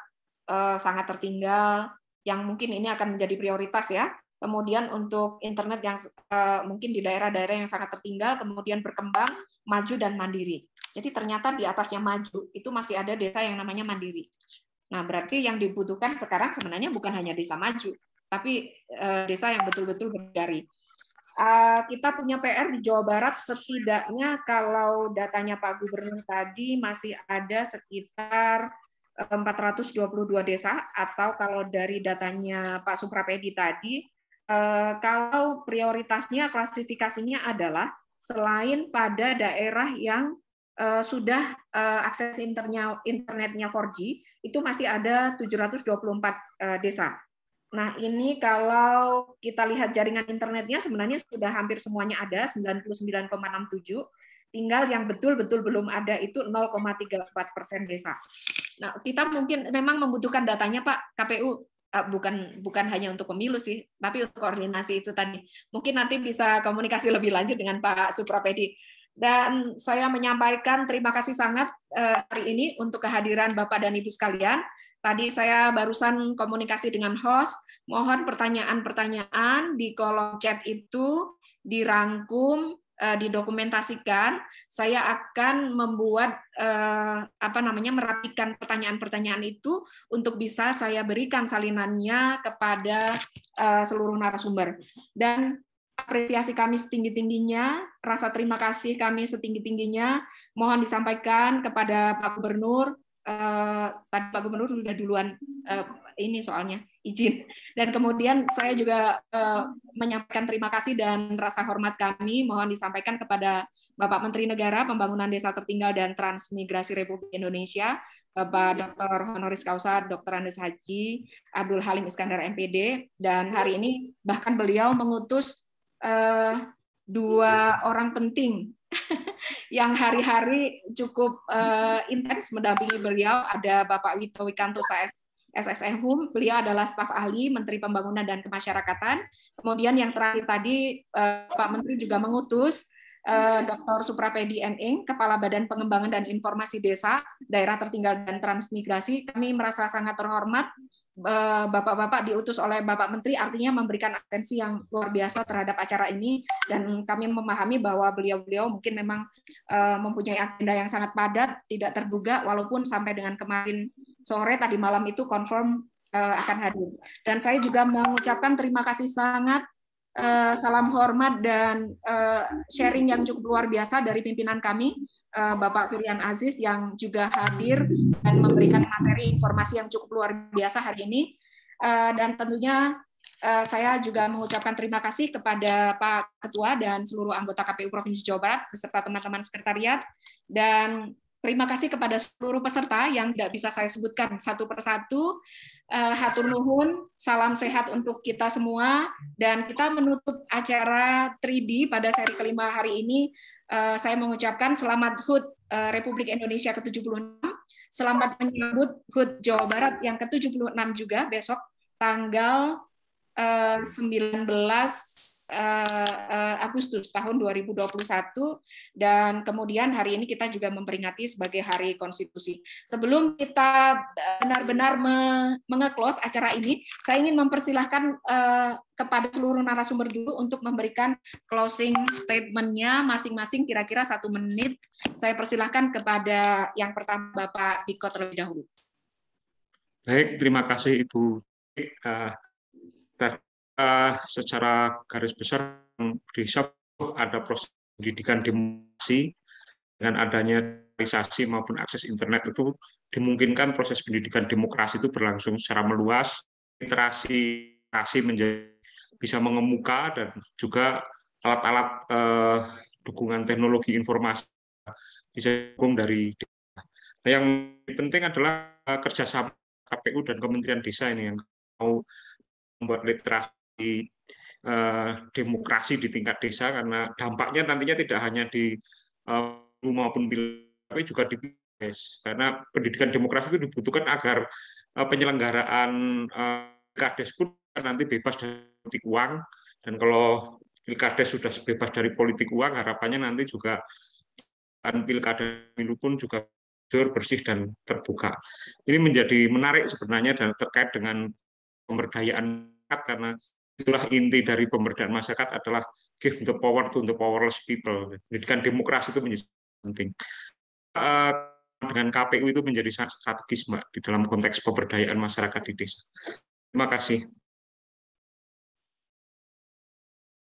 uh, sangat tertinggal, yang mungkin ini akan menjadi prioritas ya. Kemudian untuk internet yang uh, mungkin di daerah-daerah yang sangat tertinggal, kemudian berkembang, maju dan mandiri. Jadi ternyata di atasnya maju itu masih ada desa yang namanya mandiri. Nah berarti yang dibutuhkan sekarang sebenarnya bukan hanya desa maju, tapi uh, desa yang betul-betul berdari. Uh, kita punya PR di Jawa Barat setidaknya kalau datanya Pak Gubernur tadi masih ada sekitar 422 eh, desa atau kalau dari datanya Pak Suprapedi tadi uh, kalau prioritasnya klasifikasinya adalah selain pada daerah yang uh, sudah uh, akses internetnya internetnya 4G itu masih ada 724 uh, desa Nah, ini kalau kita lihat jaringan internetnya sebenarnya sudah hampir semuanya ada, 99,67. Tinggal yang betul-betul belum ada itu 0,34 persen desa. Nah, kita mungkin memang membutuhkan datanya Pak KPU ah, bukan bukan hanya untuk pemilu sih, tapi untuk koordinasi itu tadi. Mungkin nanti bisa komunikasi lebih lanjut dengan Pak Suprapedi. Dan saya menyampaikan terima kasih sangat eh, hari ini untuk kehadiran Bapak dan Ibu sekalian. Tadi saya barusan komunikasi dengan host, mohon pertanyaan-pertanyaan di kolom chat itu dirangkum, eh, didokumentasikan. Saya akan membuat eh, apa namanya merapikan pertanyaan-pertanyaan itu untuk bisa saya berikan salinannya kepada eh, seluruh narasumber. Dan apresiasi kami setinggi-tingginya, rasa terima kasih kami setinggi-tingginya. Mohon disampaikan kepada Pak Gubernur, Eh, Pak Gubernur sudah duluan uh, ini soalnya izin. Dan kemudian saya juga uh, menyampaikan terima kasih dan rasa hormat kami mohon disampaikan kepada Bapak Menteri Negara Pembangunan Desa Tertinggal dan Transmigrasi Republik Indonesia, Bapak Dr. Honoris Causa Dr. Andes Haji Abdul Halim Iskandar MPD dan hari ini bahkan beliau mengutus uh, dua orang penting yang hari-hari cukup uh, intens mendampingi beliau ada Bapak Wito Wikanto SS, SSM Hum, beliau adalah staf ahli Menteri Pembangunan dan Kemasyarakatan. Kemudian yang terakhir tadi uh, Pak Menteri juga mengutus uh, eh, Dr. Suprapedi M. Kepala Badan Pengembangan dan Informasi Desa, Daerah Tertinggal dan Transmigrasi. Kami merasa sangat terhormat Eh, bapak-bapak diutus oleh Bapak Menteri artinya memberikan atensi yang luar biasa terhadap acara ini dan kami memahami bahwa beliau-beliau mungkin memang eh, mempunyai agenda yang sangat padat, tidak terduga walaupun sampai dengan kemarin sore tadi malam itu confirm eh, akan hadir. Dan saya juga mengucapkan terima kasih sangat salam hormat dan sharing yang cukup luar biasa dari pimpinan kami Eh, Bapak Firian Aziz yang juga hadir dan memberikan materi informasi yang cukup luar biasa hari ini. Eh, dan tentunya eh, saya juga mengucapkan terima kasih kepada Pak Ketua dan seluruh anggota KPU Provinsi Jawa Barat beserta teman-teman sekretariat dan terima kasih kepada seluruh peserta yang tidak bisa saya sebutkan satu persatu. Hatur nuhun, salam sehat untuk kita semua dan kita menutup acara 3D pada seri kelima hari ini Eh, saya mengucapkan selamat HUT eh, Republik Indonesia ke-76, selamat menyambut HUT Jawa Barat yang ke-76 juga besok tanggal 19 eh, uh, Agustus tahun 2021 dan kemudian hari ini kita juga memperingati sebagai Hari Konstitusi. Sebelum kita benar-benar me mengeklos acara ini, saya ingin mempersilahkan eh, kepada seluruh narasumber dulu untuk memberikan closing statementnya masing-masing kira-kira satu menit. Saya persilahkan kepada yang pertama Bapak Biko terlebih dahulu. Baik, terima kasih Ibu. Uh, uh, secara garis besar di ada proses pendidikan demokrasi dengan adanya realisasi maupun akses internet itu dimungkinkan proses pendidikan demokrasi itu berlangsung secara meluas, literasi, literasi menjadi bisa mengemuka dan juga alat-alat eh, dukungan teknologi informasi bisa dukung dari Nah, yang penting adalah eh, kerjasama KPU dan Kementerian Desa ini yang mau membuat literasi eh, demokrasi di tingkat desa karena dampaknya nantinya tidak hanya di eh, maupun pilkada tapi juga di PDS karena pendidikan demokrasi itu dibutuhkan agar eh, penyelenggaraan eh, pilkades kades pun nanti bebas dari politik uang dan kalau pilkades sudah bebas dari politik uang harapannya nanti juga pilkada pemilu pun juga bersih, dan terbuka. Ini menjadi menarik sebenarnya dan terkait dengan pemberdayaan karena itulah inti dari pemberdayaan masyarakat adalah give the power to the powerless people. pendidikan demokrasi itu menjadi penting. Eh, dengan KPU itu menjadi sangat strategis, Mbak, di dalam konteks pemberdayaan masyarakat di desa. Terima kasih.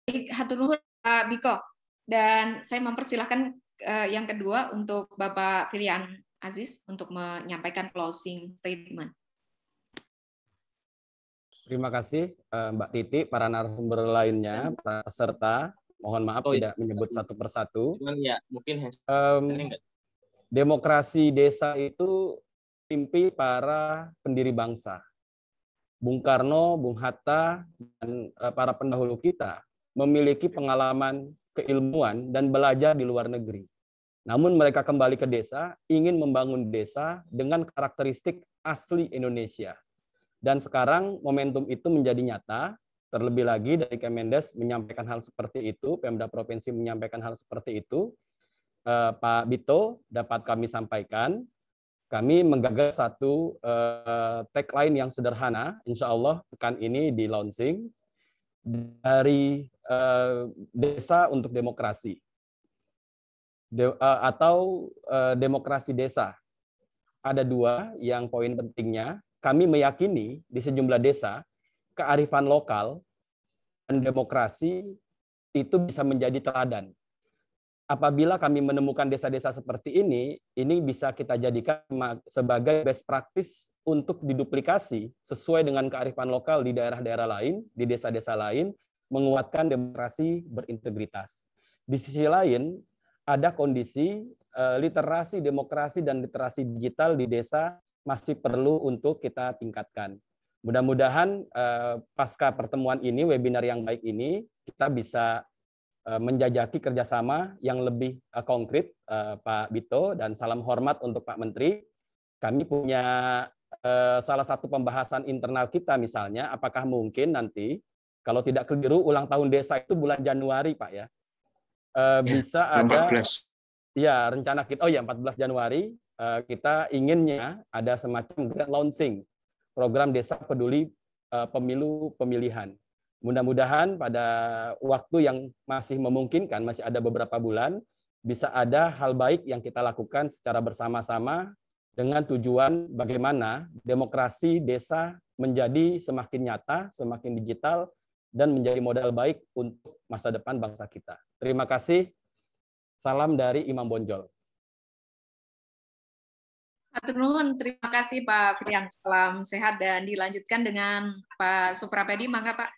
Baik, Pak Biko. Dan saya mempersilahkan eh, yang kedua untuk Bapak Firian Aziz untuk menyampaikan closing statement. Terima kasih eh, Mbak Titi, para narasumber lainnya, iya. para peserta. Mohon maaf oh, iya. tidak iya. menyebut satu persatu. ya, mungkin um, demokrasi desa itu mimpi para pendiri bangsa. Bung Karno, Bung Hatta, dan eh, para pendahulu kita memiliki pengalaman keilmuan dan belajar di luar negeri. Namun mereka kembali ke desa, ingin membangun desa dengan karakteristik asli Indonesia. Dan sekarang momentum itu menjadi nyata, terlebih lagi dari Kemendes menyampaikan hal seperti itu, Pemda Provinsi menyampaikan hal seperti itu, eh, Pak Bito dapat kami sampaikan, kami menggagas satu eh, tagline yang sederhana, insya Allah pekan ini di launching, dari eh, desa untuk demokrasi, De, eh, atau eh, demokrasi desa. Ada dua yang poin pentingnya kami meyakini di sejumlah desa kearifan lokal dan demokrasi itu bisa menjadi teladan. Apabila kami menemukan desa-desa seperti ini, ini bisa kita jadikan sebagai best practice untuk diduplikasi sesuai dengan kearifan lokal di daerah-daerah lain, di desa-desa lain, menguatkan demokrasi berintegritas. Di sisi lain, ada kondisi eh, literasi demokrasi dan literasi digital di desa masih perlu untuk kita tingkatkan. Mudah-mudahan eh, pasca pertemuan ini, webinar yang baik ini, kita bisa eh, menjajaki kerjasama yang lebih eh, konkret, eh, Pak Bito, dan salam hormat untuk Pak Menteri. Kami punya eh, salah satu pembahasan internal kita misalnya, apakah mungkin nanti, kalau tidak keliru, ulang tahun desa itu bulan Januari, Pak ya. Eh, ya bisa 14. ada... Ya, rencana kita. Oh ya, 14 Januari Eh, kita inginnya ada semacam grand launching program Desa Peduli eh, Pemilu Pemilihan. Mudah-mudahan pada waktu yang masih memungkinkan, masih ada beberapa bulan, bisa ada hal baik yang kita lakukan secara bersama-sama dengan tujuan bagaimana demokrasi desa menjadi semakin nyata, semakin digital, dan menjadi modal baik untuk masa depan bangsa kita. Terima kasih. Salam dari Imam Bonjol. Atunun, terima kasih Pak Fitrian. Salam sehat dan dilanjutkan dengan Pak Suprapedi, mangga Pak.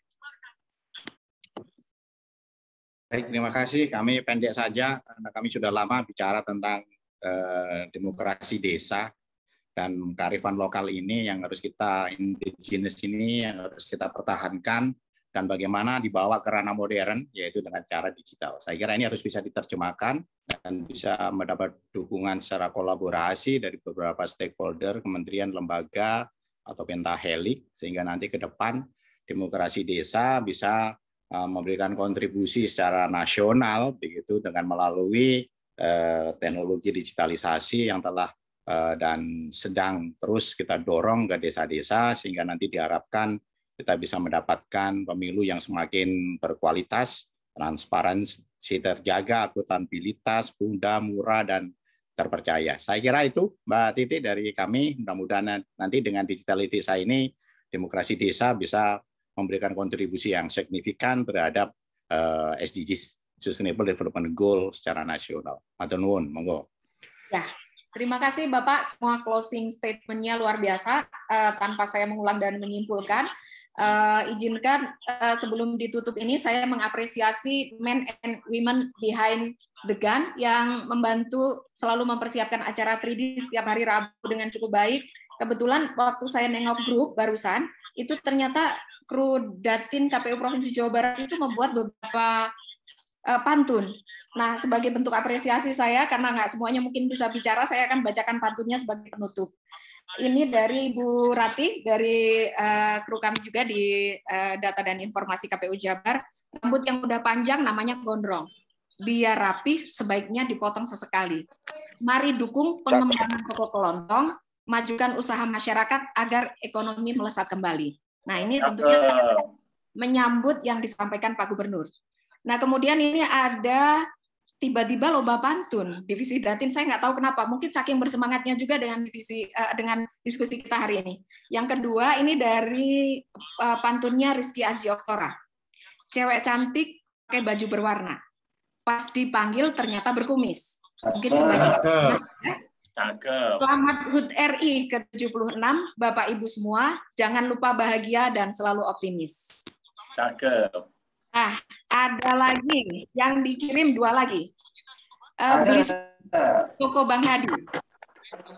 Baik, terima kasih. Kami pendek saja karena kami sudah lama bicara tentang eh, demokrasi desa dan kearifan lokal ini yang harus kita indigenous ini yang harus kita pertahankan dan bagaimana dibawa ke ranah modern yaitu dengan cara digital. Saya kira ini harus bisa diterjemahkan dan bisa mendapat dukungan secara kolaborasi dari beberapa stakeholder, kementerian, lembaga atau pentahelik sehingga nanti ke depan demokrasi desa bisa eh, memberikan kontribusi secara nasional begitu dengan melalui eh, teknologi digitalisasi yang telah eh, dan sedang terus kita dorong ke desa-desa sehingga nanti diharapkan kita bisa mendapatkan pemilu yang semakin berkualitas, transparansi terjaga, akuntabilitas, bunda, murah, dan terpercaya. Saya kira itu Mbak Titi dari kami. Mudah-mudahan nanti dengan digital desa ini, demokrasi desa bisa memberikan kontribusi yang signifikan terhadap uh, eh, SDGs Sustainable Development Goal secara nasional. Matur nuwun, monggo. Ya, terima kasih Bapak semua closing statement-nya luar biasa. Uh, tanpa saya mengulang dan menyimpulkan, uh, izinkan uh, sebelum ditutup ini saya mengapresiasi men and women behind the gun yang membantu selalu mempersiapkan acara 3D setiap hari Rabu dengan cukup baik. Kebetulan waktu saya nengok grup barusan itu ternyata kru Datin KPU Provinsi Jawa Barat itu membuat beberapa uh, pantun. Nah, sebagai bentuk apresiasi saya karena nggak semuanya mungkin bisa bicara, saya akan bacakan pantunnya sebagai penutup ini dari Bu Rati dari uh, kru kami juga di uh, Data dan Informasi KPU Jabar. Rambut yang udah panjang namanya gondrong. Biar rapi sebaiknya dipotong sesekali. Mari dukung pengembangan toko kelontong, majukan usaha masyarakat agar ekonomi melesat kembali. Nah, ini tentunya menyambut yang disampaikan Pak Gubernur. Nah, kemudian ini ada tiba-tiba lomba pantun divisi datin saya nggak tahu kenapa mungkin saking bersemangatnya juga dengan divisi uh, dengan diskusi kita hari ini yang kedua ini dari uh, pantunnya Rizky Aji Oktora cewek cantik pakai baju berwarna pas dipanggil ternyata berkumis mungkin cakep. cakep selamat HUT RI ke 76 Bapak Ibu semua jangan lupa bahagia dan selalu optimis cakep Ah. Ada lagi yang dikirim dua lagi. Uh, beli toko Bang Hadi.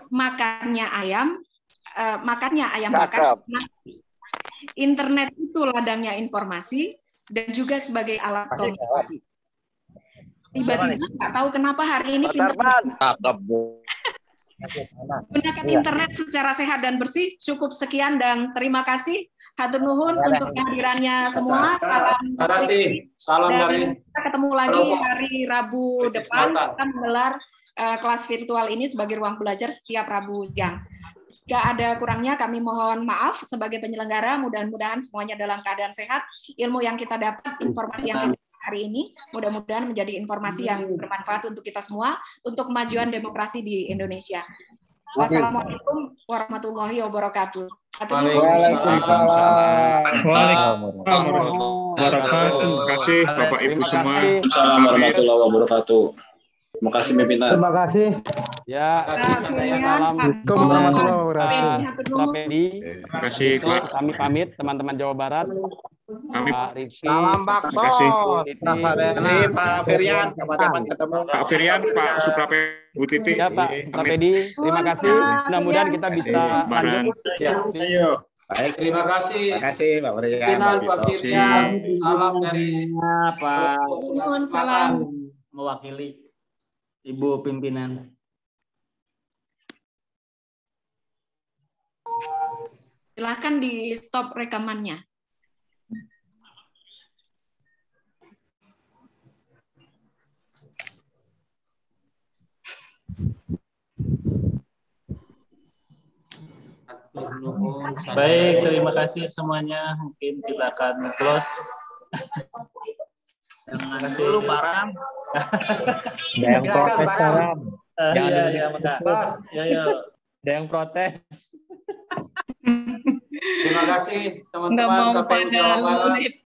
Makannya ayam, uh, makannya ayam bakar. Internet itu ladangnya informasi dan juga sebagai alat komunikasi. Tiba-tiba nggak tahu kenapa hari ini pintar. Gunakan iya. internet secara sehat dan bersih. Cukup sekian dan terima kasih. Hatur nuhun untuk kehadirannya semua. Salam, Terima kasih. Salam dari. Kita ketemu lagi hari Rabu Krisis depan. akan Kita menggelar uh, kelas virtual ini sebagai ruang belajar setiap Rabu siang. Jika ada kurangnya, kami mohon maaf sebagai penyelenggara. Mudah-mudahan semuanya dalam keadaan sehat. Ilmu yang kita dapat, informasi yang kita hari ini mudah-mudahan menjadi informasi yang bermanfaat untuk kita semua untuk kemajuan demokrasi di Indonesia. Wassalamualaikum warahmatullahi wabarakatuh. Waalaikumsalam. Waalaikumsalam. Terima kasih Bapak Ibu semua. Assalamualaikum warahmatullahi wabarakatuh. Terima kasih pimpinan. Terima kasih. Ya, Terima Assalamualaikum warahmatullahi wabarakatuh. Terima kasih. Kami pamit teman-teman Jawa Barat. Kami Pak Ripsi. Salam Pak Terima kasih. Terima kasih Pak Firian. Kapan-kapan ketemu. Pak Firian, Pak Suprape Bu Titi. Ya Pak Suprapedi. Terima kasih. Mudah-mudahan kita bisa lanjut. Ya, ayo. Baik. Terima kasih. Terima kasih Pak Firian. Final Pak Firian. Salam dari Pak. Salam mewakili Ibu pimpinan. Silahkan di stop rekamannya. Baik, terima kasih semuanya. Mungkin kita akan close. Terima kasih. Lu Param. Ah, iya, iya, iya, Ada yang protes Param. Jangan ya, ya, protes. Ya, ya. Ada yang protes. Terima kasih teman-teman. Nggak mau pada